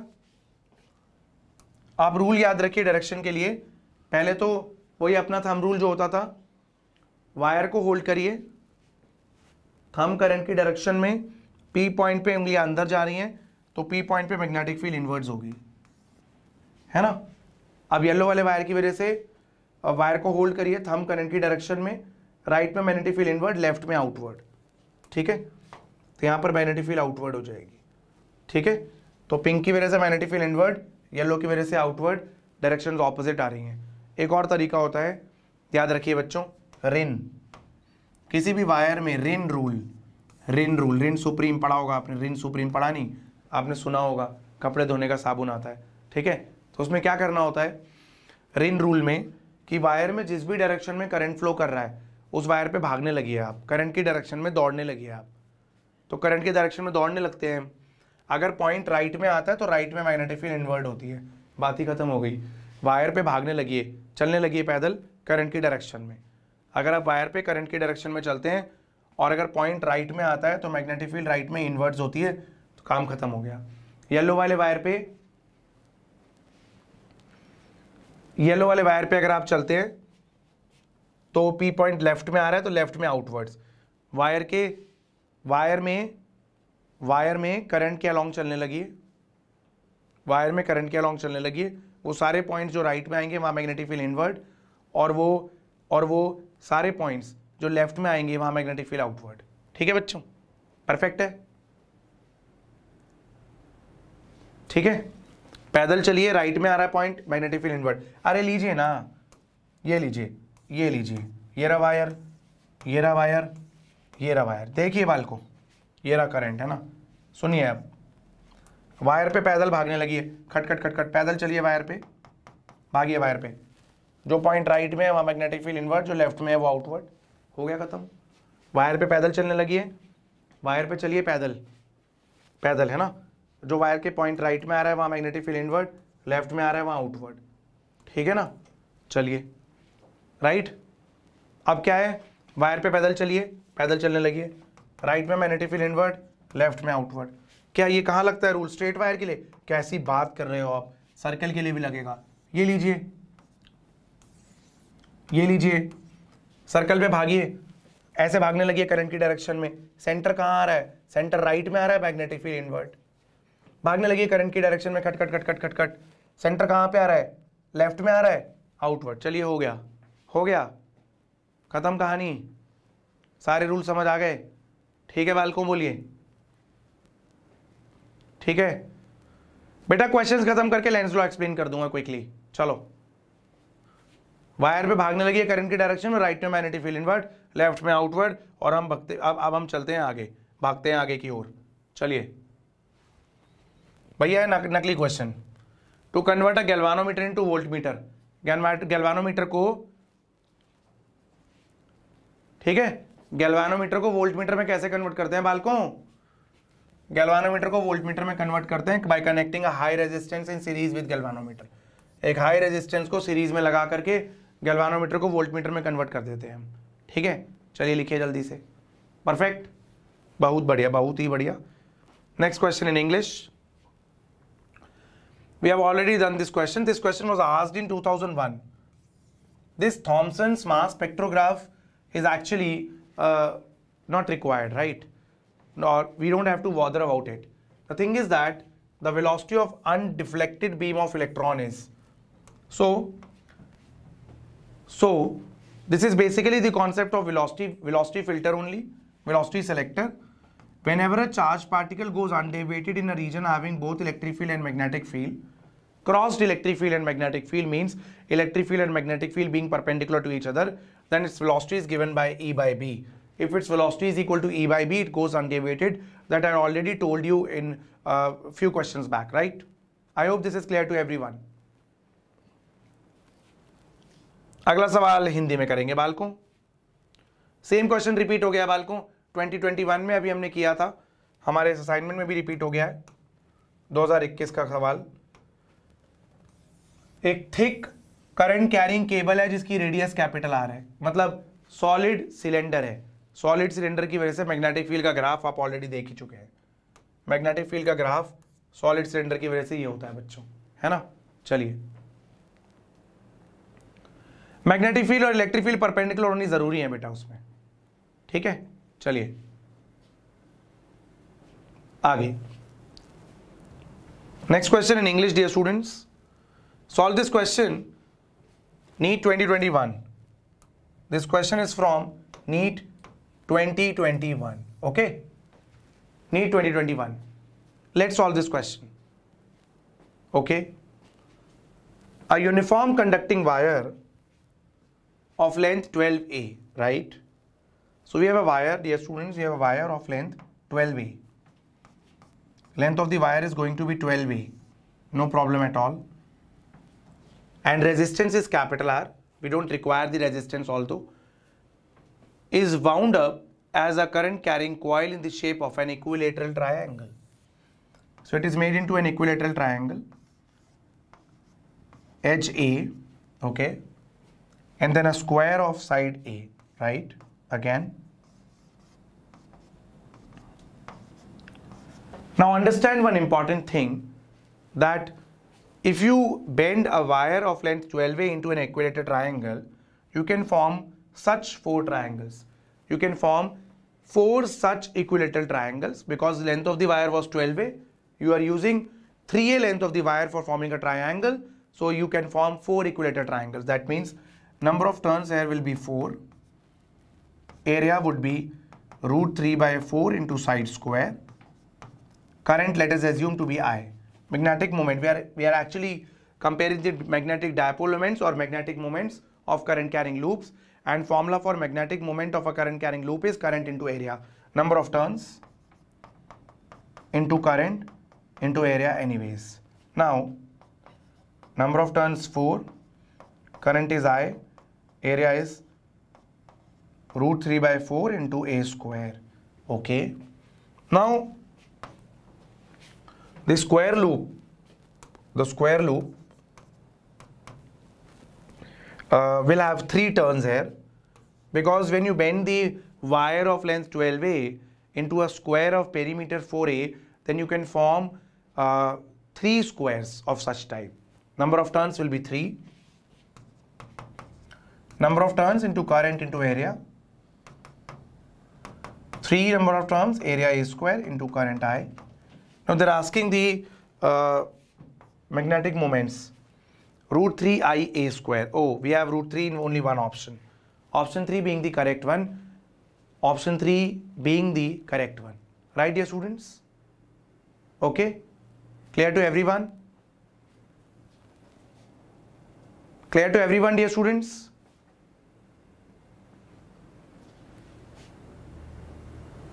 आप रूल याद रखिए डायरेक्शन के लिए पहले तो वही अपना थम रूल जो होता था वायर को होल्ड करिए थम करंट की डायरेक्शन में पी पॉइंट पे उंगलियां अंदर जा रही हैं तो पी पॉइंट पे मैग्नेटिक फील्ड इन्वर्ट होगी है ना अब येलो वाले वायर की वजह से वायर को होल्ड करिए थम करंट की डायरेक्शन में राइट में मैग्नेटिक फील्ड इनवर्ड लेफ्ट में आउटवर्ड ठीक है तो यहां पर मैग्नेटिक फील्ड आउटवर्ड हो जाएगी ठीक है तो पिंक की वजह से मैग्नेटिक फील्ड इनवर्ड येलो की वजह से आउटवर्ड डायरेक्शन ऑपोजिट आ रही हैं एक और तरीका होता है याद रखिए बच्चों रिन किसी भी वायर में रिन रूल रिन रूल रिन सुप्रीम पढ़ा होगा आपने रिन सुप्रीम पढ़ा नहीं आपने सुना होगा कपड़े धोने का साबुन आता है ठीक है तो उसमें क्या करना होता है रिन रूल में कि वायर में जिस भी डायरेक्शन में करंट फ्लो कर रहा है उस वायर पे भागने लगी है आप करंट की डायरेक्शन में दौड़ने लगी है आप तो करंट के डायरेक्शन में दौड़ने लगते हैं अगर पॉइंट राइट में आता है तो राइट में मैग्नेटिक फील्ड इन्वर्ट होती है बात ही खत्म हो गई वायर पे भागने लगी है चलने लगी है पैदल करंट की डायरेक्शन में अगर आप वायर पे करंट की डायरेक्शन में चलते हैं और अगर पॉइंट राइट में आता है तो मैग्नेटिक फील्ड राइट में इन्वर्ट होती है तो काम खत्म हो गया येलो वाले वायर पे येलो वाले वायर पे अगर आप चलते हैं तो पी पॉइंट लेफ्ट में आ रहा है तो लेफ्ट में आउटवर्ड्स वायर के वायर में वायर में करंट के अलॉन्ग चलने लगी वायर में करंट के अलॉन्ग चलने लगी वो सारे पॉइंट्स जो राइट में आएंगे वहाँ मैग्नेटिक फील्ड इनवर्ड और वो और वो सारे पॉइंट्स जो लेफ्ट में आएंगे वहाँ मैग्नेटिक फील्ड आउटवर्ड ठीक है बच्चों परफेक्ट है ठीक है पैदल चलिए राइट में आ रहा है पॉइंट मैग्नेटिक फील्ड इनवर्ड अरे लीजिए ना ये लीजिए ये लीजिए ये रहा वायर ये रहा वायर ये रहा वायर देखिए बाल को ये रहा करंट है ना सुनिए आप वायर पे पैदल भागने लगी है खट खट खट खट पैदल चलिए वायर पे भागिए वायर पे जो पॉइंट राइट में है वहाँ मैग्नेटिक फील्ड इनवर्ट जो लेफ्ट में है वो आउटवर्ड हो गया ख़त्म वायर पे पैदल चलने लगी है वायर पे चलिए पैदल पैदल है ना जो वायर के पॉइंट राइट में आ रहा है वहाँ मैग्नेटिक फील्ड इनवर्ट लेफ्ट में आ रहा है वहाँ आउटवर्ड ठीक है ना चलिए राइट अब क्या है वायर पे पैदल चलिए पैदल चलने लगिए राइट में मैग्नेटिक फील्ड इनवर्ड लेफ्ट में आउटवर्ड क्या ये कहाँ लगता है रूल स्ट्रेट वायर के लिए कैसी बात कर रहे हो आप सर्कल के लिए भी लगेगा ये लीजिए ये लीजिए सर्कल पे भागिए ऐसे भागने लगी करंट की डायरेक्शन में सेंटर कहाँ आ रहा है सेंटर राइट में आ रहा है मैग्नेटिक फील्ड इनवर्ट भागने लगी करंट की डायरेक्शन में खटखट खटखट खटखट सेंटर कहाँ पे आ रहा है लेफ्ट में आ रहा है आउटवर्ड चलिए हो गया हो गया ख़त्म कहानी सारे रूल समझ आ गए ठीक है बालकों बोलिए ठीक है बेटा क्वेश्चंस खत्म करके लेंस लॉ एक्सप्लेन कर दूंगा क्विकली चलो वायर पे भागने लगी है करंट की डायरेक्शन में राइट में मैग्नेटिक फील्ड इनवर्ड लेफ्ट में आउटवर्ड और हम भगते अब अब हम चलते हैं आगे भागते हैं आगे की ओर चलिए भैया है नक, नकली question to convert a galvanometer into voltmeter galvanometer को ठीक है गैल्वानोमीटर को वोल्टमीटर में कैसे कन्वर्ट करते हैं बालकों गैल्वानोमीटर को वोल्टमीटर में कन्वर्ट करते हैं by connecting high resistance in series with galvanometer एक हाई रेजिस्टेंस को सीरीज में लगा करके गैल्वानोमीटर को वोल्टमीटर में कन्वर्ट कर देते हैं हम ठीक है चलिए लिखिए जल्दी से परफेक्ट बहुत बढ़िया बहुत ही बढ़िया next question in English we have already done this question this question was asked in 2001 this thomson's mass spectrograph is actually uh, not required, right? Nor we don't have to bother about it. The thing is that the velocity of undeflected beam of electron is. So, so this is basically the concept of velocity, velocity filter only, velocity selector. Whenever a charged particle goes undeviated in a region having both electric field and magnetic field, crossed electric field and magnetic field means electric field and magnetic field being perpendicular to each other then its velocity is given by E by B. If its velocity is equal to E by B, it goes undeviated. That I already told you in a uh, few questions back, right? I hope this is clear to everyone. अगला सवाल हिंदी में करेंगे बालकों same question repeat हो गया बालकों 2021 में अभी हमने किया था हमारे इस असाइनमेंट में भी रिपीट हो गया है 2021 का सवाल एक थिक करंट कैरिंग केबल है जिसकी रेडियस कैपिटल आर है मतलब सॉलिड सिलेंडर है सॉलिड सिलेंडर की वजह से मैग्नेटिक फील्ड का ग्राफ आप ऑलरेडी देख ही चुके हैं मैग्नेटिक फील्ड का ग्राफ सॉलिड सिलेंडर की वजह से ये होता है बच्चों है ना चलिए मैग्नेटिक फील्ड और इलेक्ट्रिक फील्ड परपेंडिकुलर होनी जरूरी है बेटा उसमें ठीक है चलिए आगे next question in English dear students solve this question NEET 2021. This question is from NEET 2021. Okay? NEET 2021. Let's solve this question. Okay? A uniform conducting wire of length 12A, right? So we have a wire, dear students, we have a wire of length 12A. Length of the wire is going to be 12A. No problem at all and resistance is capital R, we don't require the resistance although, is wound up as a current carrying coil in the shape of an equilateral triangle. So it is made into an equilateral triangle, HA, okay, and then a square of side A, right, again. Now understand one important thing that if you bend a wire of length 12A into an equilateral triangle, you can form such four triangles. You can form four such equilateral triangles because the length of the wire was 12A. You are using 3A length of the wire for forming a triangle. So you can form four equilateral triangles. That means number of turns here will be 4. Area would be root 3 by 4 into side square. Current let us assume to be I magnetic moment. We are, we are actually comparing the magnetic dipole moments or magnetic moments of current carrying loops and formula for magnetic moment of a current carrying loop is current into area. Number of turns into current into area anyways. Now, number of turns 4, current is I, area is root 3 by 4 into A square. Okay. Now, the square loop, the square loop uh, will have three turns here because when you bend the wire of length 12a into a square of perimeter 4a, then you can form uh, three squares of such type. Number of turns will be three. Number of turns into current into area. 3 number of turns, area A square into current I. Now they're asking the uh, magnetic moments. Root 3 I A square. Oh, we have root 3 in only one option. Option 3 being the correct one. Option 3 being the correct one. Right, dear students? Okay? Clear to everyone? Clear to everyone, dear students?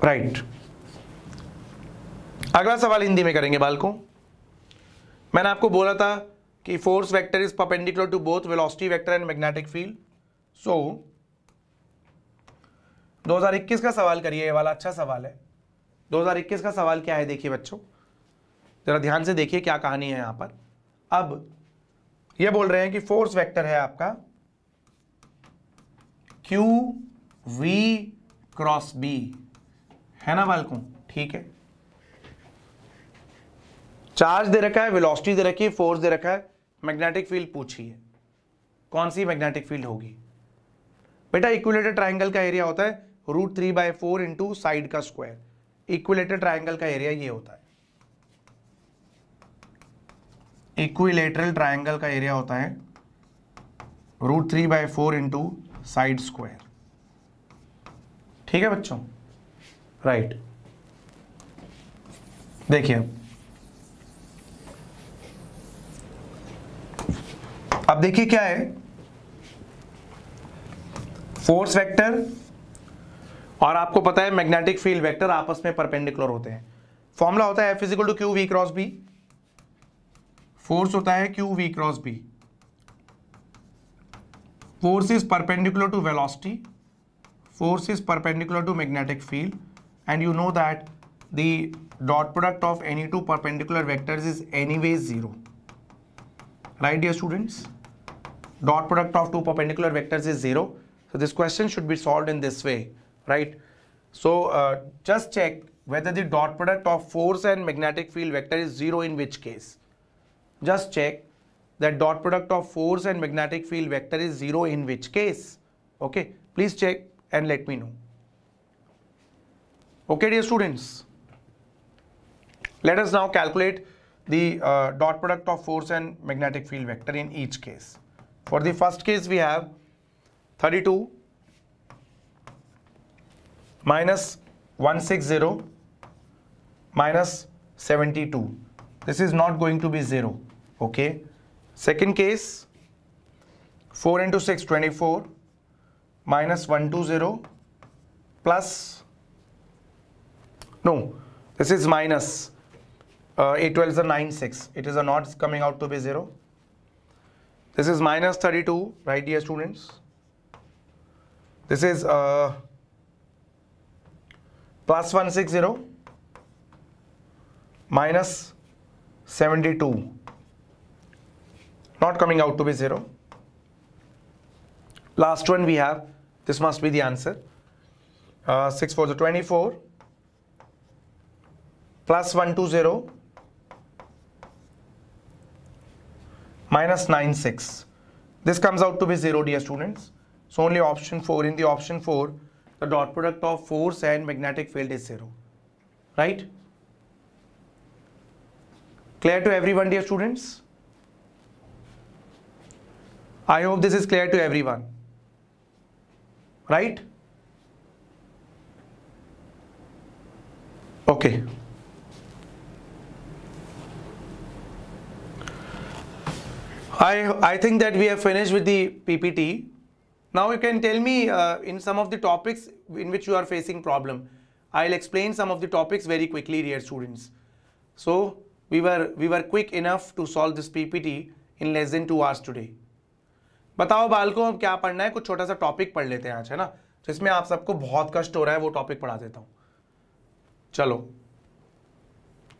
Right. अगला सवाल हिंदी में करेंगे बालकों मैंने आपको बोला था कि force vector is perpendicular to both velocity vector and magnetic field so 2021 का सवाल करिए ये वाला अच्छा सवाल है 2021 का सवाल क्या है देखिए बच्चों जरा ध्यान से देखिए क्या कहानी है यहाँ पर अब ये बोल रहे हैं कि फोर्स वेक्टर है आपका Q V क्रॉस B है ना बालकों ठीक है चार्ज दे रखा है वेलोसिटी दे रखी है फोर्स दे रखा है मैग्नेटिक फील्ड पूछी है कौन सी मैग्नेटिक फील्ड होगी बेटा इक्विलेटर ट्राइंगल का एरिया होता है root three by four into side का स्क्वायर इक्विलेटर ट्राइंगल का एरिया ये होता है इक्विलेटरल ट्राइंगल का एरिया होता है root three by four into side square ठीक है बच्चों राइट देखिए अब देखिए क्या है फोर्स वेक्टर और आपको पता है मैग्नेटिक फील्ड वेक्टर आपस में परपेंडिकुलर होते हैं फॉर्मूला होता है physical to Q we cross B force होता है q we cross B force is perpendicular to velocity force is perpendicular to magnetic field and you know that the of any two perpendicular two is any is anyways zero right dear students dot product of two perpendicular vectors is 0. So this question should be solved in this way, right? So uh, just check whether the dot product of force and magnetic field vector is 0 in which case. Just check that dot product of force and magnetic field vector is 0 in which case. Okay, please check and let me know. Okay dear students, let us now calculate the uh, dot product of force and magnetic field vector in each case. For the first case, we have 32 minus 160 minus 72. This is not going to be 0. Okay. Second case, 4 into 6, 24 minus 120 plus, no, this is minus uh, 8 12 is a 9, 6. It is a not coming out to be 0. This is minus 32, right dear students? This is uh, plus 160 minus 72 not coming out to be 0. Last one we have, this must be the answer. Uh, 6 for the 24 plus 120 minus 9 6 this comes out to be 0 dear students so only option 4 in the option 4 the dot product of force and magnetic field is 0 right clear to everyone dear students I hope this is clear to everyone right okay I, I think that we have finished with the PPT. Now you can tell me uh, in some of the topics in which you are facing problem. I'll explain some of the topics very quickly dear students. So we were, we were quick enough to solve this PPT in less than two hours today. बताओ बालकों अब क्या पढ़ना है कुछ छोटा सा topic पढ़ लेते हैं आज है ना जिसमें आप सबको बहुत कष्ट हो रहा है वो टॉपिक पढ़ा देता हूँ चलो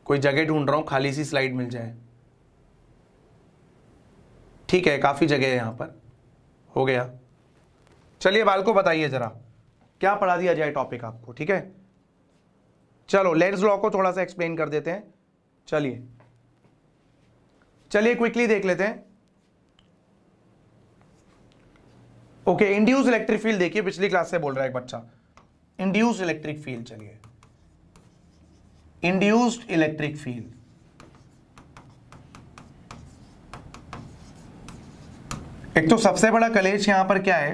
कोई जगह ढूंढ रहा हूँ खाली सी स्लाइड मिल जाए ठीक है काफ़ी जगह है यहां पर हो गया चलिए बाल को बताइए ज़रा क्या पढ़ा दिया जाए टॉपिक आपको ठीक है चलो लेंस लॉ को थोड़ा सा एक्सप्लेन कर देते हैं चलिए चलिए क्विकली देख लेते हैं ओके इंड्यूस इलेक्ट्रिक फील्ड देखिए पिछली क्लास से बोल रहा है एक बच्चा इंड्यूस इलेक्ट्रिक फील्ड चलिए इंड्यूस्ड इलेक्ट्रिक फील्ड एक तो सबसे बड़ा कलेश यहां पर क्या है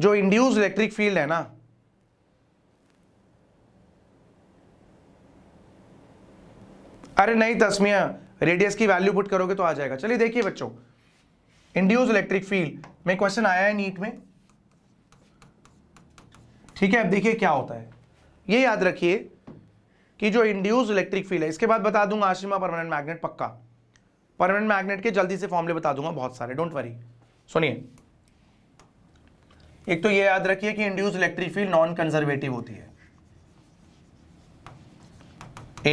जो इंड्यूस इलेक्ट्रिक फील्ड है ना अरे नहीं तस्मिया रेडियस की वैल्यू पुट करोगे तो आ जाएगा चलिए देखिए बच्चों इंड्यूस इलेक्ट्रिक फील्ड में क्वेश्चन आया है नीट में ठीक है अब देखिए क्या होता है ये याद रखिए कि जो इंड्यूस इलेक्ट्रिक फील्ड है इसके बाद बता दूंगा आशिमा परमानेंट मैग्नेट पक्का परमानेंट मैग्नेट के जल्दी से फॉर्मले बता दूंगा बहुत सारे डोंट वरी सुनिए एक तो ये याद रखिए कि induce electric field non conservative होती है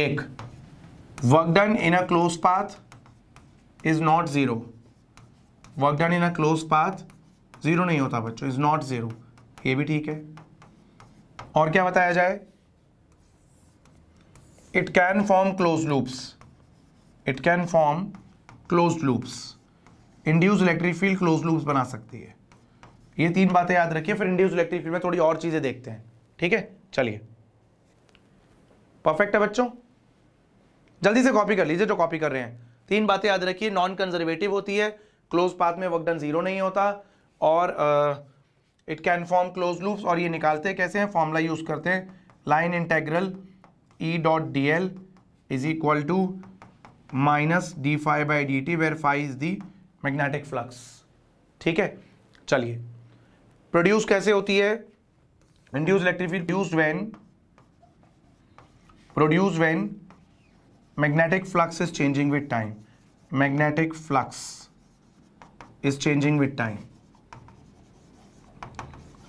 एक work done in a close path is not zero work done in a close path zero नहीं होता बच्चों इज नॉट जीरो ये भी ठीक है और क्या बताया जाए it can form close loops it can form close loops induce electric field close loops बना सकती है ये तीन बातें याद रखिए फिर इंड्यूस इलेक्ट्रिक फील्ड में थोड़ी और चीज़ें देखते हैं ठीक है चलिए परफेक्ट है बच्चों जल्दी से कॉपी कर लीजिए जो कॉपी कर रहे हैं तीन बातें याद रखिए नॉन कंजर्वेटिव होती है क्लोज पाथ में वर्कडन जीरो नहीं होता और it can form close loops और ये निकालते हैं कैसे हैं फॉर्मूला यूज़ करते हैं line integral E dot D L is equal to minus D phi by D T where phi is the magnetic flux ठीक है चलिए प्रोड्यूस कैसे होती है induce field produce when produce when magnetic flux is changing with time magnetic flux is changing with time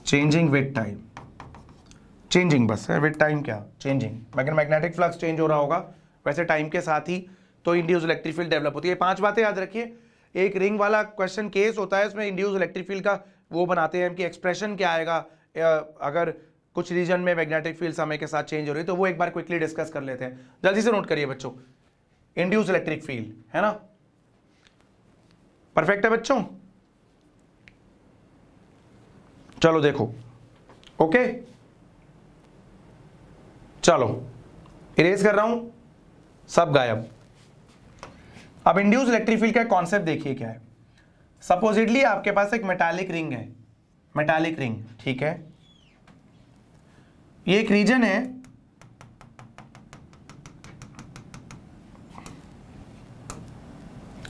changing with time changing बस है with time क्या changing magnetic flux change हो रहा होगा वैसे टाइम के साथ ही तो इंड्यूस इलेक्ट्रिक फील्ड डेवलप होती है पांच बातें याद रखिए एक रिंग वाला क्वेश्चन केस होता है उसमें इंड्यूस इलेक्ट्रिक फील्ड का वो बनाते हैं कि एक्सप्रेशन क्या आएगा अगर कुछ रीजन में मैग्नेटिक फील्ड समय के साथ चेंज हो रही है तो वो एक बार क्विकली डिस्कस कर लेते हैं जल्दी से नोट करिए बच्चों इंड्यूस इलेक्ट्रिक फील्ड है ना परफेक्ट है बच्चों चलो देखो ओके चलो इरेज कर रहा हूं सब गायब अब इंड्यूस इलेक्ट्रिक फील्ड का कॉन्सेप्ट देखिए क्या है सपोजिटली आपके पास एक मेटालिक रिंग है मेटालिक रिंग ठीक है ये एक रीजन है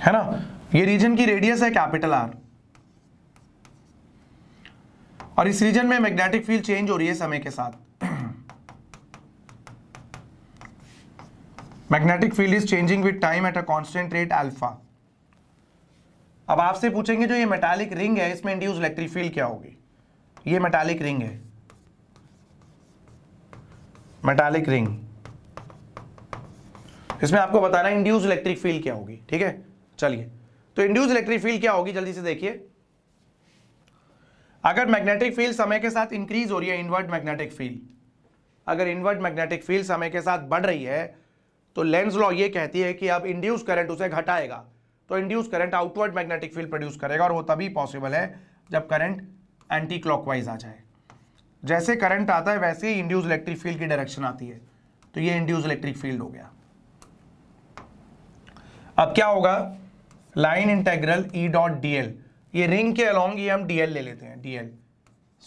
है ना ये रीजन की रेडियस है कैपिटल आर और इस रीजन में मैग्नेटिक फील्ड चेंज हो रही है समय के साथ magnetic field is changing with time at a constant rate alpha अब आपसे पूछेंगे जो ये मेटालिक रिंग है इसमें इंड्यूस इलेक्ट्रिक फील्ड क्या होगी ये मेटालिक रिंग है मेटालिक रिंग इसमें आपको बताना है इंड्यूस इलेक्ट्रिक फील्ड क्या होगी ठीक है चलिए तो इंड्यूस इलेक्ट्रिक फील्ड क्या होगी जल्दी से देखिए अगर मैग्नेटिक फील्ड समय के साथ इंक्रीज हो रही है इनवर्ट मैग्नेटिक फील्ड अगर इनवर्ट मैग्नेटिक फील्ड समय के साथ बढ़ रही है तो लेंस लॉ ये कहती है कि अब इंड्यूस करंट उसे घटाएगा तो induce current outward magnetic field produce करेगा और वो तभी पॉसिबल है जब करंट एंटी क्लॉकवाइज आ जाए जैसे करंट आता है वैसे ही इंड्यूस इलेक्ट्रिक फील्ड की डायरेक्शन आती है तो ये इंड्यूस इलेक्ट्रिक फील्ड हो गया अब क्या होगा line integral E dot DL ये रिंग के अलोंग ये हम डीएल ले लेते हैं DL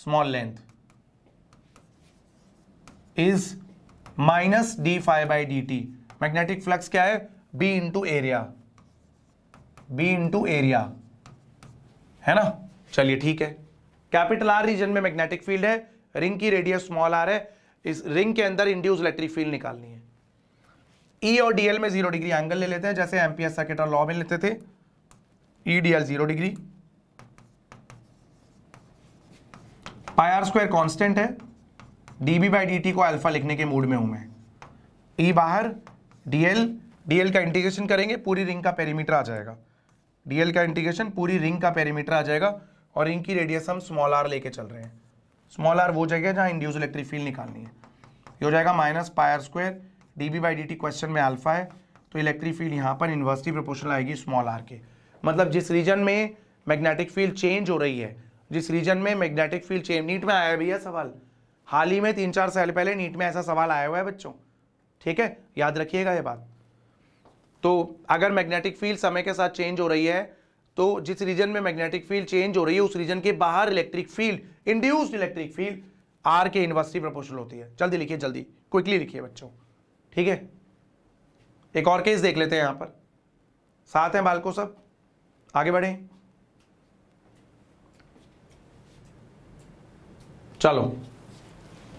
small length is minus D phi by D T magnetic flux क्या है B into area B into area है ना चलिए ठीक है कैपिटल आर रीजन में मैग्नेटिक फील्ड है रिंग की रेडियस स्मॉल आर है इस रिंग के अंदर इंड्यूस इलेक्ट्रिक फील्ड निकालनी है ई e और डीएल में जीरो डिग्री एंगल ले लेते हैं जैसे एमपीएस सर्किट और लॉ में लेते थे E D L zero degree pi R square constant है D B by D T को अल्फा लिखने के मूड में हूं मैं ई e बाहर डीएल डीएल का इंटीग्रेशन करेंगे पूरी रिंग का पेरीमीटर आ जाएगा डीएल का इंटीग्रेशन पूरी रिंग का पेरीमीटर आ जाएगा और रिंग की रेडियस हम स्मॉल आर लेके चल रहे हैं स्मॉल आर वो जगह जहाँ इंड्यूस इलेक्ट्रिक फील्ड निकालनी है ये हो जाएगा minus pi R square D B by D T question में अल्फा है तो इलेक्ट्रिक फील्ड यहाँ पर इन्वर्सिटी प्रोपोर्शनल आएगी स्मॉल आर के मतलब जिस रीजन में मैग्नेटिक फील्ड चेंज हो रही है जिस रीजन में मैग्नेटिक फील्ड चेंज नीट में आया भैया सवाल हाल ही में तीन चार साल पहले नीट में ऐसा सवाल आया हुआ है बच्चों ठीक है याद रखिएगा ये बात तो अगर मैग्नेटिक फील्ड समय के साथ चेंज हो रही है तो जिस रीजन में मैग्नेटिक फील्ड चेंज हो रही है उस रीजन के बाहर electric field induced electric field R के इनवर्सिटी प्रपोर्शनल होती है जल्दी लिखिए जल्दी क्विकली लिखिए बच्चों ठीक है एक और केस देख लेते हैं यहां पर साथ हैं बालकों सब आगे बढ़े चलो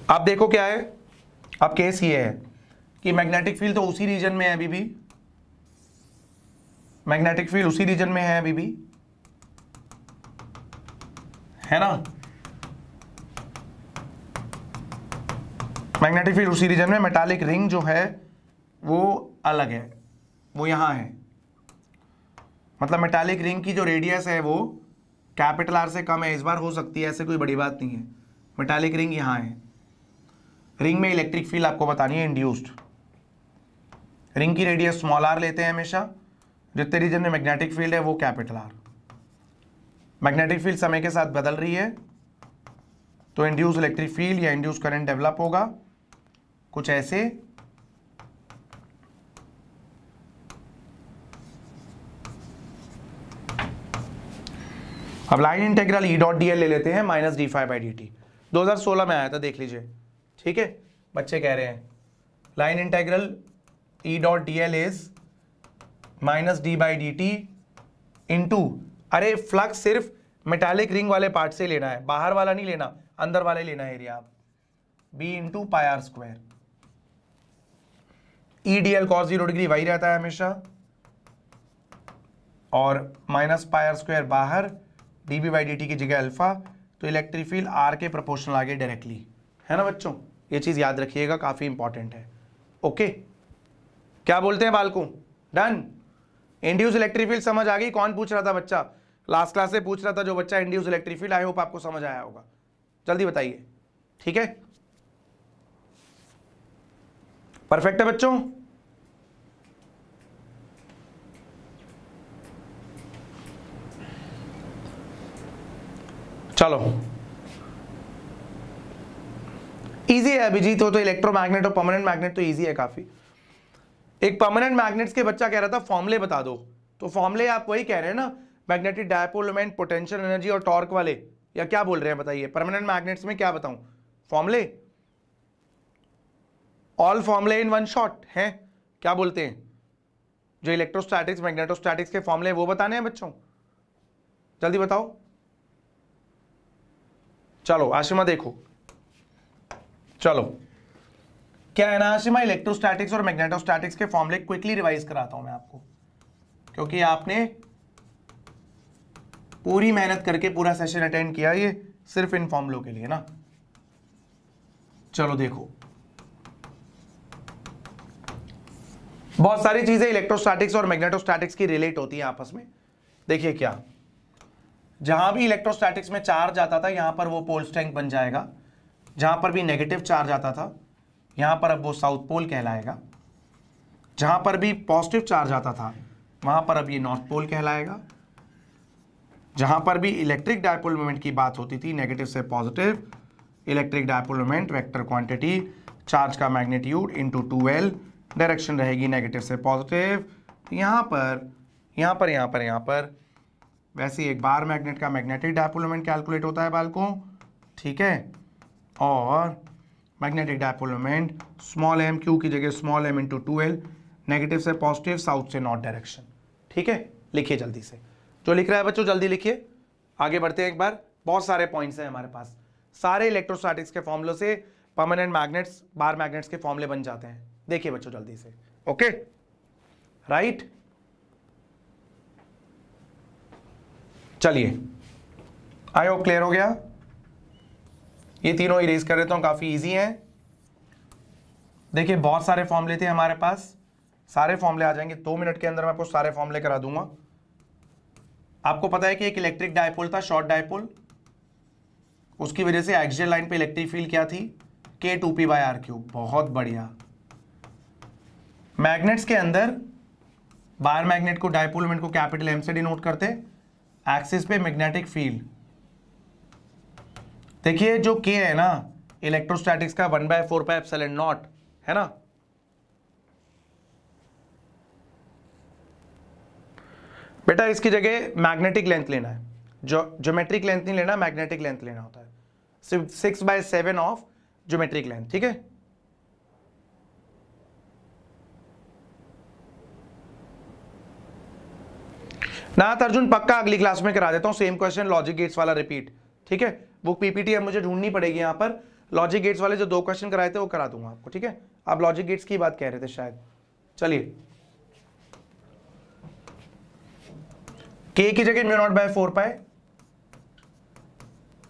आप देखो क्या है अब केस ये है कि मैग्नेटिक फील्ड तो उसी रीजन में है अभी भी मैग्नेटिक फील्ड उसी रीजन में है अभी भी है ना मैग्नेटिक फील्ड उसी रीजन में मेटालिक रिंग जो है वो अलग है वो यहां है मतलब मेटालिक रिंग की जो रेडियस है वो कैपिटल आर से कम है इस बार हो सकती है ऐसे कोई बड़ी बात नहीं है मेटालिक रिंग यहां है रिंग में इलेक्ट्रिक फील्ड आपको बतानी है इंड्यूस्ड रिंग की रेडियस स्मॉल आर लेते हैं हमेशा जितने रीजन में मैग्नेटिक फील्ड है वो कैपिटल आर मैग्नेटिक फील्ड समय के साथ बदल रही है तो इंड्यूस इलेक्ट्रिक फील्ड या इंड्यूस करंट डेवलप होगा कुछ ऐसे अब line integral E dot DL ले लेते हैं minus D phi by D T दो में आया था देख लीजिए ठीक है बच्चे कह रहे हैं line integral E dot dl is minus D by D T अरे फ्लक्स सिर्फ मेटालिक रिंग वाले पार्ट से लेना है बाहर वाला नहीं लेना अंदर वाले लेना है एरिया आप B into pi R square E D L cos zero degree वही रहता है हमेशा और माइनस पाई आर स्क्वायर बाहर D B by D T की जगह अल्फा तो इलेक्ट्रिक फील्ड आर के प्रोपोर्शनल आगे डायरेक्टली है ना बच्चों ये चीज़ याद रखिएगा काफ़ी इंपॉर्टेंट है ओके okay? क्या बोलते हैं बालकू डन इंड्यूस इलेक्ट्रिक फील्ड समझ आ गई कौन पूछ रहा था बच्चा लास्ट क्लास से पूछ रहा था जो बच्चा induce electric field I hope आपको समझ आया होगा जल्दी बताइए ठीक है परफेक्ट है बच्चों चलो इजी है अभिजीत हो तो इलेक्ट्रोमैग्नेट और परमानेंट मैग्नेट तो इजी है काफी एक परमानेंट मैग्नेट्स के बच्चा कह रहा था फॉर्मले बता दो तो फॉर्मले आप वही कह रहे हैं ना मैग्नेटिक डायपोलमेंट पोटेंशियल एनर्जी और टॉर्क वाले या क्या बोल रहे हैं बताइए परमानेंट मैग्नेट्स में क्या बताऊं formulae all formulae in one shot हैं क्या बोलते हैं जो इलेक्ट्रोस्टैटिक्स मैग्नेटोस्टैटिक्स के फॉर्मले वो बताने हैं बच्चों जल्दी बताओ चलो आशिमा देखो चलो क्या है ना मैं इलेक्ट्रोस्टैटिक्स और मैग्नेटोस्टैटिक्स के फॉर्मले क्विकली रिवाइज कराता हूं मैं आपको क्योंकि आपने पूरी मेहनत करके पूरा सेशन अटेंड किया ये सिर्फ इन फॉर्मूलों के लिए ना चलो देखो बहुत सारी चीजें इलेक्ट्रोस्टैटिक्स और मैग्नेटोस्टैटिक्स की रिलेट होती है आपस में देखिए क्या जहां भी इलेक्ट्रोस्टैटिक्स में चार्ज आता था यहां पर वो पोल स्ट्रेंथ बन जाएगा जहां पर भी नेगेटिव चार्ज आता था यहाँ पर अब वो साउथ पोल कहलाएगा जहाँ पर भी पॉजिटिव चार्ज आता था वहाँ पर अब ये नॉर्थ पोल कहलाएगा जहाँ पर भी इलेक्ट्रिक डायपोल मोमेंट की बात होती थी नेगेटिव से positive electric dipole moment vector quantity charge का magnitude into two L direction रहेगी नेगेटिव से पॉजिटिव यहाँ पर यहाँ पर यहाँ पर यहाँ पर वैसे एक बार मैग्नेट का मैग्नेटिक डायपोल मोमेंट कैलकुलेट होता है बालकों ठीक है और magnetic dipole moment small M Q की जगह small M into two L negative से पॉजिटिव साउथ से नॉर्थ डायरेक्शन ठीक है लिखिए जल्दी से जो लिख रहा है बच्चों जल्दी लिखिए आगे बढ़ते हैं एक बार बहुत सारे पॉइंट्स हैं हमारे पास सारे इलेक्ट्रोस्टैटिक्स के फॉर्मुलों से परमानेंट मैग्नेट्स बार मैग्नेट्स के फॉर्मुले बन जाते हैं देखिए बच्चों जल्दी से ओके राइट चलिए आई होप क्लियर हो गया ये तीनों इरेज कर देता हूँ काफ़ी ईजी हैं देखिए बहुत सारे फॉर्मले थे हमारे पास सारे फॉर्मले आ जाएंगे दो मिनट के अंदर मैं आपको सारे फॉर्मले करा दूंगा आपको पता है कि एक इलेक्ट्रिक डायपोल था शॉर्ट डायपोल उसकी वजह से एक्सियल लाइन पे इलेक्ट्रिक फील्ड क्या थी K two P by R cube बहुत बढ़िया मैग्नेट्स के अंदर बायर मैग्नेट को डायपोल को कैपिटल एम से डिनोट करते एक्सिस पे मैग्नेटिक फील्ड देखिए जो के है ना इलेक्ट्रोस्टैटिक्स का वन बाय फोर सेल एप्सल नॉट है ना बेटा इसकी जगह मैग्नेटिक लेंथ लेना है जो ज्योमेट्रिक लेंथ नहीं लेना मैग्नेटिक लेंथ लेना होता है सिर्फ six by seven of geometric length ठीक है ना अर्जुन पक्का अगली क्लास में करा देता हूं सेम क्वेश्चन लॉजिक गेट्स वाला रिपीट ठीक है वो पीपीटी मुझे ढूंढनी पड़ेगी यहाँ पर लॉजिक गेट्स वाले जो दो क्वेश्चन कराए थे वो करा दूंगा आपको ठीक है आप लॉजिक गेट्स की बात कह रहे थे शायद चलिए के की जगह mu naught by four pi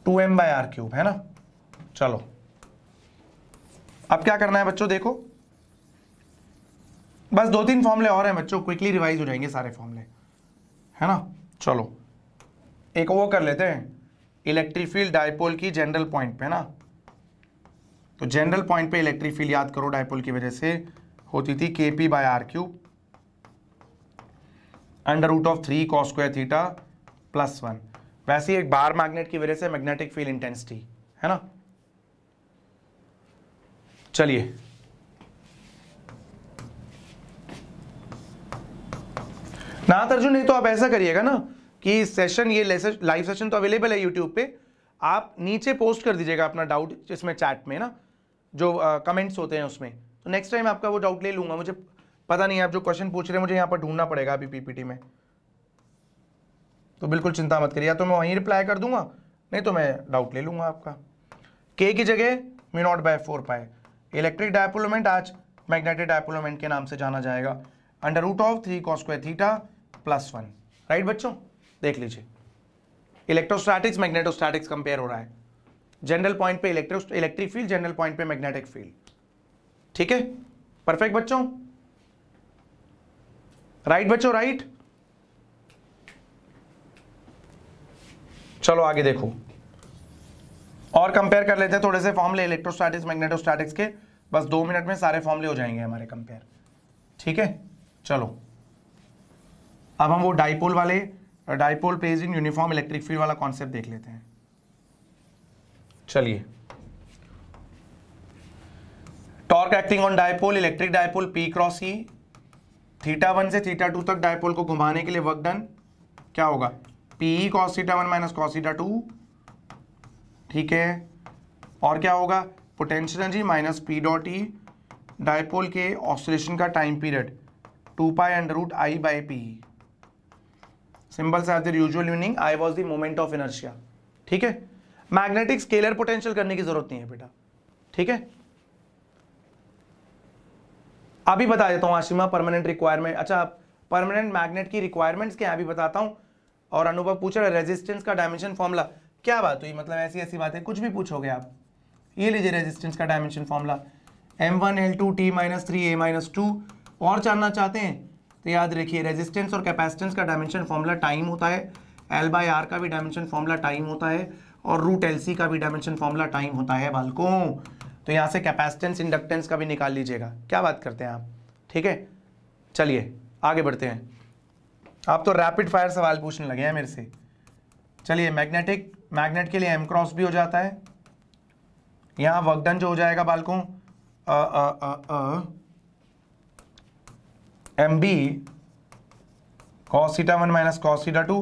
two M by R cube है ना चलो अब क्या करना है बच्चों देखो बस दो तीन फॉर्मले और हैं बच्चों क्विकली रिवाइज हो जाएंगे सारे फॉर्मले है ना चलो एक वो कर लेते हैं इलेक्ट्रिक फील्ड डायपोल की जनरल पॉइंट पे ना तो जनरल पॉइंट पे इलेक्ट्रिक फील्ड याद करो डायपोल की वजह से होती थी K P by R cube under root of three cos square theta plus one वैसे ही एक बार मैग्नेट की वजह से मैग्नेटिक फील्ड इंटेंसिटी है ना चलिए ना अर्जुन नहीं तो आप ऐसा करिएगा ना कि सेशन ये लाइव सेशन तो अवेलेबल है यूट्यूब पे आप नीचे पोस्ट कर दीजिएगा अपना डाउट इसमें चैट में ना जो कमेंट्स uh, होते हैं उसमें तो नेक्स्ट टाइम आपका वो डाउट ले लूंगा मुझे पता नहीं आप जो क्वेश्चन पूछ रहे हैं मुझे यहाँ पर ढूंढना पड़ेगा अभी पीपीटी में तो बिल्कुल चिंता मत करिए या तो मैं वहीं रिप्लाई कर दूंगा नहीं तो मैं डाउट ले लूंगा आपका के की जगह mu naught by four pi electric dipole moment आज मैग्नेटिक डायपोलोमेंट के नाम से जाना जाएगा under root of three cos square theta plus one right बच्चों देख लीजिए इलेक्ट्रोस्टैटिक्स मैग्नेटोस्टैटिक्स कंपेयर हो रहा है जनरल पॉइंट पे electro electric field general point पे मैग्नेटिक फील्ड ठीक है परफेक्ट बच्चों राइट बच्चों राइट चलो आगे देखो और कंपेयर कर लेते हैं थोड़े से फॉर्मले इलेक्ट्रोस्टैटिक्स मैग्नेटोस्टैटिक्स के बस दो मिनट में सारे फॉर्मले हो जाएंगे हमारे कंपेयर ठीक है चलो अब हम वो डाइपोल वाले dipole page in uniform electric field वाला कॉन्सेप्ट देख लेते हैं चलिए torque acting on dipole electric dipole P cross E theta one से थीटा टू तक डायपोल को घुमाने के लिए वर्क डन क्या होगा P E cos theta one minus cos theta two ठीक है और क्या होगा potential energy minus P dot E dipole के ऑसोलेशन का time period two pi under root I by P simple have their usual meaning I was the moment of inertia ठीक है magnetic scalar potential करने की जरूरत नहीं है बेटा ठीक है अभी बता देता हूं आशिमा परमानेंट रिक्वायरमेंट अच्छा परमानेंट मैग्नेट की रिक्वायरमेंट्स क्या अभी बताता हूं और अनुभव पूछ रहा है रेजिस्टेंस का डायमेंशन फॉर्मूला क्या बात हुई मतलब ऐसी ऐसी बात है कुछ भी पूछोगे आप ये लीजिए रेजिस्टेंस का dimension formula M one L two T minus three A minus two और जानना चाहते हैं तो याद रखिए रेजिस्टेंस और कैपेसिटेंस का डायमेंशन फॉर्मूला टाइम होता है एल बाई आर का भी डायमेंशन फॉर्मूला टाइम होता है और रूट एल सी का भी डायमेंशन फॉर्मूला टाइम होता है बालकों तो यहाँ से कैपेसिटेंस इंडक्टेंस का भी निकाल लीजिएगा क्या बात करते हैं आप ठीक है चलिए आगे बढ़ते हैं आप तो रैपिड फायर सवाल पूछने लगे हैं मेरे से चलिए मैग्नेटिक मैग्नेट के लिए एम क्रॉस भी हो जाता है यहाँ वर्कडन जो हो जाएगा बालकों M B cos theta theta one minus cos theta theta two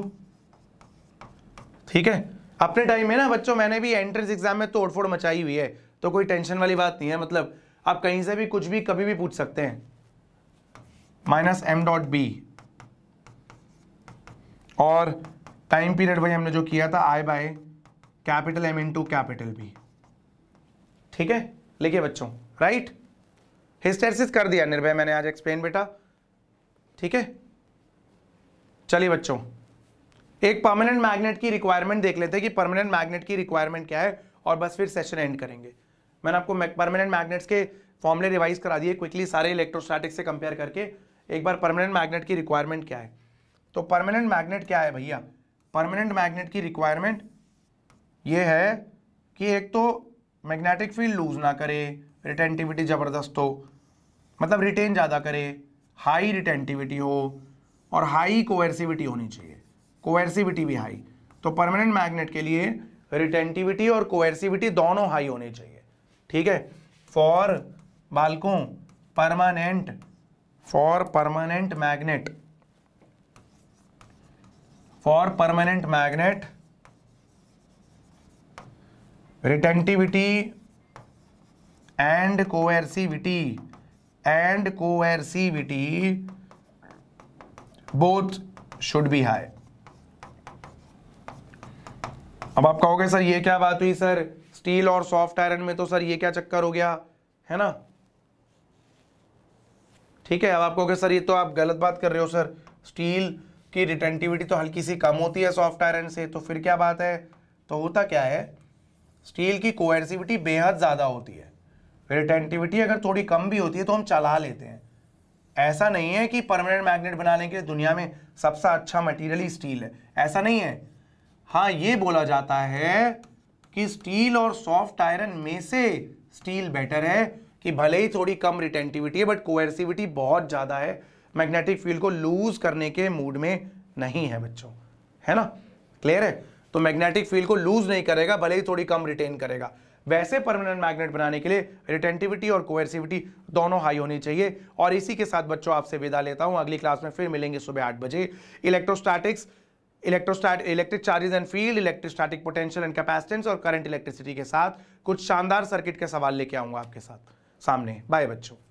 ठीक है अपने टाइम में ना बच्चों मैंने भी एंट्रेंस एग्जाम में तोड़फोड़ मचाई हुई है तो कोई टेंशन वाली बात नहीं है मतलब आप कहीं से भी कुछ भी कभी भी पूछ सकते हैं माइनस एम डॉट बी और टाइम पीरियड भाई हमने जो किया था I by capital M into capital B ठीक है लिखिए बच्चों राइट हिस्टेरिसिस कर दिया निर्भय मैंने आज एक्सप्लेन बेटा ठीक है चलिए बच्चों एक परमानेंट मैग्नेट की रिक्वायरमेंट देख लेते हैं कि परमानेंट मैग्नेट की रिक्वायरमेंट क्या है और बस फिर सेशन एंड करेंगे मैंने आपको परमानेंट मैग्नेट्स के फॉर्मुले रिवाइज करा दिए क्विकली सारे इलेक्ट्रोस्टैटिक्स से कंपेयर करके एक बार परमानेंट मैग्नेट की रिक्वायरमेंट क्या है तो परमानेंट मैग्नेट क्या है भैया परमानेंट मैग्नेट की रिक्वायरमेंट ये है कि एक तो मैग्नेटिक फील्ड लूज ना करे रिटेंटिविटी ज़बरदस्त हो मतलब रिटेन ज़्यादा करे हाई रिटेंटिविटी हो और हाई कोएर्सिविटी होनी चाहिए कोएर्सिविटी भी हाई तो परमानेंट मैग्नेट के लिए रिटेंटिविटी और कोवर्सिविटी दोनों हाई होनी चाहिए ठीक है फॉर बालकों permanent for permanent magnet for permanent magnet retentivity and coercivity and coercivity both should be high अब आप कहोगे सर ये क्या बात हुई सर स्टील और सॉफ्ट आयरन में तो सर ये क्या चक्कर हो गया है ना ठीक है अब आप कहोगे सर ये तो आप गलत बात कर रहे हो सर स्टील की रिटेंटिविटी तो हल्की सी कम होती है सॉफ्ट आयरन से तो फिर क्या बात है तो होता क्या है स्टील की कोएरसिविटी बेहद ज़्यादा होती है रिटेंटिविटी अगर थोड़ी कम भी होती है तो हम चला लेते हैं ऐसा नहीं है कि परमानेंट मैग्नेट बनाने के लिए दुनिया में सबसे अच्छा मटेरियल ही स्टील है ऐसा नहीं है हाँ ये बोला जाता है कि स्टील और सॉफ्ट आयरन में से स्टील बेटर है कि भले ही थोड़ी कम रिटेंटिविटी है बट कोएर्सिविटी बहुत ज़्यादा है मैग्नेटिक फील्ड को लूज करने के मूड में नहीं है बच्चों है ना क्लियर है तो मैग्नेटिक फील्ड को लूज नहीं करेगा भले ही थोड़ी कम रिटेन करेगा वैसे परमानेंट मैग्नेट बनाने के लिए रिटेंटिविटी और कोएर्सिविटी दोनों हाई होनी चाहिए और इसी के साथ बच्चों आपसे विदा लेता हूँ अगली क्लास में फिर मिलेंगे सुबह आठ बजे electrostatics electrostat electric charges and field electrostatic potential and capacitance और करंट इलेक्ट्रिसिटी के साथ कुछ शानदार सर्किट के सवाल लेके आऊँगा आपके साथ सामने बाय बच्चों